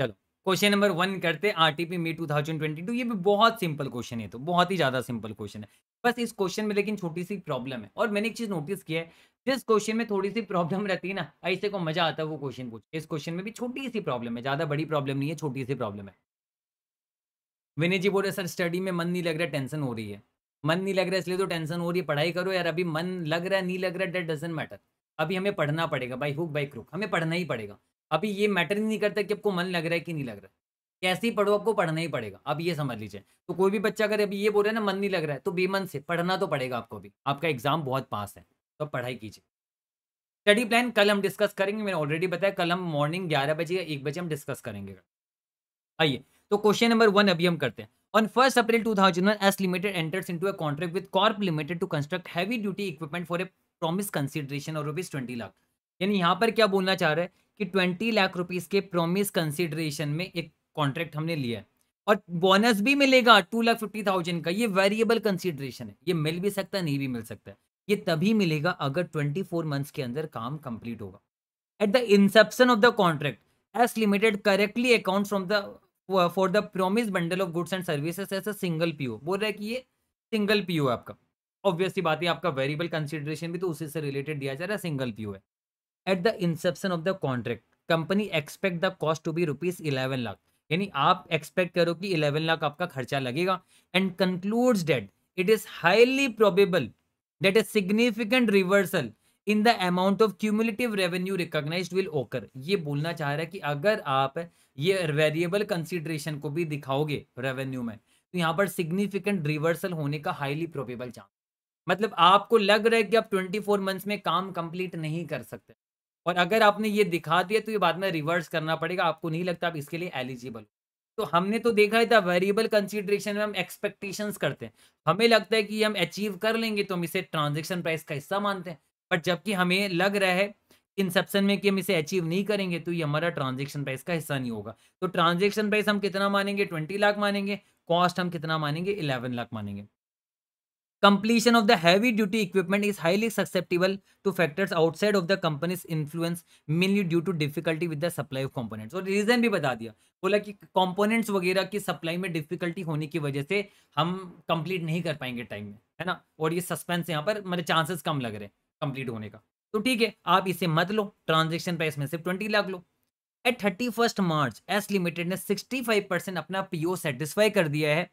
चलो क्वेश्चन नंबर वन करते हैं आरटीपी मे 2022 ये भी बहुत सिंपल क्वेश्चन है तो बहुत ही ज्यादा सिंपल क्वेश्चन है बस इस क्वेश्चन में लेकिन छोटी सी प्रॉब्लम है और मैंने एक चीज नोटिस किया है जिस क्वेश्चन में थोड़ी सी प्रॉब्लम रहती है ना ऐसे को मजा आता है वो क्वेश्चन पूछ इस क्वेश्चन में भी छोटी सी प्रॉब्लम है ज्यादा बड़ी प्रॉब्लम नहीं है छोटी सी प्रॉब्लम है विनय जी बोले सर स्टडी में मन नहीं लग रहा टेंशन हो रही है मन नहीं लग रहा इसलिए तो टेंशन हो रही है पढ़ाई करो यार अभी मन लग रहा है नहीं लग रहा है डेट डजेंट मैटर अभी हमें पढ़ना पड़ेगा बाई हुक बाई क्रुक हमें पढ़ना ही पड़ेगा अभी ये मैटर ही नहीं करता कि आपको मन लग रहा है कि नहीं लग रहा है कैसे ही पढ़ो आपको पढ़ना ही पड़ेगा आप ये समझ लीजिए तो कोई भी बच्चा अगर अभी ये बोल रहा है ना मन नहीं लग रहा है तो बेमन से पढ़ना तो पड़ेगा आपको अभी आपका एग्जाम बहुत पास है तो पढ़ाई कीजिए स्टडी प्लान कल हम डिस्कस करेंगे मैंने ऑलरेडी बताया कल हम मॉर्निंग ग्यारह बजे या एक बजे हम डिस्कस करेंगे आइए तो क्वेश्चन नंबर वन अभी हम करते हैं first April to 2001, S limited enters into a contract with corp limited to construct heavy duty equipment for a promise consideration और रुपीज ट्वेंटी लाख यानी यहाँ पर क्या बोलना चाह रहे हैं कि ट्वेंटी लाख रुपीज़ के प्रोमिस कंसिडरेशन में एक कॉन्ट्रैक्ट हमने लिया है और बोनस भी मिलेगा टू लाख फिफ्टी थाउजेंड का ये वेरिएबल कंसिडरेशन है ये मिल भी सकता है नहीं भी मिल सकता है ये तभी मिलेगा अगर ट्वेंटी फोर मंथ्स के अंदर काम कंप्लीट होगा at the inception of the contract S limited correctly account from the for the promise bundle of goods and services as a single ओ बोल रहा है कि ये सिंगल पी है आपका ऑब्वियसली बात है आपका वेरिएबल कंसिडरेशन भी तो उसी से रिलेटेड दिया जा रहा है सिंगल ओ है at the inception of the contract company expect the cost to be rupees eleven lakh यानी आप एक्सपेक्ट करो कि इलेवन लाख आपका खर्चा लगेगा and concludes that it is highly probable that a significant reversal in the amount of cumulative revenue recognized will occur ये बोलना चाह रहा है कि अगर आप ये वेरिएबल कंसिडरेशन को भी दिखाओगे रेवेन्यू में तो यहाँ पर सिग्निफिकेंट रिवर्सल होने का हाईली प्रोबेबल चांस मतलब आपको लग रहा है कि आप 24 मंथ्स में काम कंप्लीट नहीं कर सकते और अगर आपने ये दिखा दिया तो ये बाद में रिवर्स करना पड़ेगा आपको नहीं लगता आप इसके लिए एलिजिबल तो हमने तो देखा ही था वेरिएबल कंसिडरेशन में हम एक्सपेक्टेशंस करते हैं हमें लगता है कि हम अचीव कर लेंगे तो हम इसे ट्रांजेक्शन प्राइस का हिस्सा मानते हैं बट जबकि हमें लग रहा है इंसेप्शन में कि हम इसे अचीव नहीं करेंगे तो ये हमारा ट्रांजेक्शन प्राइस का हिस्सा नहीं होगा तो ट्रांजेक्शन प्राइस हम कितना मानेंगे ट्वेंटी लाख मानेंगे कॉस्ट हम कितना मानेंगे इलेवन लाख मानेंगे completion of the heavy duty equipment is highly susceptible to factors outside of the company's influence mainly due to difficulty with the supply of components और रीजन भी बता दिया बोला कि कंपोनेंट्स वगैरह की सप्लाई में डिफिकल्टी होने की वजह से हम कंप्लीट नहीं कर पाएंगे टाइम में है ना और ये सस्पेंस यहाँ पर मतलब चांसेस कम लग रहे हैं कंप्लीट होने का तो ठीक है आप इसे मत लो ट्रांजेक्शन प्राइस में सिर्फ ट्वेंटी लाख लो at thirty first March S limited ने सिक्सटी फाइव परसेंट अपना पीओ सेटिस्फाई कर दिया है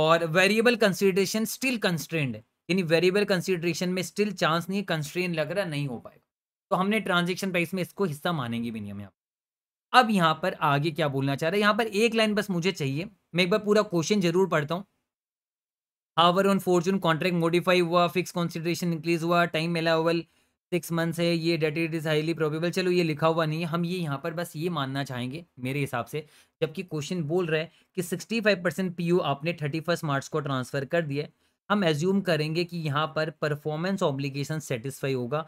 और वेरिएबल कंसिडरेशन स्टिल कंस्ट्रेंड है यानी वेरिएबल कंसिडरेशन में स्टिल चांस नहीं कंस्ट्रेन लग रहा नहीं हो पाएगा तो हमने ट्रांजेक्शन प्राइस में इसको हिस्सा मानेंगे भी नहीं हम यहाँ अब यहाँ पर आगे क्या बोलना चाह रहे हैं यहाँ पर एक लाइन बस मुझे चाहिए मैं एक बार पूरा क्वेश्चन जरूर पढ़ता हूँ however on fourth June contract modify हुआ फिक्स कॉन्सिडरेशन इंक्रीज हुआ टाइम अलावल सिक्स मंथ्स है ये date it is highly probable चलो ये लिखा हुआ नहीं है हम ये यहाँ पर बस ये मानना चाहेंगे मेरे हिसाब से जबकि क्वेश्चन बोल रहा है कि सिक्सटी फाइव परसेंट पी आपने थर्टी फर्स्ट मार्च को ट्रांसफ़र कर दिया हम एज्यूम करेंगे कि यहाँ पर परफॉर्मेंस ऑब्लिगेशन सेटिस्फाई होगा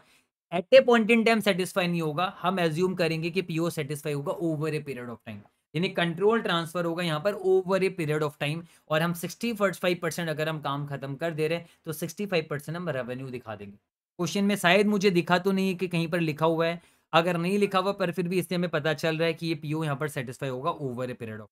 at a point in time satisfy नहीं होगा हम एज्यूम करेंगे कि ओ सेटिस्फाई होगा over a period of time यानी कंट्रोल ट्रांसफर होगा यहाँ पर over a period of time और हम सिक्सटी फाइव परसेंट अगर हम काम खत्म कर दे रहे हैं तो सिक्सटी फाइव परसेंट हम रेवेन्यू दिखा देंगे क्वेश्चन में शायद मुझे दिखा तो नहीं है कि कहीं पर लिखा हुआ है अगर नहीं लिखा हुआ पर फिर भी इससे हमें पता चल रहा है कि ये पीओ यहाँ पर सेटिस्फाई होगा ओवर ए पीरियड ऑफ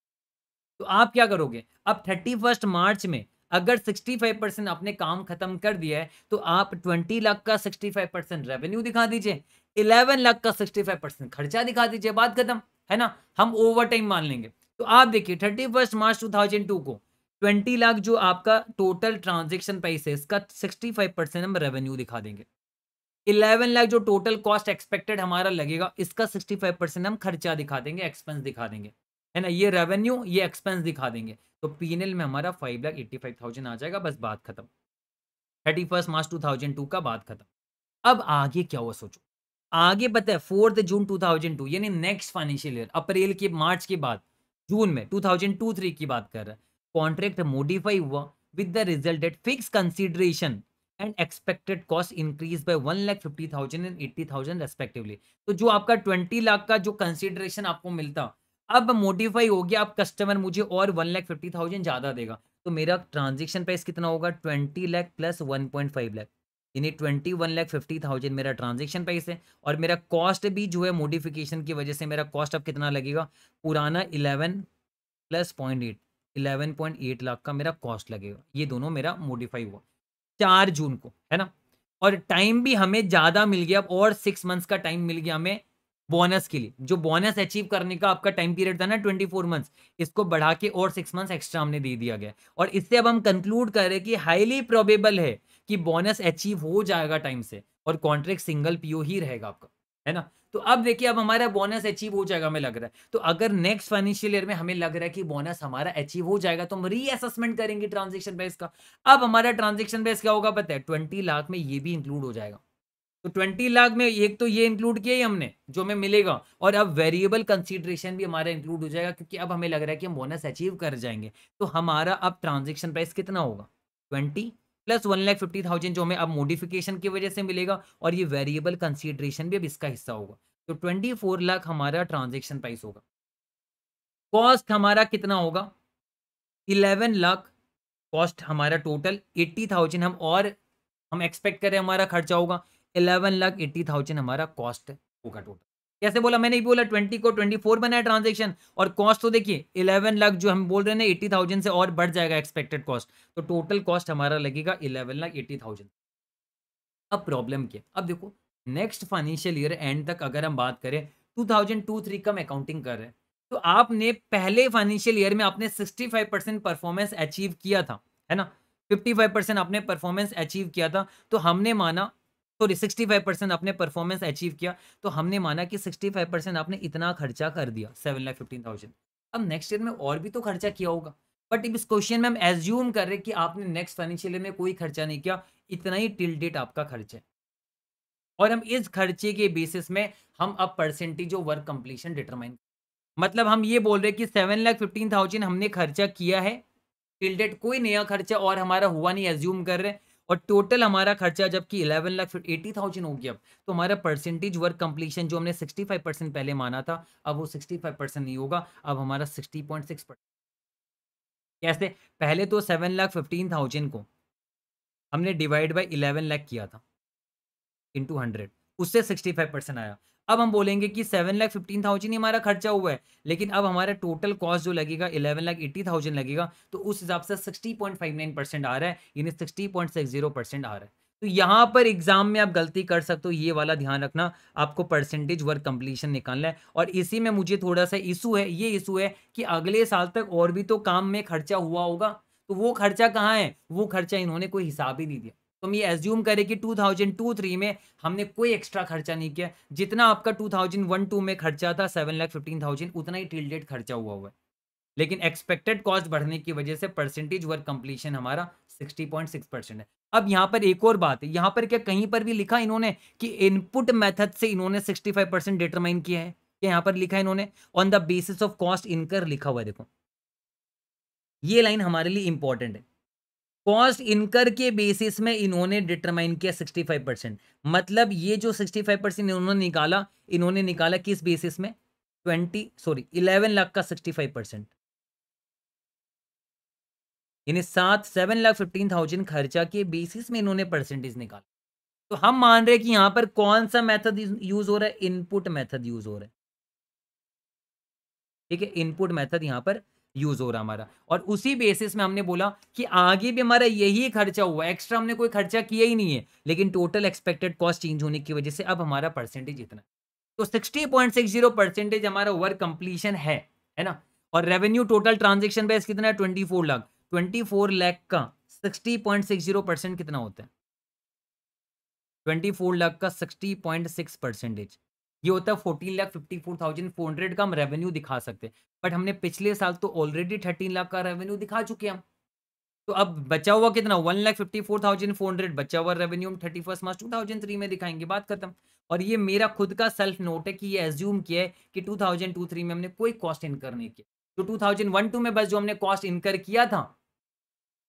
तो आप क्या करोगे अब थर्टी फर्स्ट मार्च में अगर सिक्सटी फाइव परसेंट आपने काम खत्म कर दिया है तो आप ट्वेंटी लाख का सिक्सटी फाइव परसेंट रेवेन्यू दिखा दीजिए इलेवन लाख का सिक्सटी फाइव परसेंट खर्चा दिखा दीजिए बात खत्म है ना हम ओवर टाइम मान लेंगे तो आप देखिए थर्टी फर्स्ट मार्च टू को ट्वेंटी लाख जो आपका टोटल ट्रांजेक्शन प्राइस है इसका सिक्सटी फाइव परसेंट हम रेवेन्यू दिखा देंगे इलेवन लाख जो टोटल कॉस्ट एक्सपेक्टेड हमारा लगेगा इसका सिक्सटी फाइव परसेंट हम खर्चा दिखा देंगे एक्सपेंस दिखा देंगे है ना ये रेवेन्यू ये एक्सपेंस दिखा देंगे तो पी में हमारा five lakh eighty five thousand आ जाएगा बस बात खत्म thirty first March two thousand two का बात खत्म अब आगे क्या हुआ सोचो आगे बताए fourth June two thousand two यानी नेक्स्ट फाइनेंशियल ईयर अप्रैल के मार्च के बाद जून में टू थाउजेंड टू थ्री की बात कर रहा है कॉन्ट्रैक्ट मोडिफाई हुआ with the result that fix consideration and expected cost increase by one lakh fifty thousand and eighty thousand respectively तो जो आपका ट्वेंटी लाख का जो कंसिडरेशन आपको मिलता अब मोडिफाई हो गया अब कस्टमर मुझे और वन लाख फिफ्टी थाउजेंड ज़्यादा देगा तो मेरा ट्रांजेक्शन प्राइस कितना होगा twenty lakh plus one point five lakh यानी twenty one lakh fifty thousand मेरा ट्रांजेक्शन प्राइस है और मेरा कॉस्ट भी जो है मोडिफिकेशन की वजह से मेरा कॉस्ट अब कितना लगेगा पुराना eleven plus point eight eleven point eight lakh का मेरा कॉस्ट लगेगा ये दोनों मेरा मोडिफाई हुआ चार जून को है ना और टाइम भी हमें ज़्यादा मिल गया और सिक्स मंथ्स का टाइम मिल गया हमें बोनस के लिए जो बोनस अचीव करने का आपका टाइम पीरियड था ना ट्वेंटी फोर मंथ्स इसको बढ़ा के और सिक्स मंथ्स एक्स्ट्रा हमने दे दिया गया और इससे अब हम कंक्लूड कर करें कि हाईली प्रोबेबल है कि बोनस अचीव हो जाएगा टाइम से और कॉन्ट्रैक्ट सिंगल पीओ ही रहेगा आपका है ना तो अब देखिए अब हमारा बोनस अचीव हो जाएगा हमें लग रहा है तो अगर नेक्स्ट फाइनेंशियल ईयर में हमें लग रहा है कि बोनस हमारा अचीव हो जाएगा तो हम रीअसेसमेंट करेंगे ट्रांजेक्शन बेस का अब हमारा ट्रांजेक्शन बेस क्या होगा पता है ट्वेंटी लाख में ये भी इंक्लूड हो जाएगा तो ट्वेंटी लाख में एक तो ये इंक्लूड किया ही हमने जो हमें मिलेगा और अब वेरिएबल कंसीडरेशन भी हमारा इंक्लूड हो जाएगा क्योंकि अब हमें लग रहा है कि हम बोनस अचीव कर जाएंगे तो हमारा अब ट्रांजेक्शन प्राइस कितना होगा twenty plus one lakh fifty thousand जो हमें अब मोडिफिकेशन की वजह से मिलेगा और ये वेरिएबल कंसीडरेशन भी अब इसका हिस्सा होगा तो ट्वेंटी फोर लाख हमारा ट्रांजेक्शन प्राइस होगा कॉस्ट हमारा कितना होगा इलेवन लाख कॉस्ट हमारा टोटल एट्टी थाउजेंड हम और हम एक्सपेक्ट करें हमारा खर्चा होगा इलेवन लाख एट्टी थाउजेंड हमारा कॉस्ट होगा टोटल कैसे बोला मैंने भी बोला ट्वेंटी को ट्वेंटी फोर बनाया ट्रांजेक्शन और कॉस्ट तो देखिए इलेवन लाख जो हम बोल रहे हैं ना एट्टी थाउजेंड से और बढ़ जाएगा एक्सपेक्टेड कॉस्ट तो टोटल कॉस्ट हमारा लगेगा इलेवन लाख एट्टी थाउजेंड अब प्रॉब्लम क्या अब देखो नेक्स्ट फाइनेंशियल ईयर एंड तक अगर हम बात करें टू थाउजेंड टू थ्री कम अकाउंटिंग कर रहे हैं तो आपने पहले फाइनेंशियल ईयर में आपने sixty five percent performance achieve किया था है ना फिफ्टी फाइव परसेंट आपने परफॉर्मेंस अचीव किया था तो हमने माना सॉरी सिक्सटी फाइव परसेंट आपने परफॉर्मेंस अचीव किया तो हमने माना कि सिक्सटी फाइव परसेंट आपने इतना खर्चा कर दिया सेवन लाख फिफ्टीन थाउजेंड अब नेक्स्ट ईयर में और भी तो खर्चा किया होगा बट इस क्वेश्चन में हम एज्यूम कर रहे कि आपने नेक्स्ट फाइनेंशियल ईयर में कोई खर्चा नहीं किया इतना ही टिल डेट आपका खर्चा है और हम इस खर्चे के बेसिस में हम अब percentage of work completion determine मतलब हम ये बोल रहे हैं कि सेवन लाख फिफ्टीन थाउजेंड हमने खर्चा किया है टिल डेट कोई नया खर्चा और हमारा हुआ नहीं एज्यूम कर रहे हैं और टोटल हमारा खर्चा जबकि इलेवन लाख एटी थाउजेंड हो गया तो हमारा परसेंटेज वर्क कंप्लीशन जो हमने सिक्सटी फाइव परसेंट पहले माना था अब वो सिक्सटी फाइव परसेंट नहीं होगा अब हमारा सिक्सटी पॉइंट सिक्स परसेंट कैसे पहले तो सेवन लाख फिफ्टीन थाउजेंड को हमने डिवाइड बाई इलेवन लाख किया था इंटू हंड्रेड उससे सिक्सटी फाइव परसेंट आया अब हम बोलेंगे कि सेवन लाख फिफ्टीन थाउजेंड ही हमारा खर्चा हुआ है लेकिन अब हमारा टोटल कॉस्ट जो लगेगा इलेवन लाख एट्टी थाउजेंड लगेगा तो उस हिसाब से sixty point five nine percent आ रहा है यानी sixty point six zero percent आ रहा है तो यहाँ पर एग्जाम में आप गलती कर सकते हो ये वाला ध्यान रखना आपको परसेंटेज वर्क कंप्लीशन निकालना है और इसी में मुझे थोड़ा सा इशू है ये इशू है कि अगले साल तक और भी तो काम में खर्चा हुआ होगा तो वो खर्चा कहाँ है वो खर्चा इन्होंने कोई हिसाब ही नहीं दिया तो हम ये एज्यूम करें कि 2002-3 में हमने कोई एक्स्ट्रा खर्चा नहीं किया जितना आपका 2001-2 में खर्चा था सेवन लाख फिफ्टीन थाउजेंड उतना ही डेट खर्चा हुआ हुआ है लेकिन एक्सपेक्टेड कॉस्ट बढ़ने की वजह से परसेंटेज वर्क कंप्लीशन हमारा 60.6 परसेंट है अब यहाँ पर एक और बात है यहाँ पर क्या कहीं पर भी लिखा इन्होंने कि इनपुट मेथड से इन्होंने 65 परसेंट डिटरमाइन किया है क्या यहाँ पर लिखा इन्होंने on the basis of cost incur लिखा हुआ देखो ये लाइन हमारे लिए इंपॉर्टेंट है कॉस्ट इनकर के बेसिस में इन्होंने डिटरमाइन किया 65 परसेंट मतलब ये जो 65 परसेंट इन्होंने निकाला इन्होंने निकाला किस बेसिस में 20 सॉरी 11 लाख का 65 परसेंट यानी सात सेवन लाख फिफ्टीन थाउजेंड खर्चा के बेसिस में इन्होंने परसेंटेज निकाला तो हम मान रहे कि यहां पर कौन सा मेथड यूज हो रहा है इनपुट मेथड यूज हो रहा है ठीक है इनपुट मेथड यहां पर यूज हो रहा हमारा और उसी बेसिस में हमने बोला कि आगे भी हमारा यही खर्चा हुआ एक्स्ट्रा हमने कोई खर्चा किया ही नहीं है लेकिन टोटल एक्सपेक्टेड कॉस्ट चेंज होने की वजह से अब हमारा परसेंटेज इतना तो sixty point six zero percentage हमारा वर्क कंप्लीशन है है ना और रेवेन्यू टोटल ट्रांजेक्शन बेस कितना है twenty four lakh twenty four lakh का sixty point six zero percent कितना होता है ट्वेंटी फोर लाख का सिक्सटी पॉइंट सिक्स परसेंटेज ये होता है fourteen lakh fifty four thousand four hundred का हम रेवेन्यू दिखा सकते हैं बट हमने पिछले साल तो ऑलरेडी थर्टीन लाख का रेवेन्यू दिखा चुके हम तो अब बचा हुआ कितना one lakh fifty four thousand four hundred बचा हुआ रेवेन्यू हम thirty first March two thousand three में दिखाएंगे बात खत्म और ये मेरा खुद का सेल्फ नोट है कि ये एज्यूम किया है कि टू थाउजेंड टू थ्री में हमने कोई कॉस्ट इनकर नहीं किया तो टू थाउजेंड वन टू में बस जो हमने कॉस्ट इनकर किया था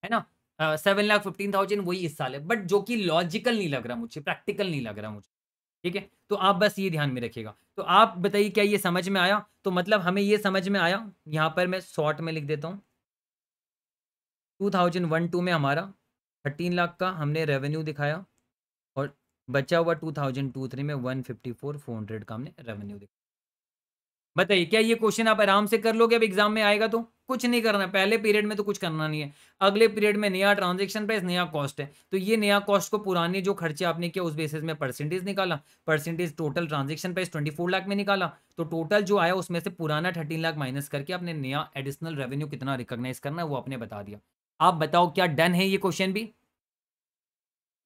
है ना सेवन लाख फिफ्टीन थाउजेंड वही इस साल है बट जो कि लॉजिकल नहीं लग रहा मुझे प्रैक्टिकल नहीं लग रहा मुझे ठीक है तो आप बस ये ध्यान में रखिएगा तो आप बताइए क्या ये समझ में आया तो मतलब हमें ये समझ में आया यहाँ पर मैं शॉर्ट में लिख देता हूँ टू थाउजेंड वन टू में हमारा थर्टीन लाख का हमने रेवेन्यू दिखाया और बचा हुआ टू थाउजेंड टू थ्री में one fifty four four hundred का हमने रेवेन्यू दिखाया बताइए क्या ये क्वेश्चन आप आराम से कर लोगे अब एग्जाम में आएगा तो कुछ नहीं करना पहले पीरियड में तो कुछ करना नहीं है अगले पीरियड में नया ट्रांजेक्शन प्राइस नया कॉस्ट है तो ये नया कॉस्ट को पुराने जो खर्चे आपने किया उस बेसिस में परसेंटेज निकाला percentage total transaction price four lakh में निकाला तो टोटल जो आया उसमें से पुराना थर्टीन लाख माइनस करके आपने नया एडिशनल रेवेन्यू कितना रिकोगनाइज करना है वो आपने बता दिया आप बताओ क्या डन है ये क्वेश्चन भी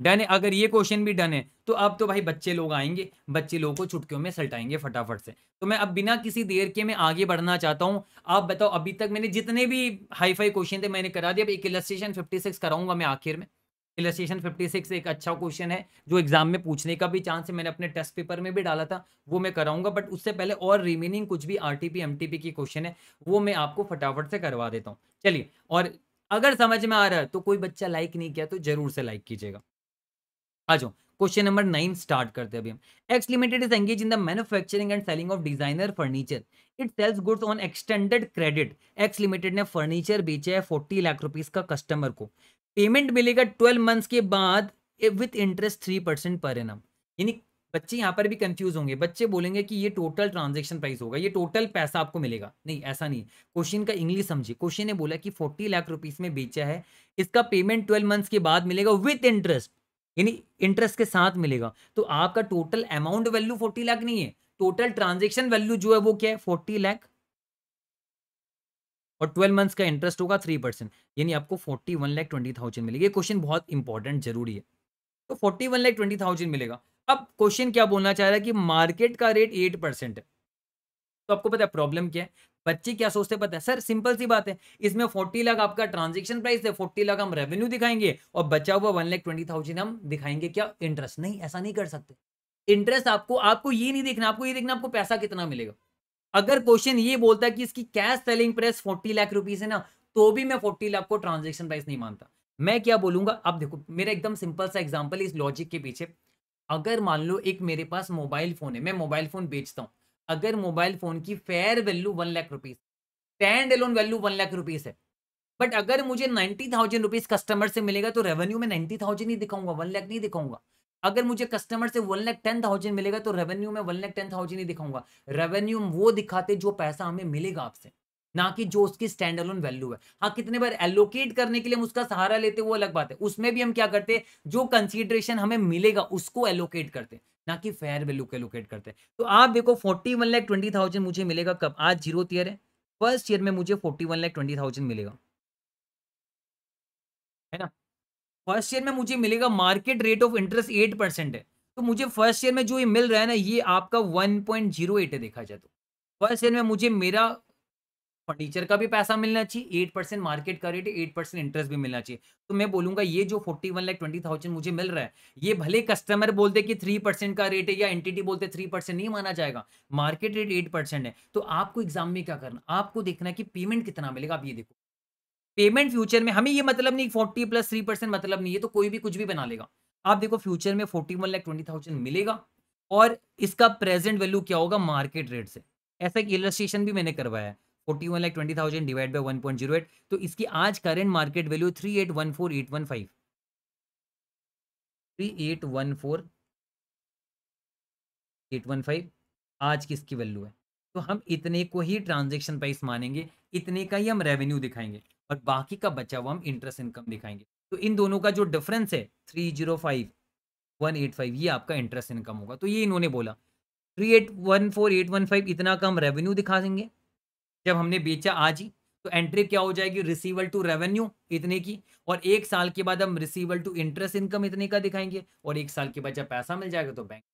डन है अगर ये क्वेश्चन भी डन है तो अब तो भाई बच्चे लोग आएंगे बच्चे लोगों को चुटकियों में सलटाएंगे फटाफट से तो मैं अब बिना किसी देर के मैं आगे बढ़ना चाहता हूँ आप बताओ अभी तक मैंने जितने भी हाई फाई क्वेश्चन थे मैंने करा दिया अब एक फिफ्टी सिक्स कराऊंगा मैं आखिर में फिफ्टी सिक्स एक अच्छा क्वेश्चन है जो एग्जाम में पूछने का भी चांस है मैंने अपने टेस्ट पेपर में भी डाला था वो मैं कराऊंगा बट उससे पहले और रिमेनिंग कुछ भी आर टी की क्वेश्चन है वो मैं आपको फटाफट से करवा देता हूँ चलिए और अगर समझ में आ रहा है तो कोई बच्चा लाइक नहीं किया तो जरूर से लाइक कीजिएगा आ जाओ क्वेश्चन नंबर नाइन स्टार्ट करते हैं अभी हम X limited is engage in the manufacturing and selling of designer furniture it sells goods on extended credit X limited ने फर्नीचर बेचा है फोर्टी लाख रुपीज का कस्टमर को पेमेंट मिलेगा ट्वेल्व मंथ्स के बाद विथ इंटरेस्ट थ्री परसेंट पर एन यानी बच्चे यहाँ पर भी कंफ्यूज होंगे बच्चे बोलेंगे कि ये टोटल ट्रांजेक्शन प्राइस होगा ये टोटल पैसा आपको मिलेगा नहीं ऐसा नहीं क्वेश्चन का इंग्लिश समझिए क्वेश्चन ने बोला कि फोर्टी लाख रुपीज में बेचा है इसका पेमेंट ट्वेल्व मंथ्स के बाद मिलेगा विथ इंटरेस्ट यानी इंटरेस्ट के साथ मिलेगा तो आपका total amount value forty lakh नहीं है टोटल ट्रांजेक्शन वैल्यू जो है वो क्या है फोर्टी लाख और ट्वेल्व मंथ्स का इंटरेस्ट होगा थ्री परसेंट यानी आपको forty one lakh twenty thousand मिलेगी ये क्वेश्चन बहुत इंपॉर्टेंट जरूरी है तो forty one lakh twenty thousand मिलेगा अब क्वेश्चन क्या बोलना चाह रहा है कि मार्केट का रेट एट परसेंट है तो आपको पता है प्रॉब्लम क्या है बच्चे क्या सोचते पता है सर सिंपल सी बात है इसमें फोर्टी लाख आपका ट्रांजेक्शन प्राइस है फोर्टी लाख हम रेवेन्यू दिखाएंगे और बचा हुआ वन लाख ट्वेंटी थाउजेंड हम दिखाएंगे क्या इंटरेस्ट नहीं ऐसा नहीं कर सकते इंटरेस्ट आपको आपको ये नहीं देखना आपको ये देखना आपको पैसा कितना मिलेगा अगर क्वेश्चन ये बोलता है कि इसकी cash selling price forty lakh rupees है ना तो भी मैं फोर्टी लाख को ट्रांजेक्शन प्राइस नहीं मानता मैं क्या बोलूंगा अब देखो मेरा एकदम सिंपल सा एग्जाम्पल इस लॉजिक के पीछे अगर मान लो एक मेरे पास मोबाइल फोन है मैं मोबाइल फोन बेचता हूँ अगर मोबाइल फ़ोन की fair value one lakh rupees stand alone value one lakh rupees है बट अगर मुझे नाइनटी थाउजेंड रुपीज़ कस्टमर से मिलेगा तो रेवेन्यू में नाइनटी थाउजेंड ही दिखाऊंगा वन लाख नहीं दिखाऊंगा अगर मुझे कस्टमर से वन लाख टेन थाउजेंड मिलेगा तो रेवेन्यू में वन लाख टेन थाउजेंड ही दिखाऊंगा रेवेन्यू वो दिखाते जो पैसा हमें मिलेगा आपसे ना कि जो उसकी स्टैंड अलोन वैल्यू है हाँ कितने बार एलोकेट करने के लिए हम उसका सहारा लेते वो अलग बात है उसमें भी हम क्या करते जो कंसिडरेशन हमें मिलेगा उसको एलोकेट करते ना कि फेयर वैल्यू कैलकुलेट करते हैं तो आप देखो forty one lakh twenty thousand मुझे मिलेगा कब आज जीरो ईयर है फर्स्ट ईयर में मुझे forty one lakh twenty thousand मिलेगा है ना फर्स्ट ईयर में मुझे मिलेगा market rate of interest eight percent है तो मुझे फर्स्ट ईयर में जो ये मिल रहा है ना ये आपका वन पॉइंट जीरो एट है देखा जाए तो फर्स्ट ईयर में मुझे मेरा फर्नीचर का भी पैसा मिलना चाहिए एट परसेंट मार्केट का रेट एट परसेंट इंटरेस्ट भी मिलना चाहिए तो मैं बोलूंगा ये जो forty one lakh twenty thousand मुझे मिल रहा है ये भले कस्टमर बोलते कि थ्री परसेंट का रेट है या एंटिटी बोलते थ्री परसेंट नहीं माना जाएगा मार्केट रेट एट परसेंट है तो आपको एग्जाम में क्या करना आपको देखना है कि पेमेंट कितना मिलेगा आप ये देखो पेमेंट फ्यूचर में हमें ये मतलब नहीं फोर्टी प्लस थ्री परसेंट मतलब नहीं है तो कोई भी कुछ भी बना लेगा आप देखो फ्यूचर में forty one lakh twenty thousand मिलेगा और इसका प्रेजेंट वैल्यू क्या होगा मार्केट रेट से ऐसा एक इलस्ट्रेशन भी मैंने करवाया है forty one lakh twenty thousand divide by one point zero eight तो इसकी आज current market value three eight one four eight one five three eight one four eight one five आज की इसकी वैल्यू है तो हम इतने को ही ट्रांजेक्शन प्राइस मानेंगे इतने का ही हम रेवेन्यू दिखाएंगे और बाकी का बचा हुआ हम इंटरेस्ट इनकम दिखाएंगे तो इन दोनों का जो डिफरेंस है three zero five one eight five ये आपका इंटरेस्ट इनकम होगा तो ये इन्होंने बोला three eight one four eight one five इतना का हम रेवेन्यू दिखा देंगे जब हमने बेचा आज ही तो एंट्री क्या हो जाएगी रिसीवल टू रेवेन्यू इतने की और एक साल के बाद हम रिसीवल टू इंटरेस्ट इनकम इतने का दिखाएंगे और एक साल के बाद जब पैसा मिल जाएगा तो बैंक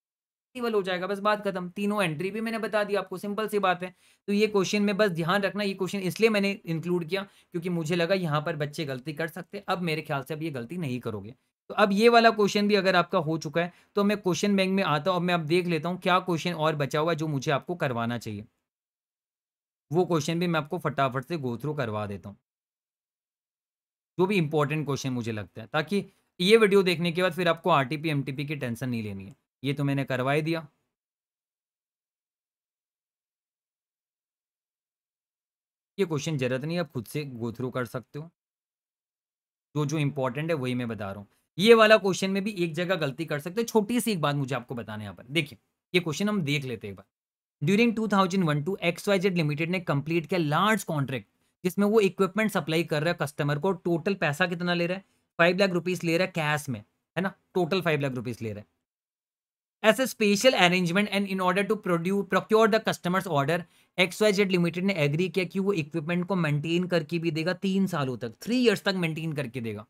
हो जाएगा बस बात खत्म तीनों एंट्री भी मैंने बता दी आपको सिंपल सी बात है तो ये क्वेश्चन में बस ध्यान रखना ये क्वेश्चन इसलिए मैंने इंक्लूड किया क्योंकि मुझे लगा यहाँ पर बच्चे गलती कर सकते अब मेरे ख्याल से अब ये गलती नहीं करोगे तो अब ये वाला क्वेश्चन भी अगर आपका हो चुका है तो मैं क्वेश्चन बैंक में आता हूँ मैं अब देख लेता हूँ क्या क्वेश्चन और बचा हुआ जो मुझे आपको करवाना चाहिए वो क्वेश्चन भी मैं आपको फटाफट से गो थ्रू करवा देता हूँ जो भी इंपॉर्टेंट क्वेश्चन मुझे लगता है ताकि ये वीडियो देखने के बाद फिर आपको आर टी की टेंशन नहीं लेनी है ये तो मैंने करवा ही दिया ये क्वेश्चन जरूरत नहीं आप खुद से गो थ्रू कर सकते हो जो जो इंपॉर्टेंट है वही मैं बता रहा हूँ ये वाला क्वेश्चन में भी एक जगह गलती कर सकते हो छोटी सी एक बात मुझे आपको बताना यहाँ पर देखिए ये क्वेश्चन हम देख लेते हैं एक बार during 2001 two X Y Z limited ने कंप्लीट किया लार्ज कॉन्ट्रैक्ट जिसमें वो इक्विपमेंट सप्लाई कर रहा है कस्टमर को टोटल पैसा कितना ले रहा है फाइव लाख रुपीज ले रहा है कैश में है ना टोटल फाइव लाख रुपीज ले रहा है as a special arrangement and in order to produce procure the procure order X Y Z limited ने एग्री किया कि वो इक्विपमेंट को मेंटेन करके भी देगा तीन सालों तक थ्री ईयर्स तक मेंटेन करके देगा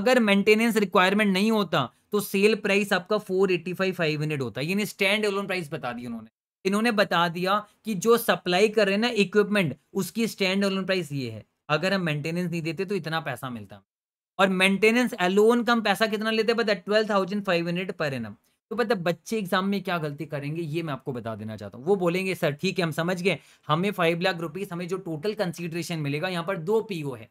अगर मेंटेनेंस रिक्वायरमेंट नहीं होता तो सेल प्राइस आपका four eighty five five hundred होता है यानी स्टैंड एलोन प्राइस बता दी उन्होंने इन्होंने बता दिया कि जो सप्लाई कर रहे हैं ना इक्विपमेंट उसकी स्टैंड अलोन प्राइस ये है अगर हम मेंटेनेंस नहीं देते तो इतना पैसा मिलता और मेंटेनेंस अलोन का हम पैसा कितना लेते पता twelve thousand five hundred per annum तो पता बच्चे एग्जाम में क्या गलती करेंगे ये मैं आपको बता देना चाहता हूँ वो बोलेंगे सर ठीक है हम समझ गए हमें फाइव लाख रुपीज हमें जो टोटल कंसिडरेशन मिलेगा यहाँ पर दो पीओ है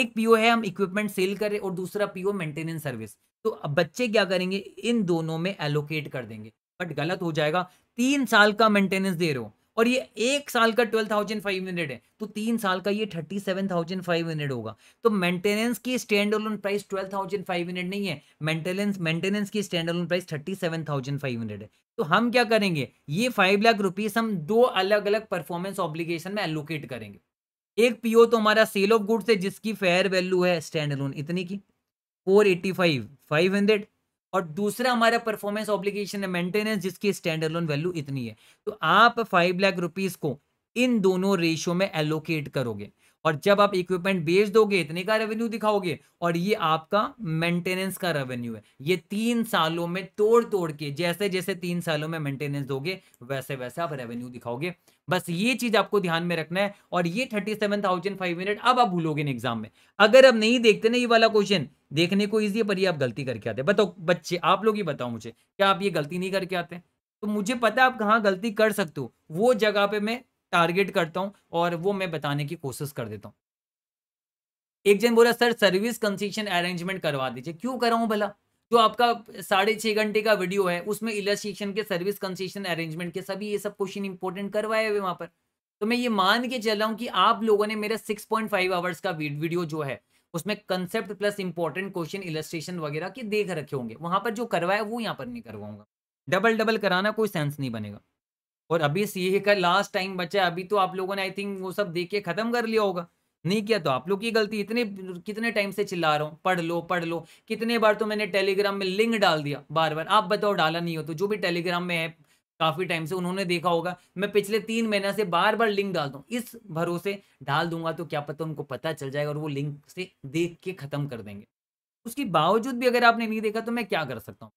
एक पीओ है हम इक्विपमेंट सेल करें और दूसरा पीओ मेंटेनेंस सर्विस तो बच्चे क्या करेंगे इन दोनों में एलोकेट कर देंगे बट गलत हो जाएगा तीन साल का मेंटेनेंस दे रहे हो और ये एक साल का ट्वेल्व थाउजेंड फाइव हंड्रेड है तो तीन साल का ये thirty seven thousand five hundred होगा तो मेंटेनेंस की stand alone price twelve thousand five hundred नहीं है मेंटेनेंस मेंटेनेंस की stand alone price thirty seven thousand five hundred है तो हम क्या करेंगे ये फाइव लाख रुपीज हम दो अलग अलग परफॉर्मेंस ऑब्लिगेशन में एलोकेट करेंगे एक पीओ तो हमारा सेल ऑफ गुड्स है जिसकी फेयर वैल्यू है स्टैंड ऑलोन इतनी की four eighty five five hundred और दूसरा हमारा परफॉर्मेंस ऑब्लिगेशन है मेंटेनेंस जिसकी स्टैंडर्ड लोन वैल्यू इतनी है तो आप फाइव लाख रुपीज को इन दोनों रेशियो में एलोकेट करोगे और जब आप इक्विपमेंट बेच दोगे इतने का रेवेन्यू दिखाओगे और ये आपका मेंटेनेंस का रेवेन्यू है ये तीन सालों में तोड़ तोड़ के जैसे जैसे तीन सालों में मेंटेनेंस दोगे वैसे वैसे आप रेवेन्यू दिखाओगे बस ये चीज आपको ध्यान में रखना है और ये thirty seven thousand five hundred अब आप भूलोगे ना एग्जाम में अगर आप नहीं देखते ना ये वाला क्वेश्चन देखने को ईजी है पर ये आप गलती करके आते बताओ बच्चे आप लोग ही बताओ मुझे क्या आप ये गलती नहीं करके आते तो मुझे पता आप कहाँ गलती कर सकते हो वो जगह पे मैं टारगेट करता हूँ और वो मैं बताने की कोशिश कर देता हूँ एक जन बोला सर सर्विस कंसेशन अरेंजमेंट करवा दीजिए क्यों कराऊँ भला जो आपका साढ़े छः घंटे का वीडियो है उसमें इलास्ट्रेशन के सर्विस कंसेशन अरेंजमेंट के सभी ये सब क्वेश्चन इंपॉर्टेंट करवाए हुए वहाँ पर तो मैं ये मान के चल रहा हूँ कि आप लोगों ने मेरा 6.5 पॉइंट आवर्स का वीडियो जो है उसमें concept plus important question illustration वगैरह के देख रखे होंगे वहाँ पर जो करवाया वो यहाँ पर नहीं करवाऊंगा डबल डबल कराना कोई सेंस नहीं बनेगा और अभी सीए का लास्ट टाइम बचा है अभी तो आप लोगों ने आई थिंक वो सब देख के खत्म कर लिया होगा नहीं किया तो आप लोग की गलती इतने कितने टाइम से चिल्ला रहा हूँ पढ़ लो पढ़ लो कितने बार तो मैंने टेलीग्राम में लिंक डाल दिया बार बार आप बताओ डाला नहीं हो तो जो भी टेलीग्राम में है काफ़ी टाइम से उन्होंने देखा होगा मैं पिछले तीन महीना से बार बार लिंक डाल दूँ इस भरोसे डाल दूंगा तो क्या पता उनको पता चल जाएगा और वो लिंक से देख के ख़त्म कर देंगे उसके बावजूद भी अगर आपने नहीं देखा तो मैं क्या कर सकता हूँ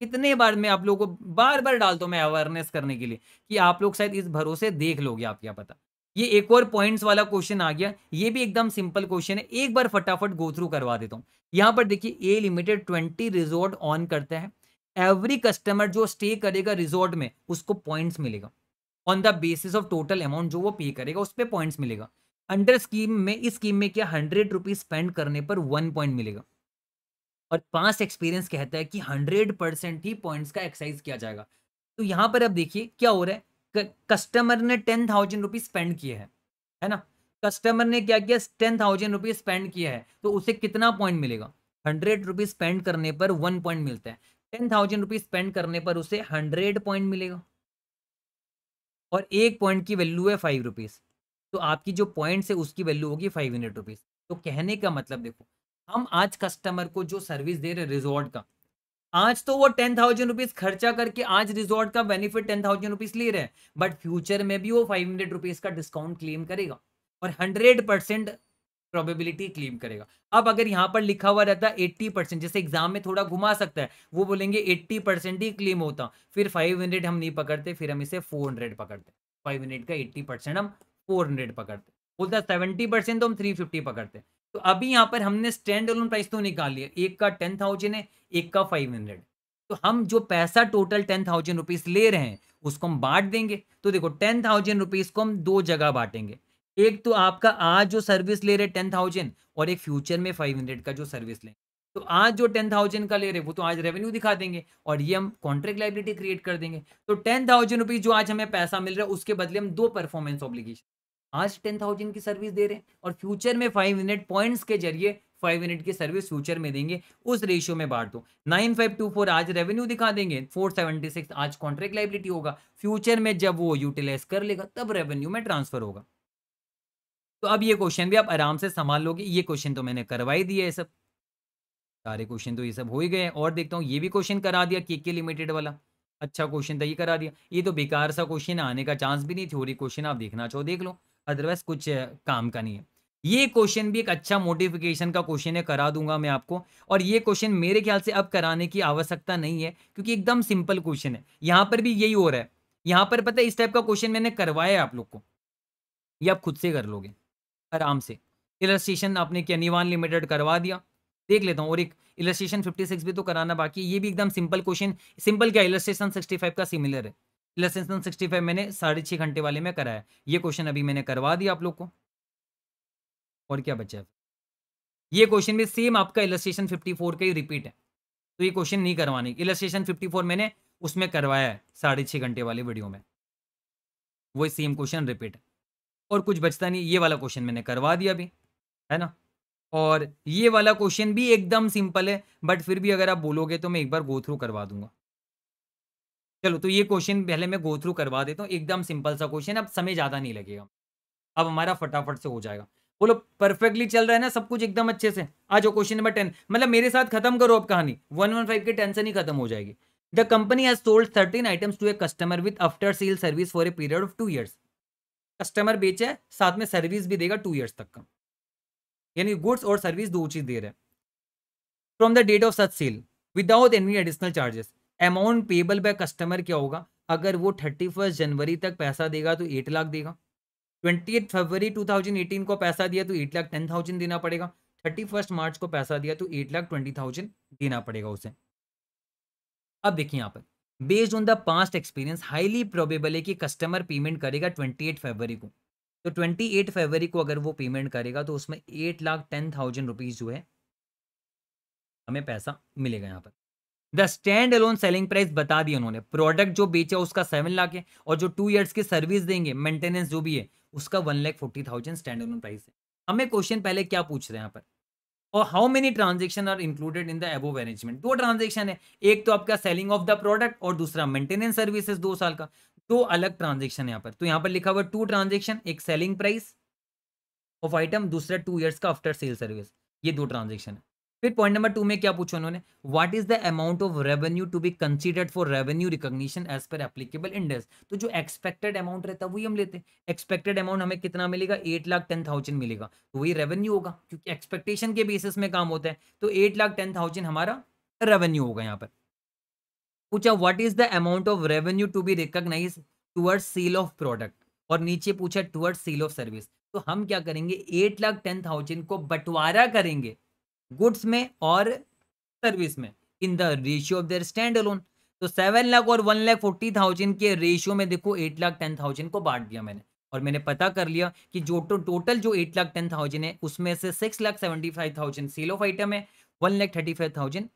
कितने बार मैं आप लोगों को बार बार डालता हूँ मैं अवेयरनेस करने के लिए कि आप लोग शायद इस भरोसे देख लोगे आप क्या पता ये एक और पॉइंट्स वाला क्वेश्चन आ गया ये भी एकदम सिंपल क्वेश्चन है एक बार फटाफट गो थ्रू करवा देता हूँ यहाँ पर देखिए A limited twenty resort own करता है एवरी कस्टमर जो स्टे करेगा रिजोर्ट में उसको पॉइंट्स मिलेगा on the basis of total amount जो वो पे करेगा उस पर पॉइंट्स मिलेगा अंडर स्कीम में इस स्कीम में क्या हंड्रेड रुपीज स्पेंड करने पर वन पॉइंट मिलेगा और पास एक्सपीरियंस कहता है कि हंड्रेड परसेंट ही पॉइंट्स का एक्सरसाइज किया जाएगा तो यहाँ पर अब देखिए क्या हो रहा है कस्टमर ने टेन थाउजेंड रुपीज स्पेंड किए हैं है ना कस्टमर ने क्या किया टेन थाउजेंड रुपीज स्पेंड किया है तो उसे कितना पॉइंट मिलेगा हंड्रेड रुपीज स्पेंड करने पर वन पॉइंट मिलता है टेन थाउजेंड रुपीज स्पेंड करने पर उसे हंड्रेड पॉइंट मिलेगा और एक पॉइंट की वैल्यू है फाइव रुपीज़ तो आपकी जो पॉइंट है उसकी वैल्यू होगी फाइव हंड्रेड रुपीज़ तो कहने का मतलब देखो हम आज कस्टमर को जो सर्विस दे रहे रिजॉर्ट का आज तो वो टेन थाउजेंड रुपीज खर्चा करके आज रिजॉर्ट का बेनिफिट टेन थाउजेंड रुपीज ले रहे हैं बट फ्यूचर में भी वो फाइव हंड्रेड रुपीज का डिस्काउंट क्लेम करेगा और हंड्रेड परसेंट प्रोबेबिलिटी क्लेम करेगा अब अगर यहाँ पर लिखा हुआ रहता है एट्टी परसेंट जैसे एग्जाम में थोड़ा घुमा सकता है वो बोलेंगे एट्टी परसेंट ही क्लेम होता फिर फाइव हंड्रेड हम नहीं पकड़ते फिर हम इसे फोर हंड्रेड पकड़ते फाइव हंड्रेड का एट्टी परसेंट हम फोर हंड्रेड पकड़ते बोलता है सेवेंटी परसेंट तो हम थ्री फिफ्टी पकड़ते हैं तो अभी यहाँ पर हमने स्टैंड अलोन प्राइस तो निकाल लिया एक का टेन थाउजेंड है एक का फाइव हंड्रेड तो हम जो पैसा टोटल टेन थाउजेंड रुपीज ले रहे हैं उसको हम बांट देंगे तो देखो टेन थाउजेंड रुपीज को हम दो जगह बांटेंगे एक तो आपका आज जो सर्विस ले रहे टेन थाउजेंड और एक फ्यूचर में फाइव हंड्रेड का जो सर्विस लें तो आज जो टेन थाउजेंड का ले रहे वो तो आज रेवेन्यू दिखा देंगे और ये हम कॉन्ट्रैक्ट लाइबिलिटी क्रिएट कर देंगे तो टेन थाउजेंड जो आज हमें पैसा मिल रहा है उसके बदले हम दो परफॉर्मेंस ऑब्लिगेशन आज टेन थाउजेंड की सर्विस दे रहे हैं और फ्यूचर में फाइव मिनट पॉइंट्स के जरिए फाइव मिनट की सर्विस फ्यूचर में देंगे उस रेशियो में बांट दो नाइन फाइव टू फोर आज रेवेन्यू दिखा देंगे फोर सेवेंटी सिक्स आज कॉन्ट्रैक्ट लाइबिलिटी होगा फ्यूचर में जब वो यूटिलाइज कर लेगा तब रेवेन्यू में ट्रांसफर होगा तो अब ये क्वेश्चन भी आप आराम से संभाल लोगे ये क्वेश्चन तो मैंने करवा ही दिया है सब सारे क्वेश्चन तो ये सब हो ही गए और देखता हूँ ये भी क्वेश्चन करा दिया के के लिमिटेड वाला अच्छा क्वेश्चन था तो ये करा दिया ये तो बेकार सा क्वेश्चन आने का चांस भी नहीं थ्योरी क्वेश्चन आप देखना चाहो देख लो अदरवाइज कुछ काम का नहीं है ये क्वेश्चन भी एक अच्छा मोटिफिकेशन का क्वेश्चन है करा दूंगा मैं आपको और ये क्वेश्चन मेरे ख्याल से अब कराने की आवश्यकता नहीं है क्योंकि एकदम सिंपल क्वेश्चन है यहाँ पर भी यही हो रहा है यहाँ पर पता है इस टाइप का क्वेश्चन मैंने करवाया है आप लोग को ये आप खुद से कर लोगे आराम से इलस्ट्रेशन आपने क्या निवान लिमिटेड करवा दिया देख लेता हूँ और एक इलस्ट्रेशन 56 भी तो कराना बाकी ये भी एकदम सिंपल क्वेश्चन सिंपल क्या इलस्ट्रेशन 65 का सिमिलर है लेसन सिक्सटी फाइव मैंने साढ़े छः घंटे वाले में कराया ये क्वेश्चन अभी मैंने करवा दिया आप लोग को और क्या बचा है ये क्वेश्चन भी सेम आपका इलस्ट्रेशन फिफ्टी फोर का ही रिपीट है तो ये क्वेश्चन नहीं करवाने इलस्ट्रेशन फिफ्टी फोर मैंने उसमें करवाया है साढ़े छः घंटे वाले वीडियो में वो सेम क्वेश्चन रिपीट है और कुछ बचता नहीं ये वाला क्वेश्चन मैंने करवा दिया अभी है ना और ये वाला क्वेश्चन भी एकदम सिंपल है बट फिर भी अगर आप बोलोगे तो मैं एक बार गो थ्रू करवा दूंगा चलो तो ये क्वेश्चन पहले मैं गो थ्रू करवा देता हूँ एकदम सिंपल सा क्वेश्चन अब समय ज़्यादा नहीं लगेगा अब हमारा फटाफट से हो जाएगा बोलो परफेक्टली चल रहा है ना सब कुछ एकदम अच्छे से आ जाओ क्वेश्चन नंबर टेन मतलब मेरे साथ खत्म करो अब कहानी वन वन फाइव के टेंशन ही खत्म हो जाएगी the company has sold thirteen items to a customer with after sale service for a period of two years customer बेचा है साथ में सर्विस भी देगा टू ईयर्स तक का यानी गुड्स और सर्विस दो चीज दे रहे हैं from the date of such sale without any additional charges amount payable by customer क्या होगा अगर वो थर्टी फर्स्ट जनवरी तक पैसा देगा तो एट लाख देगा twenty eight February two thousand eighteen को पैसा दिया तो एट लाख टेन थाउजेंड देना पड़ेगा थर्टी फर्स्ट मार्च को पैसा दिया तो एट लाख ट्वेंटी थाउजेंड देना पड़ेगा उसे अब देखिए यहाँ पर based on the past experience highly probable है कि कस्टमर पेमेंट करेगा ट्वेंटी एट फरवरी को तो ट्वेंटी एट फरवरी को अगर वो पेमेंट करेगा तो उसमें eight lakh ten thousand rupees जो है हमें पैसा मिलेगा यहाँ पर the stand alone selling price बता दिया उन्होंने प्रोडक्ट जो बेचा उसका सेवन लाख है और जो टू ईयर्स की सर्विस देंगे मेंटेनेंस जो भी है उसका one lakh forty thousand stand alone price है हमें क्वेश्चन पहले क्या पूछ रहे हैं यहाँ पर और how many transaction are included in the above management दो ट्रांजेक्शन है एक तो आपका सेलिंग ऑफ द प्रोडक्ट और दूसरा मेंटेनेंस सर्विसेज दो साल का दो अलग ट्रांजेक्शन यहाँ पर तो यहाँ पर लिखा हुआ टू ट्रांजेक्शन एक सेलिंग प्राइस ऑफ आइटम दूसरा टू ईयर्स का आफ्टर सेल सर्विस ये दो ट्रांजेक्शन है फिर पॉइंट नंबर टू में क्या पूछा उन्होंने what is the amount of revenue to be considered for revenue recognition as per applicable index तो जो एक्सपेक्टेड अमाउंट रहता है वही हम लेते हैं एक्सपेक्टेड अमाउंट हमें कितना मिलेगा एट लाख टेन थाउजेंड मिलेगा तो वही रेवेन्यू होगा क्योंकि एक्सपेक्टेशन के बेसिस में काम होता है तो एट लाख टेन थाउजेंड हमारा रेवेन्यू होगा यहाँ पर पूछा what is the amount of revenue to be recognise toward sale of product और नीचे पूछा टूअर्ड सेल ऑफ सर्विस तो हम क्या करेंगे एट लाख टेन थाउजेंड को बंटवारा करेंगे गुड्स में और सर्विस में in the ratio of their stand alone तो सेवन लाख और वन लाख फोर्टी थाउजेंड के रेशियो में देखो एट लाख टेन थाउजेंड को बांट दिया मैंने और मैंने पता कर लिया कि जो तो, टोटल जो एट लाख टेन थाउजेंड है उसमें से six lakh seventy five thousand sale of item है one lakh thirty five thousand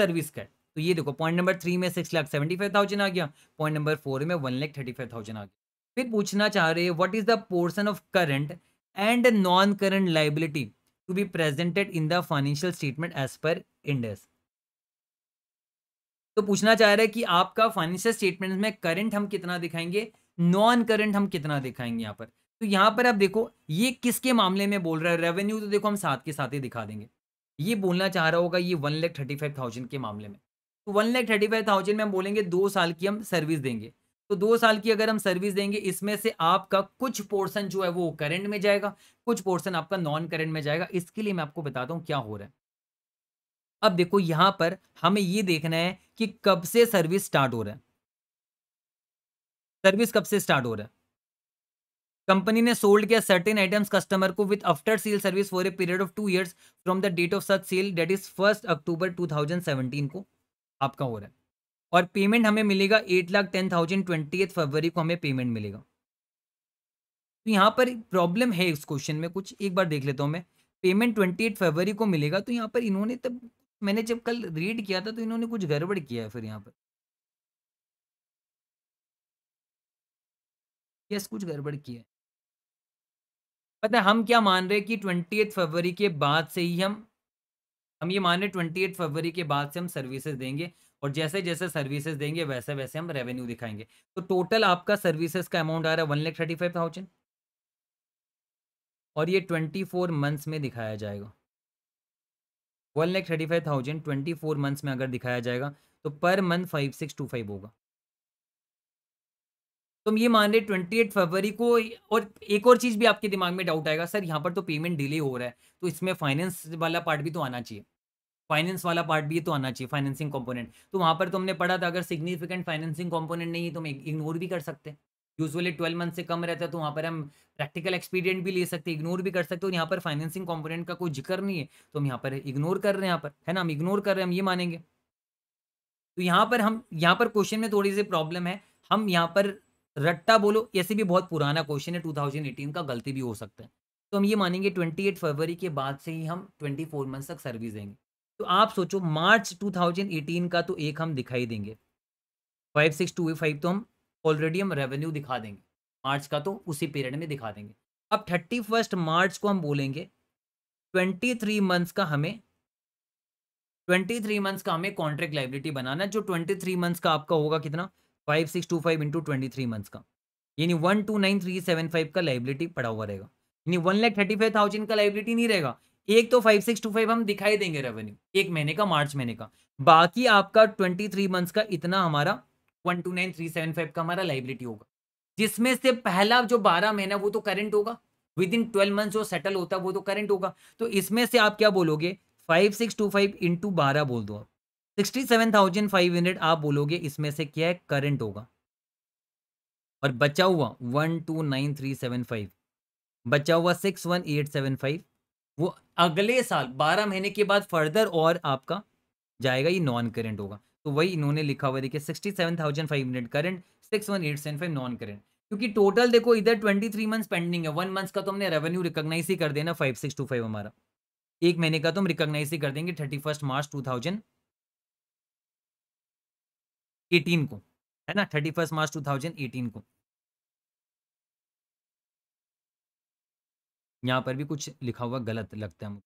service का तो ये देखो पॉइंट नंबर थ्री में six lakh seventy five thousand आ गया पॉइंट नंबर फोर में one lakh thirty five thousand आ गया फिर पूछना चाह रहे what is the portion of current and non current liability to be presented in the financial statement as per Ind AS तो पूछना चाह रहा है कि आपका फाइनेंशियल स्टेटमेंट में करंट हम कितना दिखाएंगे नॉन करंट हम कितना दिखाएंगे यहाँ पर तो यहाँ पर आप देखो ये किसके मामले में बोल रहा है रेवेन्यू तो देखो हम साथ के साथ ही दिखा देंगे ये बोलना चाह रहा होगा ये one lakh thirty five thousand के मामले में तो one lakh thirty five thousand में हम बोलेंगे दो साल की हम सर्विस देंगे तो दो साल की अगर हम सर्विस देंगे इसमें से आपका कुछ पोर्सन जो है वो करंट में जाएगा कुछ पोर्सन आपका नॉन करंट में जाएगा इसके लिए मैं आपको बताता हूँ क्या हो रहा है अब देखो यहां पर हमें ये देखना है कि कब से सर्विस स्टार्ट हो रहा है सर्विस कब से स्टार्ट हो रहा है कंपनी ने सोल्ड किया सर्टेन आइटम्स कस्टमर को with after sale service for a period of two years from the date of such sale date is first October 2017 को आपका हो रहा है और पेमेंट हमें मिलेगा eight lakh ten thousand twenty February को हमें पेमेंट मिलेगा तो यहाँ पर प्रॉब्लम है इस क्वेश्चन में कुछ एक बार देख लेता हूँ मैं पेमेंट ट्वेंटी फरवरी को मिलेगा तो यहाँ पर इन्होंने तब मैंने जब कल रीड किया था तो इन्होंने कुछ गड़बड़ किया है फिर यहाँ पर यस कुछ गड़बड़ किया है पता है हम क्या मान रहे हैं कि ट्वेंटी फरवरी के बाद से ही हम हम ये मान रहे ट्वेंटी फरवरी के बाद से हम सर्विसेज देंगे और जैसे जैसे सर्विसेज देंगे वैसे वैसे हम रेवेन्यू दिखाएंगे तो टोटल आपका सर्विसेज का अमाउंट आ रहा है one lakh thirty five thousand और ये ट्वेंटी फोर मंथ्स में दिखाया जाएगा one lakh thirty five thousand twenty four months में अगर दिखाया जाएगा तो per month five six two five होगा तो हम ये मान रहे ट्वेंटी एट फरवरी को और एक और चीज़ भी आपके दिमाग में डाउट आएगा सर यहाँ पर तो पेमेंट डिले हो रहा है तो इसमें फाइनेंस वाला पार्ट भी तो आना चाहिए फाइनेंस वाला पार्ट भी तो आना चाहिए फाइनेंसिंग कंपोनेंट तो वहाँ पर तुमने तो पढ़ा था अगर सिग्निफिकेंट फाइनेंसिंग कंपोनेंट नहीं है तो हम इग्नोर भी कर सकते हैं यूजुअली ट्वेल्व मंथ से कम रहता है तो वहाँ पर हम प्रैक्टिकल एक्सपीरियंट भी ले सकते हैं इग्नोर भी कर सकते और यहाँ पर फाइनेंसिंग कॉम्पोनेंट का कोई जिक्र नहीं है तो हम यहाँ पर इग्नोर कर रहे हैं यहाँ पर है ना हम इग्नोर कर रहे हैं हम ये मानेंगे तो यहाँ पर हम यहाँ पर क्वेश्चन में थोड़ी सी प्रॉब्लम है हम यहाँ पर रट्टा बोलो ऐसे भी बहुत पुराना क्वेश्चन है एटीन का गलती भी हो सकता है तो हम ये मानेंगे 28 फरवरी के बाद से ही हम 24 मंथ्स तक सर्विस देंगे तो आप सोचो मार्च 2018 का तो एक हम दिखाई देंगे फाइव सिक्स टू फाइव तो हम ऑलरेडी हम रेवेन्यू दिखा देंगे मार्च का तो उसी पीरियड में दिखा देंगे अब थर्टी फर्स्ट मार्च को हम बोलेंगे ट्वेंटी थ्री मंथ्स का हमें ट्वेंटी थ्री मंथ्स का हमें कॉन्ट्रैक्ट लाइबिलिटी बनाना है जो ट्वेंटी थ्री मंथ्स का आपका होगा कितना five six two five into twenty three months का यानी one two nine three seven five का लाइबिलिटी पड़ा हुआ रहेगा यानी one lakh thirty five thousand का लाइबिलिटी नहीं रहेगा एक तो फाइव सिक्स टू फाइव हम दिखाई देंगे रेवेन्यू एक महीने का मार्च महीने का बाकी आपका ट्वेंटी थ्री मंथ्स का इतना हमारा one two nine three seven five का हमारा लाइबिलिटी होगा जिसमें से पहला जो बारह महीना वो तो करंट होगा विद इन ट्वेल्व मंथ जो सेटल होता है वो तो करंट होगा तो इसमें से आप क्या बोलोगे five six two five into बारह बोल दो आप sixty seven thousand five hundred आप बोलोगे इसमें से क्या है करंट होगा और बचा हुआ one two nine three seven five बचा हुआ six one eight seven five वो अगले साल बारह महीने के बाद फर्दर और आपका जाएगा ये नॉन करेंट होगा तो वही इन्होंने लिखा हुआ देखिए sixty seven thousand five hundred current six one eight seven five non current क्योंकि टोटल देखो इधर ट्वेंटी थ्री मंथ्स पेंडिंग है वन मंथ्स का तो हमने रेवेन्यू रिकॉग्नाइज ही कर देना फाइव सिक्स टू फाइव हमारा एक महीने का तो हम रिकॉग्नाइज ही कर देंगे thirty first March two thousand eighteen को है ना thirty first March two thousand eighteen को यहाँ पर भी कुछ लिखा हुआ गलत लगता है मुझे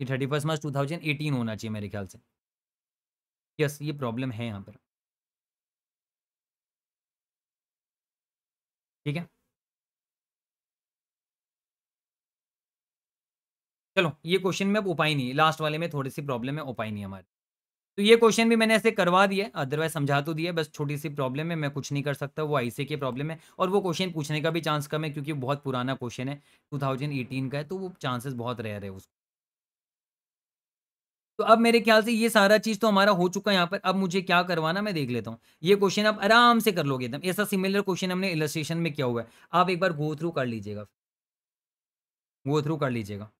ये thirty first March two thousand eighteen होना चाहिए मेरे ख्याल से यस ये प्रॉब्लम है यहाँ पर ठीक है चलो ये क्वेश्चन में अब उपाय नहीं लास्ट वाले में थोड़ी सी प्रॉब्लम है उपाय नहीं हमारे तो ये क्वेश्चन भी मैंने ऐसे करवा दिया अदरवाइज समझा तो दिया बस छोटी सी प्रॉब्लम है मैं कुछ नहीं कर सकता वो आईसी की प्रॉब्लम है और वो क्वेश्चन पूछने का भी चांस कम है क्योंकि बहुत पुराना क्वेश्चन है एटीन का है तो वो चांसेस बहुत रह रहे उसको तो अब मेरे ख्याल से ये सारा चीज़ तो हमारा हो चुका है यहाँ पर अब मुझे क्या करवाना मैं देख लेता हूँ ये क्वेश्चन आप आराम से कर लोगे एकदम ऐसा सिमिलर क्वेश्चन हमने इलस्ट्रेशन में किया हुआ है आप एक बार गो थ्रू कर लीजिएगा गो थ्रू कर लीजिएगा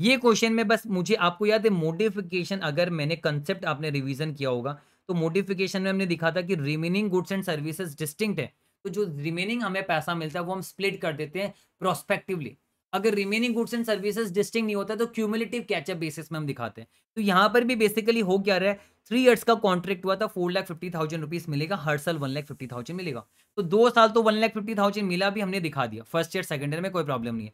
ये क्वेश्चन में बस मुझे आपको याद है मोडिफिकेशन अगर मैंने कंसेप्ट आपने रिवीजन किया होगा तो मोडिफिकेशन में हमने दिखा था कि remaining goods and services distinct है तो जो रिमेनिंग हमें पैसा मिलता है वो हम स्प्लिट कर देते हैं प्रोस्पेक्टिवली अगर remaining goods and services distinct नहीं होता तो क्यूमुलेटिव कैचअप बेसिस में हम दिखाते हैं तो यहाँ पर भी बेसिकली हो क्या रहा है थ्री ईयर्स का कॉन्ट्रैक्ट हुआ था four lakh fifty thousand rupees मिलेगा हर साल वन लाख फिफ्टी थाउजेंड मिलेगा तो दो साल तो वन लाख फिफ्टी थाउजेंड मिला भी हमने दिखा दिया फर्स्ट ईयर सेकंड ईयर में कोई प्रॉब्लम नहीं है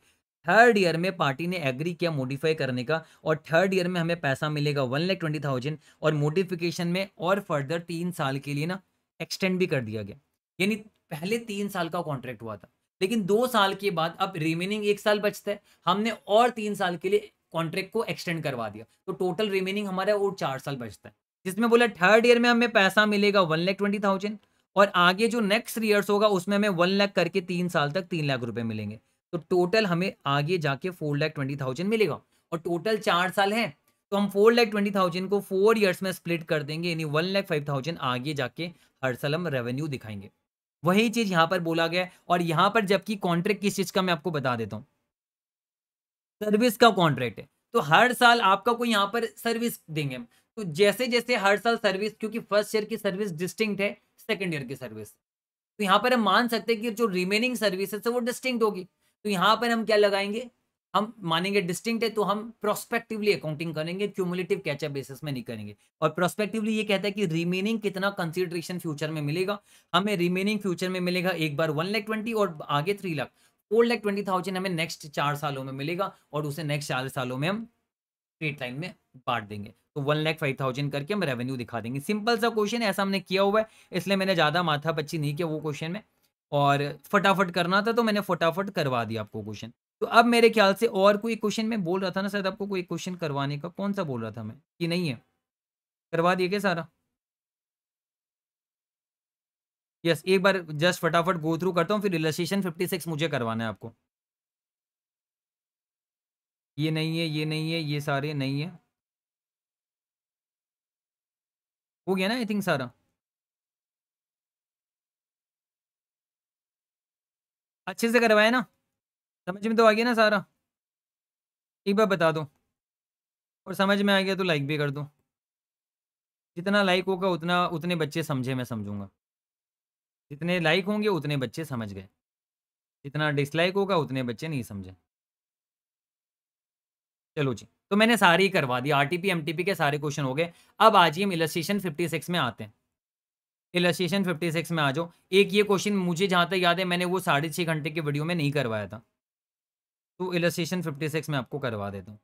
थर्ड ईयर में पार्टी ने एग्री किया मॉडिफाई करने का और थर्ड ईयर में हमें पैसा मिलेगा वन लैख ट्वेंटी थाउजेंड और मोडिफिकेशन में और फर्दर तीन साल के लिए ना एक्सटेंड भी कर दिया गया यानी पहले तीन साल का कॉन्ट्रैक्ट हुआ था लेकिन दो साल के बाद अब रिमेनिंग एक साल बचता है हमने और तीन साल के लिए कॉन्ट्रैक्ट को एक्सटेंड करवा दिया तो टोटल रिमेनिंग हमारा और चार साल बचता है जिसमें बोला थर्ड ईयर में हमें पैसा मिलेगा वन लैख ट्वेंटी थाउजेंड और आगे जो नेक्स्ट ईयर्स होगा उसमें हमें वन लाख करके तीन साल तक तीन लाख रुपए मिलेंगे तो टोटल हमें आगे जाके फोर लैख ट्वेंटी थाउजेंड मिलेगा और टोटल चार साल है तो हम फोर लैख ट्वेंटी थाउजेंड को फोर ईयर्स में स्प्लिट कर देंगे यानी वन लैख फाइव थाउजेंड आगे जाके हर साल हम रेवेन्यू दिखाएंगे वही चीज यहाँ पर बोला गया और यहाँ पर जबकि कॉन्ट्रैक्ट किस चीज का मैं आपको बता देता हूँ सर्विस का कॉन्ट्रैक्ट है तो हर साल आपका कोई यहाँ पर सर्विस देंगे तो जैसे जैसे हर साल सर्विस क्योंकि फर्स्ट ईयर की सर्विस डिस्टिंक्ट है सेकेंड ईयर की सर्विस तो यहाँ पर हम मान सकते हैं कि जो रिमेनिंग सर्विसेज है वो डिस्टिंक्ट होगी तो यहाँ पर हम क्या लगाएंगे हम मानेंगे डिस्टिंक्ट है तो हम प्रोस्पेक्टिवली अकाउंटिंग करेंगे क्यूमुलेटिव कैचअप बेसिस में नहीं करेंगे और प्रोस्पेक्टिवली ये कहता है कि रिमेनिंग कितना कंसिडरेशन फ्यूचर में मिलेगा हमें रिमेनिंग फ्यूचर में मिलेगा एक बार वन लाख ट्वेंटी और आगे three lakh four lakh twenty thousand हमें नेक्स्ट चार सालों में मिलेगा और उसे नेक्स्ट चार सालों में हम स्ट्रेट लाइन में बांट देंगे तो वन लाख फाइव थाउजेंड करके हम रेवेन्यू दिखा देंगे सिंपल सा क्वेश्चन ऐसा हमने किया हुआ है इसलिए मैंने ज़्यादा माथा पच्ची नहीं किया वो क्वेश्चन में और फटाफट करना था तो मैंने फटाफट करवा दिया आपको क्वेश्चन तो अब मेरे ख्याल से और कोई क्वेश्चन में बोल रहा था ना शायद आपको कोई क्वेश्चन करवाने का कौन सा बोल रहा था मैं कि नहीं है करवा दिए क्या सारा यस एक बार जस्ट फटाफट गो थ्रू करता हूँ फिर रिलेशन फिफ्टी सिक्स मुझे करवाना है आपको ये नहीं है ये नहीं है ये सारे नहीं है हो गया ना आई थिंक सारा अच्छे से करवाया ना समझ में तो आ गया ना सारा एक बार बता दो और समझ में आ गया तो लाइक भी कर दो जितना लाइक होगा उतना उतने बच्चे समझे मैं समझूंगा जितने लाइक होंगे उतने बच्चे समझ गए जितना डिसलाइक होगा उतने बच्चे नहीं समझे चलो जी तो मैंने सारी करवा दी आरटीपी एमटीपी के सारे क्वेश्चन हो गए अब आज ही हम फिफ्टी सिक्स में आते हैं फिफ्टी सिक्स में आ जाओ एक ये क्वेश्चन मुझे जहाँ तक याद है मैंने वो साढ़े छः घंटे के वीडियो में नहीं करवाया था तो फिफ्टी सिक्स में आपको करवा देता हूँ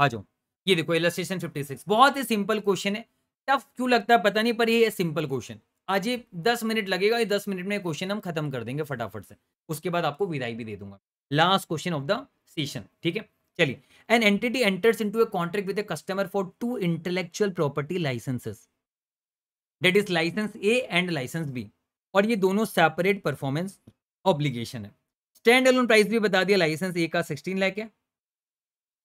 आ जाओ ये देखो फिफ्टी 56 बहुत ही सिंपल क्वेश्चन है टफ क्यों लगता है पता नहीं पर ये सिंपल क्वेश्चन आज ये दस मिनट लगेगा ये दस मिनट में क्वेश्चन हम खत्म कर देंगे फटाफट से उसके बाद आपको विदाई भी दे दूंगा last question of the session ठीक है चलिए an entity enters into a contract with a customer for two intellectual property licences that is licence A and licence B और ये दोनों सेपरेट परफॉर्मेंस ऑब्लिगेशन है स्टैंड एलोन प्राइस भी बता दिया लाइसेंस ए का सिक्सटीन लाख है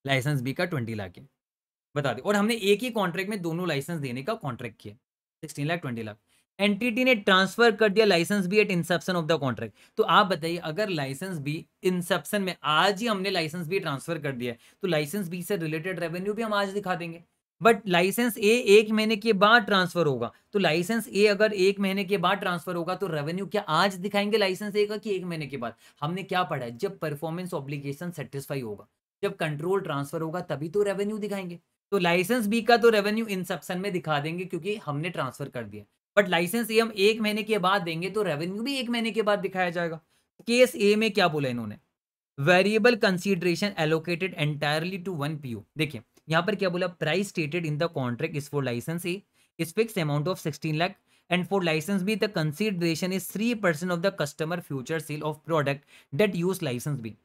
लाइसेंस बी का ट्वेंटी लाख है बता दिया और हमने एक ही कॉन्ट्रैक्ट में दोनों लाइसेंस देने का कॉन्ट्रैक्ट किया sixteen lakh twenty lakh entity ने ट्रांसफर कर दिया लाइसेंस भी at inception of the contract तो आप बताइए अगर लाइसेंस भी इंसेप्शन में आज ही हमने लाइसेंस भी ट्रांसफर कर दिया तो लाइसेंस बी से रिलेटेड रेवेन्यू भी हम आज दिखा देंगे बट लाइसेंस ए एक महीने के बाद ट्रांसफर होगा तो लाइसेंस ए अगर एक महीने के बाद ट्रांसफर होगा तो रेवेन्यू क्या आज दिखाएंगे लाइसेंस ए का कि एक महीने के बाद हमने क्या पढ़ा है जब परफॉर्मेंस ऑब्लिगेशन सेटिस्फाई होगा जब कंट्रोल ट्रांसफर होगा तभी तो रेवेन्यू दिखाएंगे तो लाइसेंस बी का तो रेवेन्यू इंसेप्शन में दिखा देंगे क्योंकि हमने ट्रांसफर कर दिया बट लाइसेंस ए हम एक महीने के बाद देंगे तो रेवेन्यू भी एक महीने के बाद दिखाया जाएगा केस ए में क्या बोला इन्होंने variable consideration allocated entirely to one P देखिए यहाँ पर क्या बोला price stated in the contract is for licence A is fix amount of sixteen lakh and for licence B the consideration is three percent of the customer future sale of product that use licence B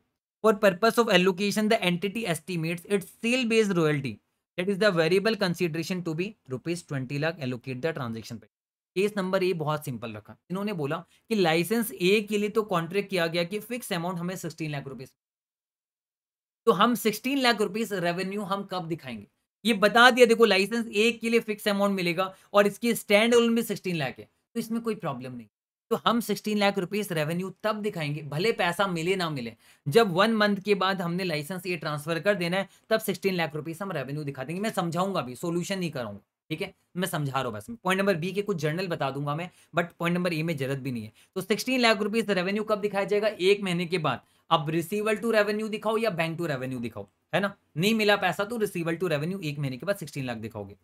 for purpose of allocation the entity estimates its sale based royalty that is the variable consideration to be rupees twenty lakh allocate the transaction पे case number A बहुत simple रखा इन्होंने बोला कि licence A के लिए तो contract किया गया कि फिक्स अमाउंट हमें सिक्सटीन लाख रुपीज तो हम सिक्सटीन लाख रुपीज रेवेन्यू हम कब दिखाएंगे ये बता दिया देखो लाइसेंस ए के लिए फिक्स अमाउंट मिलेगा और इसकी स्टैंड ओल भी सिक्सटीन लाख है तो इसमें कोई प्रॉब्लम नहीं तो हम 16 लाख रुपीस रेवेन्यू तब दिखाएंगे भले पैसा मिले ना मिले जब वन मंथ के बाद हमने लाइसेंस ये ट्रांसफर कर देना है तब 16 लाख रुपीस हम रेवेन्यू दिखा देंगे मैं समझाऊंगा भी सोल्यूशन नहीं कराऊंगा ठीक है मैं समझा रहा हूँ बस पॉइंट नंबर बी के कुछ जर्नल बता दूंगा मैं बट पॉइंट नंबर ए में जरूरत भी नहीं है तो सिक्सटीन लाख रुपीज रेवेन्यू कब दिखाया जाएगा एक महीने के बाद अब रिसीवल टू रेवेन्यू दिखाओ या बैंक टू रेवेन्यू दिखाओ है ना नहीं मिला पैसा तो रिसीवल टू रेवेन्यू एक महीने के बाद सिक्सटीन लाख दिखाओगे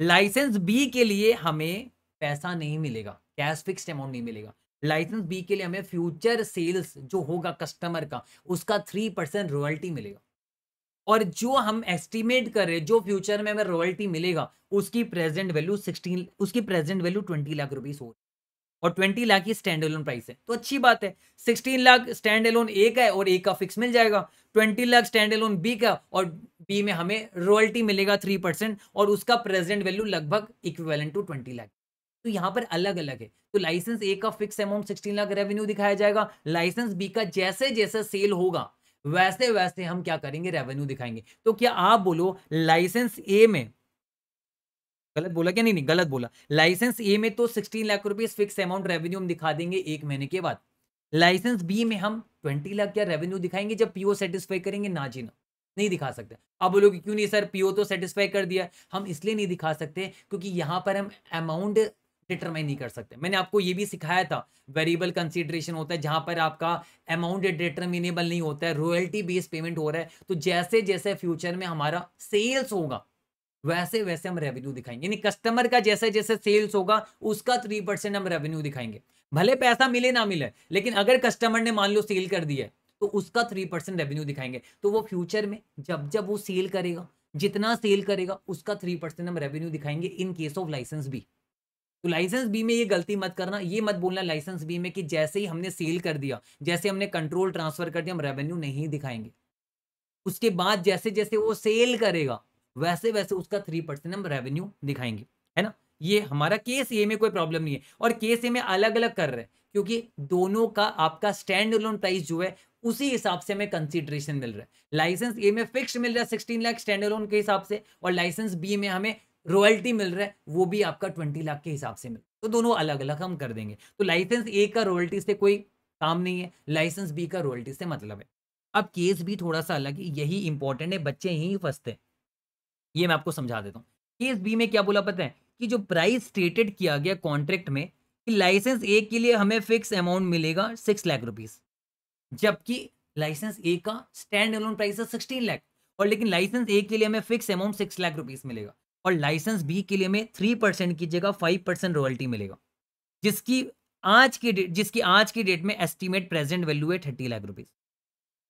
लाइसेंस बी के लिए हमें पैसा नहीं मिलेगा कैश फिक्स अमाउंट नहीं मिलेगा लाइसेंस बी के लिए हमें फ्यूचर सेल्स जो होगा कस्टमर का उसका थ्री परसेंट रॉयल्टी मिलेगा और जो हम एस्टिमेट कर रहे हैं जो फ्यूचर में हमें रॉयल्टी मिलेगा उसकी प्रेजेंट वैल्यू सिक्सटीन उसकी present value twenty lakh rupees हो और ट्वेंटी लाख की स्टैंड एलोन प्राइस है तो अच्छी बात है sixteen lakh stand alone A का है और ए का फिक्स मिल जाएगा twenty lakh stand alone B का और बी में हमें रॉयल्टी मिलेगा थ्री परसेंट और उसका प्रेजेंट वैल्यू लगभग इक्विवेलेंट टू ट्वेंटी लाख तो यहाँ पर अलग अलग है तो लाइसेंस ए का fix amount sixteen lakh revenue दिखाया जाएगा लाइसेंस बी का जैसे जैसे सेल होगा वैसे वैसे हम क्या करेंगे रेवेन्यू दिखाएंगे तो क्या आप बोलो लाइसेंस ए में गलत बोला क्या नहीं नहीं गलत बोला लाइसेंस ए में तो सिक्सटीन लाख रुपए फिक्स अमाउंट रेवेन्यू हम दिखा देंगे एक महीने के बाद लाइसेंस बी में हम ट्वेंटी लाख क्या रेवेन्यू दिखाएंगे जब पीओ सेटिस्फाई करेंगे ना जी ना नहीं दिखा सकते अब बोलोगे क्यों नहीं सर पीओ तो सेटिस्फाई कर दिया हम इसलिए नहीं दिखा सकते क्योंकि यहां पर हम अमाउंट डिटरमाइन नहीं कर सकते मैंने आपको ये भी सिखाया था वेरिएबल कंसीडरेशन होता है जहां पर आपका अमाउंट डिटरमिनेबल नहीं होता है रॉयल्टी बेस्ड पेमेंट हो रहा है तो जैसे जैसे फ्यूचर में हमारा सेल्स होगा वैसे वैसे हम रेवेन्यू दिखाएंगे यानी कस्टमर का जैसे जैसे सेल्स होगा उसका थ्री हम रेवेन्यू दिखाएंगे भले पैसा मिले ना मिले लेकिन अगर कस्टमर ने मान लो सेल कर दिया तो उसका थ्री परसेंट रेवेन्यू दिखाएंगे तो वो फ्यूचर में जब जब वो सेल करेगा जितना सेल करेगा उसका थ्री परसेंट हम रेवेन्यू दिखाएंगे इन केस ऑफ लाइसेंस भी तो लाइसेंस बी में ये गलती मत करना ये मत बोलना लाइसेंस बी में कि जैसे ही हमने सेल कर दिया जैसे हमने कंट्रोल ट्रांसफर कर दिया हम रेवेन्यू नहीं दिखाएंगे उसके बाद जैसे जैसे वो सेल करेगा वैसे वैसे उसका थ्री परसेंट हम रेवेन्यू दिखाएंगे है ना ये हमारा केस ए में कोई प्रॉब्लम नहीं है और केस ए में अलग अलग कर रहे हैं क्योंकि दोनों का आपका स्टैंड लोन प्राइस जो है उसी हिसाब से हमें कंसिडरेशन मिल रहा है लाइसेंस ए में फिक्स मिल रहा है सिक्सटीन लाख स्टैंड लोन के हिसाब से और लाइसेंस बी में हमें रॉयल्टी मिल रहा है वो भी आपका ट्वेंटी लाख के हिसाब से मिल तो दोनों अलग अलग हम कर देंगे तो लाइसेंस ए का रॉयल्टी से कोई काम नहीं है लाइसेंस बी का रॉयल्टी से मतलब है अब केस भी थोड़ा सा अलग है यही इंपॉर्टेंट है बच्चे ही फंसते हैं ये मैं आपको समझा देता हूँ केस बी में क्या बोला पता है कि जो प्राइस स्टेटेड किया गया कॉन्ट्रैक्ट में कि लाइसेंस ए के लिए हमें फिक्स अमाउंट मिलेगा सिक्स लाख रुपीज जबकि लाइसेंस ए का स्टैंड अलोन प्राइस है सिक्सटीन लाख और लेकिन लाइसेंस ए के लिए हमें fix amount six lakh rupees मिलेगा और लाइसेंस बी के लिए हमें थ्री परसेंट की जगह फाइव परसेंट रॉयल्टी मिलेगा जिसकी आज की डेट जिसकी आज की डेट में एस्टिमेट प्रेजेंट वैल्यू है थर्टी लाख रुपीज़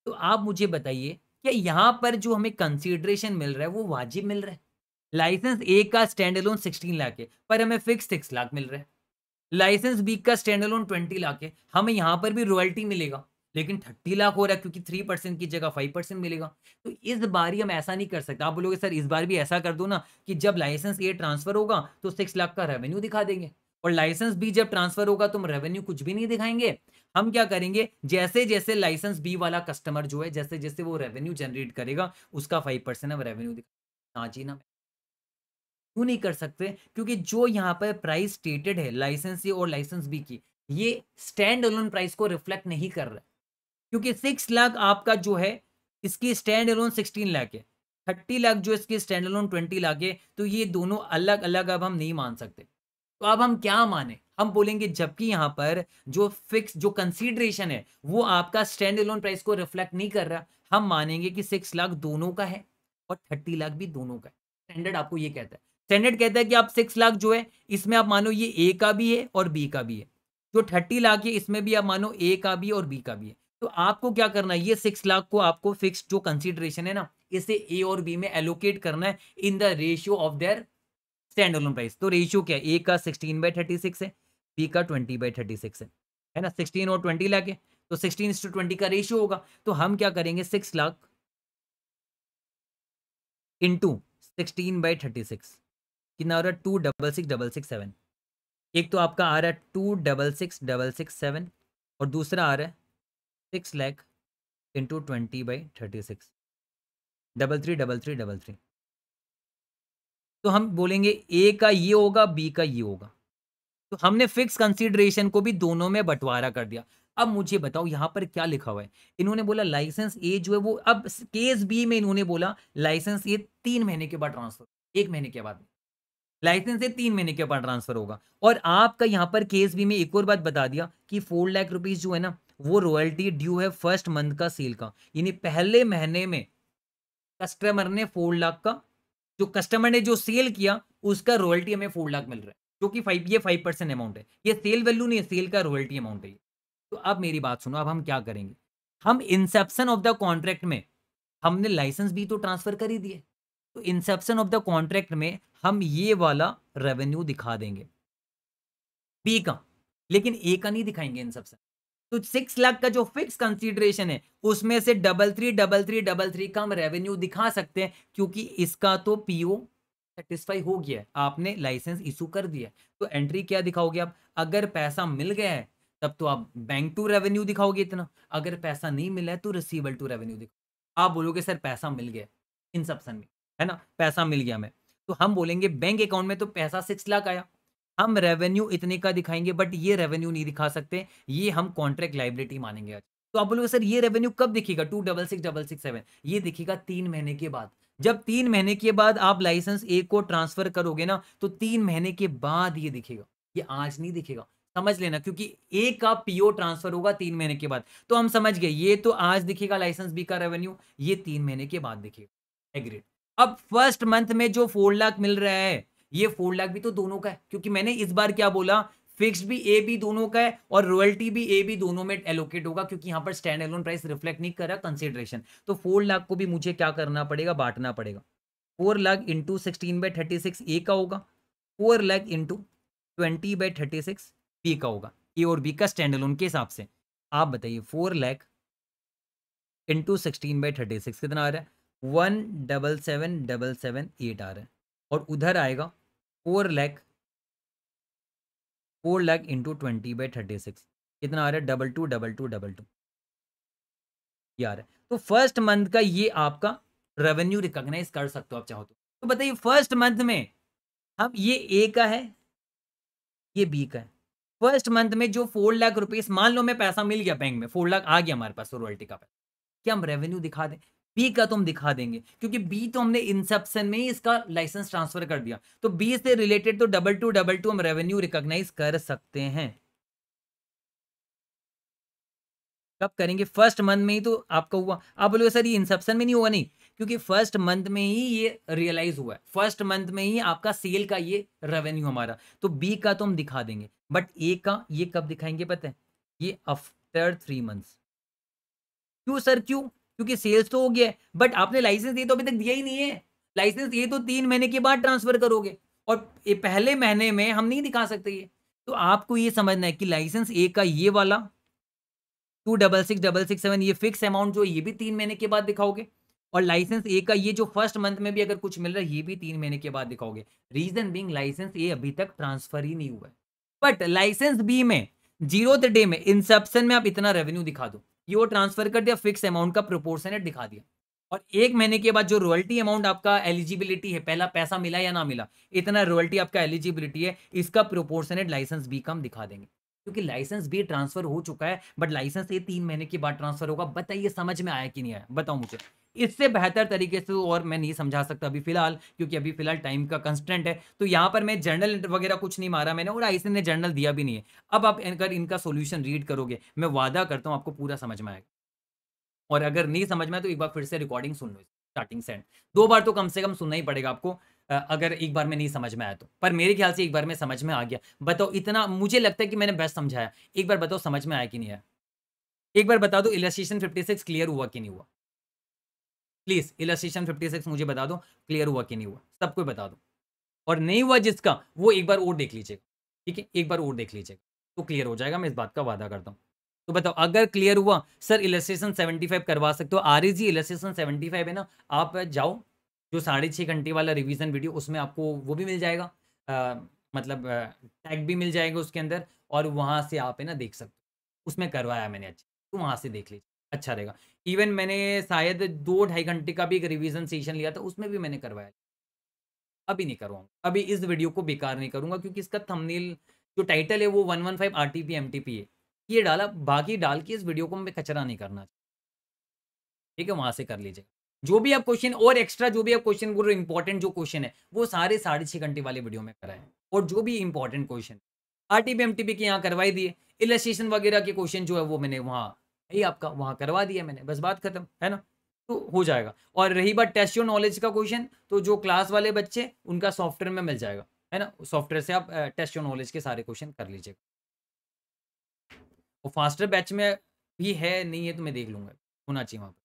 तो आप मुझे बताइए क्या यहाँ पर जो हमें कंसिडरेशन मिल रहा है वो वाजिब मिल रहा है लाइसेंस ए का स्टैंड लोन सिक्सटीन लाख है पर हमें फिक्स सिक्स लाख मिल रहा है लाइसेंस बी का स्टैंड लोन ट्वेंटी लाख है हमें यहाँ पर भी रॉयल्टी मिलेगा लेकिन थर्टी लाख हो रहा है क्योंकि थ्री परसेंट की जगह फाइव परसेंट मिलेगा तो इस ही हम ऐसा नहीं कर सकते आप बोलोगे सर इस बार भी ऐसा कर दो ना कि जब लाइसेंस ए ट्रांसफर होगा तो सिक्स लाख का रेवेन्यू दिखा देंगे और लाइसेंस बी जब ट्रांसफर होगा तो हम रेवेन्यू कुछ भी नहीं दिखाएंगे हम क्या करेंगे जैसे जैसे लाइसेंस बी वाला कस्टमर जो है जैसे जैसे वो रेवेन्यू जनरेट करेगा उसका फाइव परसेंट हम रेवेन्यू दिखा हाँ जी ना क्यों नहीं कर सकते क्योंकि जो यहाँ पर प्राइस स्टेटेड है लाइसेंस ए और लाइसेंस बी की ये स्टैंड अलोन प्राइस को रिफ्लेक्ट नहीं कर रहा क्योंकि सिक्स लाख आपका जो है इसकी स्टैंड अलोन सिक्सटीन लाख है थर्टी लाख जो इसकी स्टैंड अलोन ट्वेंटी लाख है तो ये दोनों अलग अलग अब हम नहीं मान सकते तो अब हम क्या माने हम बोलेंगे जबकि यहाँ पर जो फिक्स जो कंसीडरेशन है वो आपका स्टैंड अलोन प्राइस को रिफ्लेक्ट नहीं कर रहा हम मानेंगे कि सिक्स लाख दोनों का है और थर्टी लाख भी दोनों का है स्टैंडर्ड आपको ये कहता है स्टैंडर्ड कहता है कि आप सिक्स लाख जो है इसमें आप मानो ये ए का भी है और बी का भी है जो थर्टी लाख है इसमें भी आप मानो ए का भी और बी का भी है तो आपको क्या करना है ये सिक्स लाख को आपको फिक्स जो कंसिडरेशन है ना इसे ए और बी में एलोकेट करना है in the ratio of their stand price तो रेशियो क्या है ए का सिक्सटीन बाई थर्टी सिक्स है बी का ट्वेंटी बाई थर्टी सिक्स है है ना सिक्सटीन और ट्वेंटी लाख है तो सिक्सटीन टू ट्वेंटी का रेशियो होगा तो हम क्या करेंगे six lakh into sixteen by thirty six कितना हो रहा है two double six double six seven एक तो आपका आ रहा है two double six double six seven और दूसरा आ रहा है six lakh into twenty by thirty six double three double three double three तो हम बोलेंगे ए का ये होगा बी का ये होगा तो हमने फिक्स कंसिडरेशन को भी दोनों में बंटवारा कर दिया अब मुझे बताओ यहाँ पर क्या लिखा हुआ है इन्होंने बोला लाइसेंस ए जो है वो अब केस बी में इन्होंने बोला लाइसेंस ए तीन महीने के बाद ट्रांसफर एक महीने के बाद लाइसेंस ए तीन महीने के बाद ट्रांसफर होगा और आपका यहाँ पर केस बी में एक और बात बता दिया कि फोर लाख रुपीज जो है ना वो रॉयल्टी ड्यू है फर्स्ट मंथ का सेल का यानी पहले महीने में कस्टमर ने फोर लाख का जो कस्टमर ने जो सेल किया उसका रॉयल्टी हमें फोर लाख मिल रहा है क्योंकि फाइव ये फाइव परसेंट अमाउंट है ये सेल वैल्यू नहीं है सेल का रॉयल्टी अमाउंट है तो अब मेरी बात सुनो अब हम क्या करेंगे हम इंसेप्शन ऑफ द कॉन्ट्रैक्ट में हमने लाइसेंस भी तो ट्रांसफर कर ही दिए तो इंसेप्शन ऑफ द कॉन्ट्रैक्ट में हम ये वाला रेवेन्यू दिखा देंगे बी का लेकिन ए का नहीं दिखाएंगे इंसेप्शन तो सिक्स लाख का जो फिक्स कंसीडरेशन है उसमें से double three double three double three का हम रेवेन्यू दिखा सकते हैं क्योंकि इसका तो पीओ सेटिस्फाई हो गया आपने लाइसेंस इशू कर दिया तो एंट्री क्या दिखाओगे आप अगर पैसा मिल गया है तब तो आप बैंक टू रेवेन्यू दिखाओगे इतना अगर पैसा नहीं मिला है तो रिसीवल टू रेवेन्यू दिखाओ आप बोलोगे सर पैसा मिल गया इन सब सन में है ना पैसा मिल गया हमें तो हम बोलेंगे बैंक अकाउंट में तो पैसा सिक्स लाख आया हम रेवेन्यू इतने का दिखाएंगे बट ये रेवेन्यू नहीं दिखा सकते ये हम कॉन्ट्रैक्ट लाइबिलिटी मानेंगे आज तो आप बोलोगे सर ये रेवेन्यू कब दिखेगा two double six double six seven ये दिखेगा तीन महीने के बाद जब तीन महीने के बाद आप लाइसेंस ए को ट्रांसफर करोगे ना तो तीन महीने के बाद ये दिखेगा ये आज नहीं दिखेगा समझ लेना क्योंकि ए का पीओ ट्रांसफर होगा तीन महीने के बाद तो हम समझ गए ये तो आज दिखेगा लाइसेंस बी का रेवेन्यू ये तीन महीने के बाद दिखेगा एग्रीड अब फर्स्ट मंथ में जो फोर लाख मिल रहा है ये फोर लाख भी तो दोनों का है क्योंकि मैंने इस बार क्या बोला फिक्स भी ए भी दोनों का है और रॉयल्टी भी ए भी दोनों में एलोकेट होगा क्योंकि यहाँ पर स्टैंड एलोन प्राइस रिफ्लेक्ट नहीं कर रहा कंसिडरेशन तो फोर लाख को भी मुझे क्या करना पड़ेगा बांटना पड़ेगा four lakh into sixteen by thirty six A का होगा four lakh into twenty by thirty six B का होगा ए और बी का स्टैंड एलोन के हिसाब से आप बताइए four lakh into sixteen by thirty six कितना आ रहा है one double seven double seven eight आ रहा है और उधर आएगा four lakh four lakh into twenty by thirty six कितना आ रहा है double two double two double two ये आ रहा है तो फर्स्ट मंथ का ये आपका रेवेन्यू रिकॉग्नाइज कर सकते हो आप चाहो तो, तो बताइए फर्स्ट मंथ में हम ये ए का है ये बी का है फर्स्ट मंथ में जो फोर लाख रुपीस मान लो मैं पैसा मिल गया बैंक में फोर लाख आ गया हमारे पास रॉयल्टी का पैसा क्या हम रेवेन्यू दिखा दें बी का तुम दिखा देंगे क्योंकि बी तो हमने इंसेप्शन में ही इसका लाइसेंस ट्रांसफर कर दिया तो बी से रिलेटेड तो डबल टू डबल टू हम रेवेन्यू रिकॉग्नाइज कर सकते हैं कब करेंगे फर्स्ट मंथ में ही तो आपका हुआ आप बोलोगे सर ये इंसेप्शन में नहीं हुआ नहीं क्योंकि फर्स्ट मंथ में ही ये रियलाइज हुआ है फर्स्ट मंथ में ही आपका सेल का ये रेवेन्यू हमारा तो बी का तो हम दिखा देंगे बट ए का ये कब दिखाएंगे पता है ये आफ्टर थ्री मंथ्स क्यों सर क्यों क्योंकि सेल्स तो हो गया है बट आपने लाइसेंस ये तो अभी तक दिया ही नहीं है लाइसेंस ये तो तीन महीने के बाद ट्रांसफर करोगे और पहले महीने में हम नहीं दिखा सकते ये तो आपको ये समझना है कि लाइसेंस ए का ये वाला two double six double six seven ये फिक्स अमाउंट जो है ये भी तीन महीने के बाद दिखाओगे और लाइसेंस ए का ये जो फर्स्ट मंथ में भी अगर कुछ मिल रहा है ये भी तीन महीने के बाद दिखाओगे रीजन बिंग लाइसेंस ए अभी तक ट्रांसफर ही नहीं हुआ है बट लाइसेंस बी में जीरो डे में इंसेप्शन में आप इतना रेवेन्यू दिखा दो कि वो ट्रांसफर कर दिया फिक्स अमाउंट का प्रोपोर्शनेट दिखा दिया और एक महीने के बाद जो रॉयल्टी अमाउंट आपका एलिजिबिलिटी है पहला पैसा मिला या ना मिला इतना रॉयल्टी आपका एलिजिबिलिटी है इसका प्रोपोर्शनेट लाइसेंस भी कम दिखा देंगे क्योंकि लाइसेंस भी ट्रांसफर हो चुका है बट लाइसेंस ये तीन महीने के बाद ट्रांसफर होगा बताइए समझ में आया कि नहीं आया बताओ मुझे इससे बेहतर तरीके से तो और मैं नहीं समझा सकता अभी फिलहाल क्योंकि अभी फिलहाल टाइम का कंस्टेंट है तो यहाँ पर मैं जर्नल वगैरह कुछ नहीं मारा मैंने और आई ने जर्नल दिया भी नहीं है अब आप अगर इनका सोल्यूशन रीड करोगे मैं वादा करता हूँ आपको पूरा समझ में आएगा और अगर नहीं समझ में तो एक बार फिर से रिकॉर्डिंग सुन लो स्टार्टिंग से दो बार तो कम से कम सुनना ही पड़ेगा आपको अगर एक बार में नहीं समझ में आया तो पर मेरे ख्याल से एक बार में समझ में आ गया बताओ इतना मुझे लगता है कि मैंने बेस्ट समझाया एक बार बताओ समझ में आया कि नहीं आया एक बार बता दो इलास्ट्रेशन 56 क्लियर हुआ कि नहीं हुआ प्लीज फिफ्टी सिक्स मुझे बता दो क्लियर हुआ कि नहीं हुआ सबको बता दो और नहीं हुआ जिसका वो एक बार और देख लीजिएगा ठीक है एक बार और देख लीजिएगा तो क्लियर हो जाएगा मैं इस बात का वादा करता हूँ तो बताओ अगर क्लियर हुआ सर इलस्ट्रेशन फाइव करवा सकते हो आर जी सेवेंटी फाइव है ना आप जाओ जो साढ़े छः घंटे वाला रिवीजन वीडियो उसमें आपको वो भी मिल जाएगा आ, मतलब टैग भी मिल जाएगा उसके अंदर और वहाँ से आप है ना देख सकते हो उसमें करवाया मैंने अच्छा तो वहाँ से देख लीजिए अच्छा रहेगा इवन मैंने शायद दो ढाई घंटे का भी एक रिविजन सेशन लिया था उसमें भी मैंने करवाया अभी नहीं करवाऊंगा अभी इस वीडियो को बेकार नहीं करूंगा क्योंकि इसका थंबनेल जो टाइटल है वो one one five R T P M T P है ये डाला बाकी डाल के इस वीडियो को मैं कचरा नहीं करना ठीक है वहाँ से कर लीजिए जो भी आप क्वेश्चन और एक्स्ट्रा जो भी आप क्वेश्चन बोल रहे हो इंपॉर्टेंट जो क्वेश्चन है वो सारे साढ़े छः घंटे वाले वीडियो में कराए और जो भी important question R T P M T P के यहाँ करवाई दिए इलेस्ट्रेशन वगैरह के क्वेश्चन जो है वो मैंने वहाँ ही आपका वहाँ करवा दिया मैंने बस बात खत्म है ना तो हो जाएगा और रही बात टेस्ट योर नॉलेज का क्वेश्चन तो जो क्लास वाले बच्चे उनका सॉफ्टवेयर में मिल जाएगा है ना सॉफ्टवेयर से आप टेस्ट योर नॉलेज के सारे क्वेश्चन कर लीजिएगा और फास्टर बैच में भी है नहीं है तो मैं देख लूँगा होना चाहिए वहाँ पर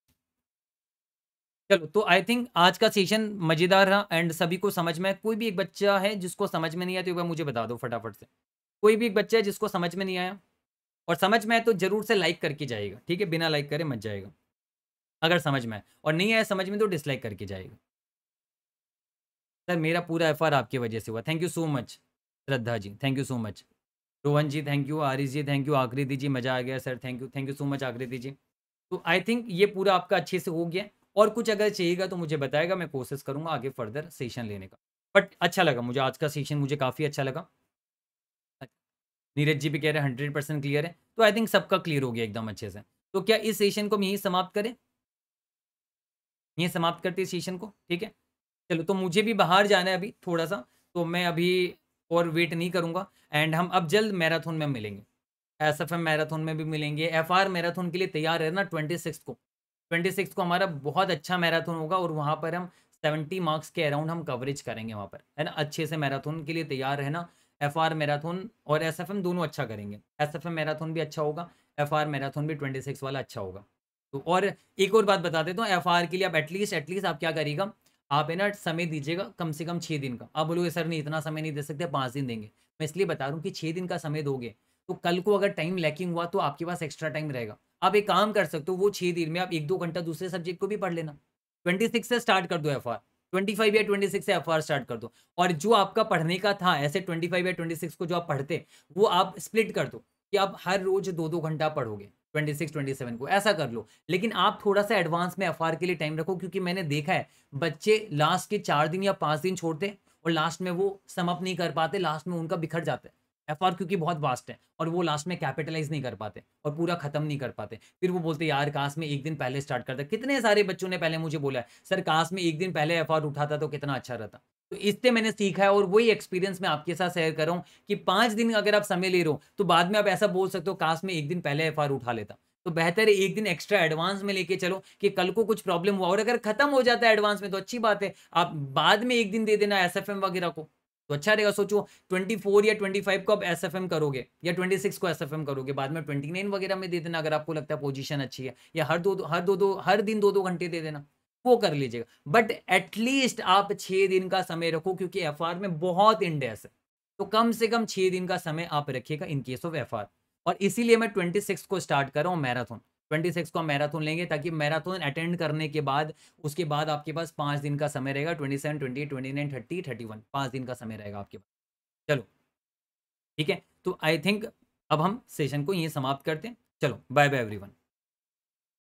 चलो तो आई थिंक आज का सेशन मज़ेदार रहा एंड सभी को समझ में कोई भी एक बच्चा है जिसको समझ में नहीं आया तो मुझे बता दो फटाफट से कोई भी एक बच्चा है जिसको समझ में नहीं आया और समझ में आए तो जरूर से लाइक करके जाएगा ठीक है बिना लाइक करे मत जाएगा अगर समझ में आए और नहीं आया समझ में तो डिसलाइक करके जाएगा सर मेरा पूरा एफ आपकी वजह से हुआ thank you so much Shraddha ji thank you so much Rohan ji thank you Arish ji thank you Aakriti ji मज़ा आ गया sir thank you thank you so much Aakriti ji तो आई थिंक ये पूरा आपका अच्छे से हो गया और कुछ अगर चाहिएगा तो मुझे बताएगा मैं कोशिश करूँगा आगे फर्दर सेशन लेने का बट अच्छा लगा मुझे आज का सेशन मुझे काफ़ी अच्छा लगा नीरज जी भी कह रहे हैं हंड्रेड परसेंट क्लियर है तो आई थिंक सबका क्लियर हो गया एकदम अच्छे से तो क्या इस सेशन को हम यही समाप्त करें ये समाप्त करते हैं सेशन को ठीक है चलो तो मुझे भी बाहर जाना है अभी थोड़ा सा तो मैं अभी और वेट नहीं करूँगा एंड हम अब जल्द मैराथन में मिलेंगे एस एफ एम मैराथन में भी मिलेंगे एफ आर मैराथन के लिए तैयार है ना ट्वेंटी सिक्स को ट्वेंटी सिक्स को हमारा बहुत अच्छा मैराथन होगा और वहाँ पर हम सेवेंटी मार्क्स के अराउंड हम कवरेज करेंगे वहाँ पर है ना अच्छे से मैराथन के लिए तैयार रहना एफ आर मैराथन और एस एफ एम दोनों अच्छा करेंगे एस एफ एम मैराथन भी अच्छा होगा एफ आर मैराथन भी ट्वेंटी सिक्स वाला अच्छा होगा तो और एक और बात बता देता हूँ एफ आर के लिए आप एटलीस्ट एटलीस्ट आप क्या करिएगा आप है ना समय दीजिएगा कम से कम छः दिन का आप बोलोगे सर नहीं इतना समय नहीं दे सकते पाँच दिन देंगे मैं इसलिए बता रहा हूँ कि छः दिन का समय दोगे तो कल को अगर टाइम लैकिंग हुआ तो आपके पास एक्स्ट्रा टाइम रहेगा आप एक काम कर सकते हो वो छः दिन में आप एक दो घंटा दूसरे सब्जेक्ट को भी पढ़ लेना ट्वेंटी सिक्स से स्टार्ट कर दो एफ आर 25 या 26 से एफ स्टार्ट कर दो और जो आपका पढ़ने का था ऐसे 25 या 26 को जो आप पढ़ते वो आप स्प्लिट कर दो कि आप हर रोज दो दो घंटा पढ़ोगे 26, 27 को ऐसा कर लो लेकिन आप थोड़ा सा एडवांस में एफ के लिए टाइम रखो क्योंकि मैंने देखा है बच्चे लास्ट के चार दिन या पाँच दिन छोड़ते और लास्ट में वो समअप नहीं कर पाते लास्ट में उनका बिखर जाता है एफ आर क्योंकि बहुत वास्ट है और वो लास्ट में कैपिटलाइज नहीं कर पाते और पूरा खत्म नहीं कर पाते फिर वो बोलते यार काश में एक दिन पहले स्टार्ट करता कितने सारे बच्चों ने पहले मुझे बोला है सर काश में एक दिन पहले एफ आर उठाता तो कितना अच्छा रहता तो इससे मैंने सीखा है और वही एक्सपीरियंस मैं आपके साथ शेयर कर रहा हूँ कि पाँच दिन अगर आप समय ले रहे हो तो बाद में आप ऐसा बोल सकते हो काश में एक दिन पहले एफ उठा लेता तो बेहतर है एक दिन एक्स्ट्रा एडवांस में लेके चलो कि कल को कुछ प्रॉब्लम हुआ और अगर खत्म हो जाता है एडवांस में तो अच्छी बात है आप बाद में एक दिन दे देना एस वगैरह को तो अच्छा रहेगा सोचो 24 या 25 को आप एस करोगे या 26 को एस करोगे बाद में 29 वगैरह में दे देना अगर आपको लगता है पोजीशन अच्छी है या हर दो हर दो दो हर दिन दो दो घंटे दे देना वो कर लीजिएगा बट एटलीस्ट आप छः दिन का समय रखो क्योंकि एफ में बहुत इंडेस है तो कम से कम छः दिन का समय आप रखिएगा इन केस ऑफ एफ और इसीलिए मैं ट्वेंटी को स्टार्ट कर रहा हूँ मैराथन ट्वेंटी सिक्स को हम मैराथन लेंगे ताकि मैराथन अटेंड करने के बाद उसके बाद आपके पास पाँच दिन का समय रहेगा twenty seven twenty twenty nine thirty thirty one पाँच दिन का समय रहेगा आपके पास चलो ठीक है तो आई थिंक अब हम सेशन को यहीं समाप्त करते हैं चलो बाय बाय वन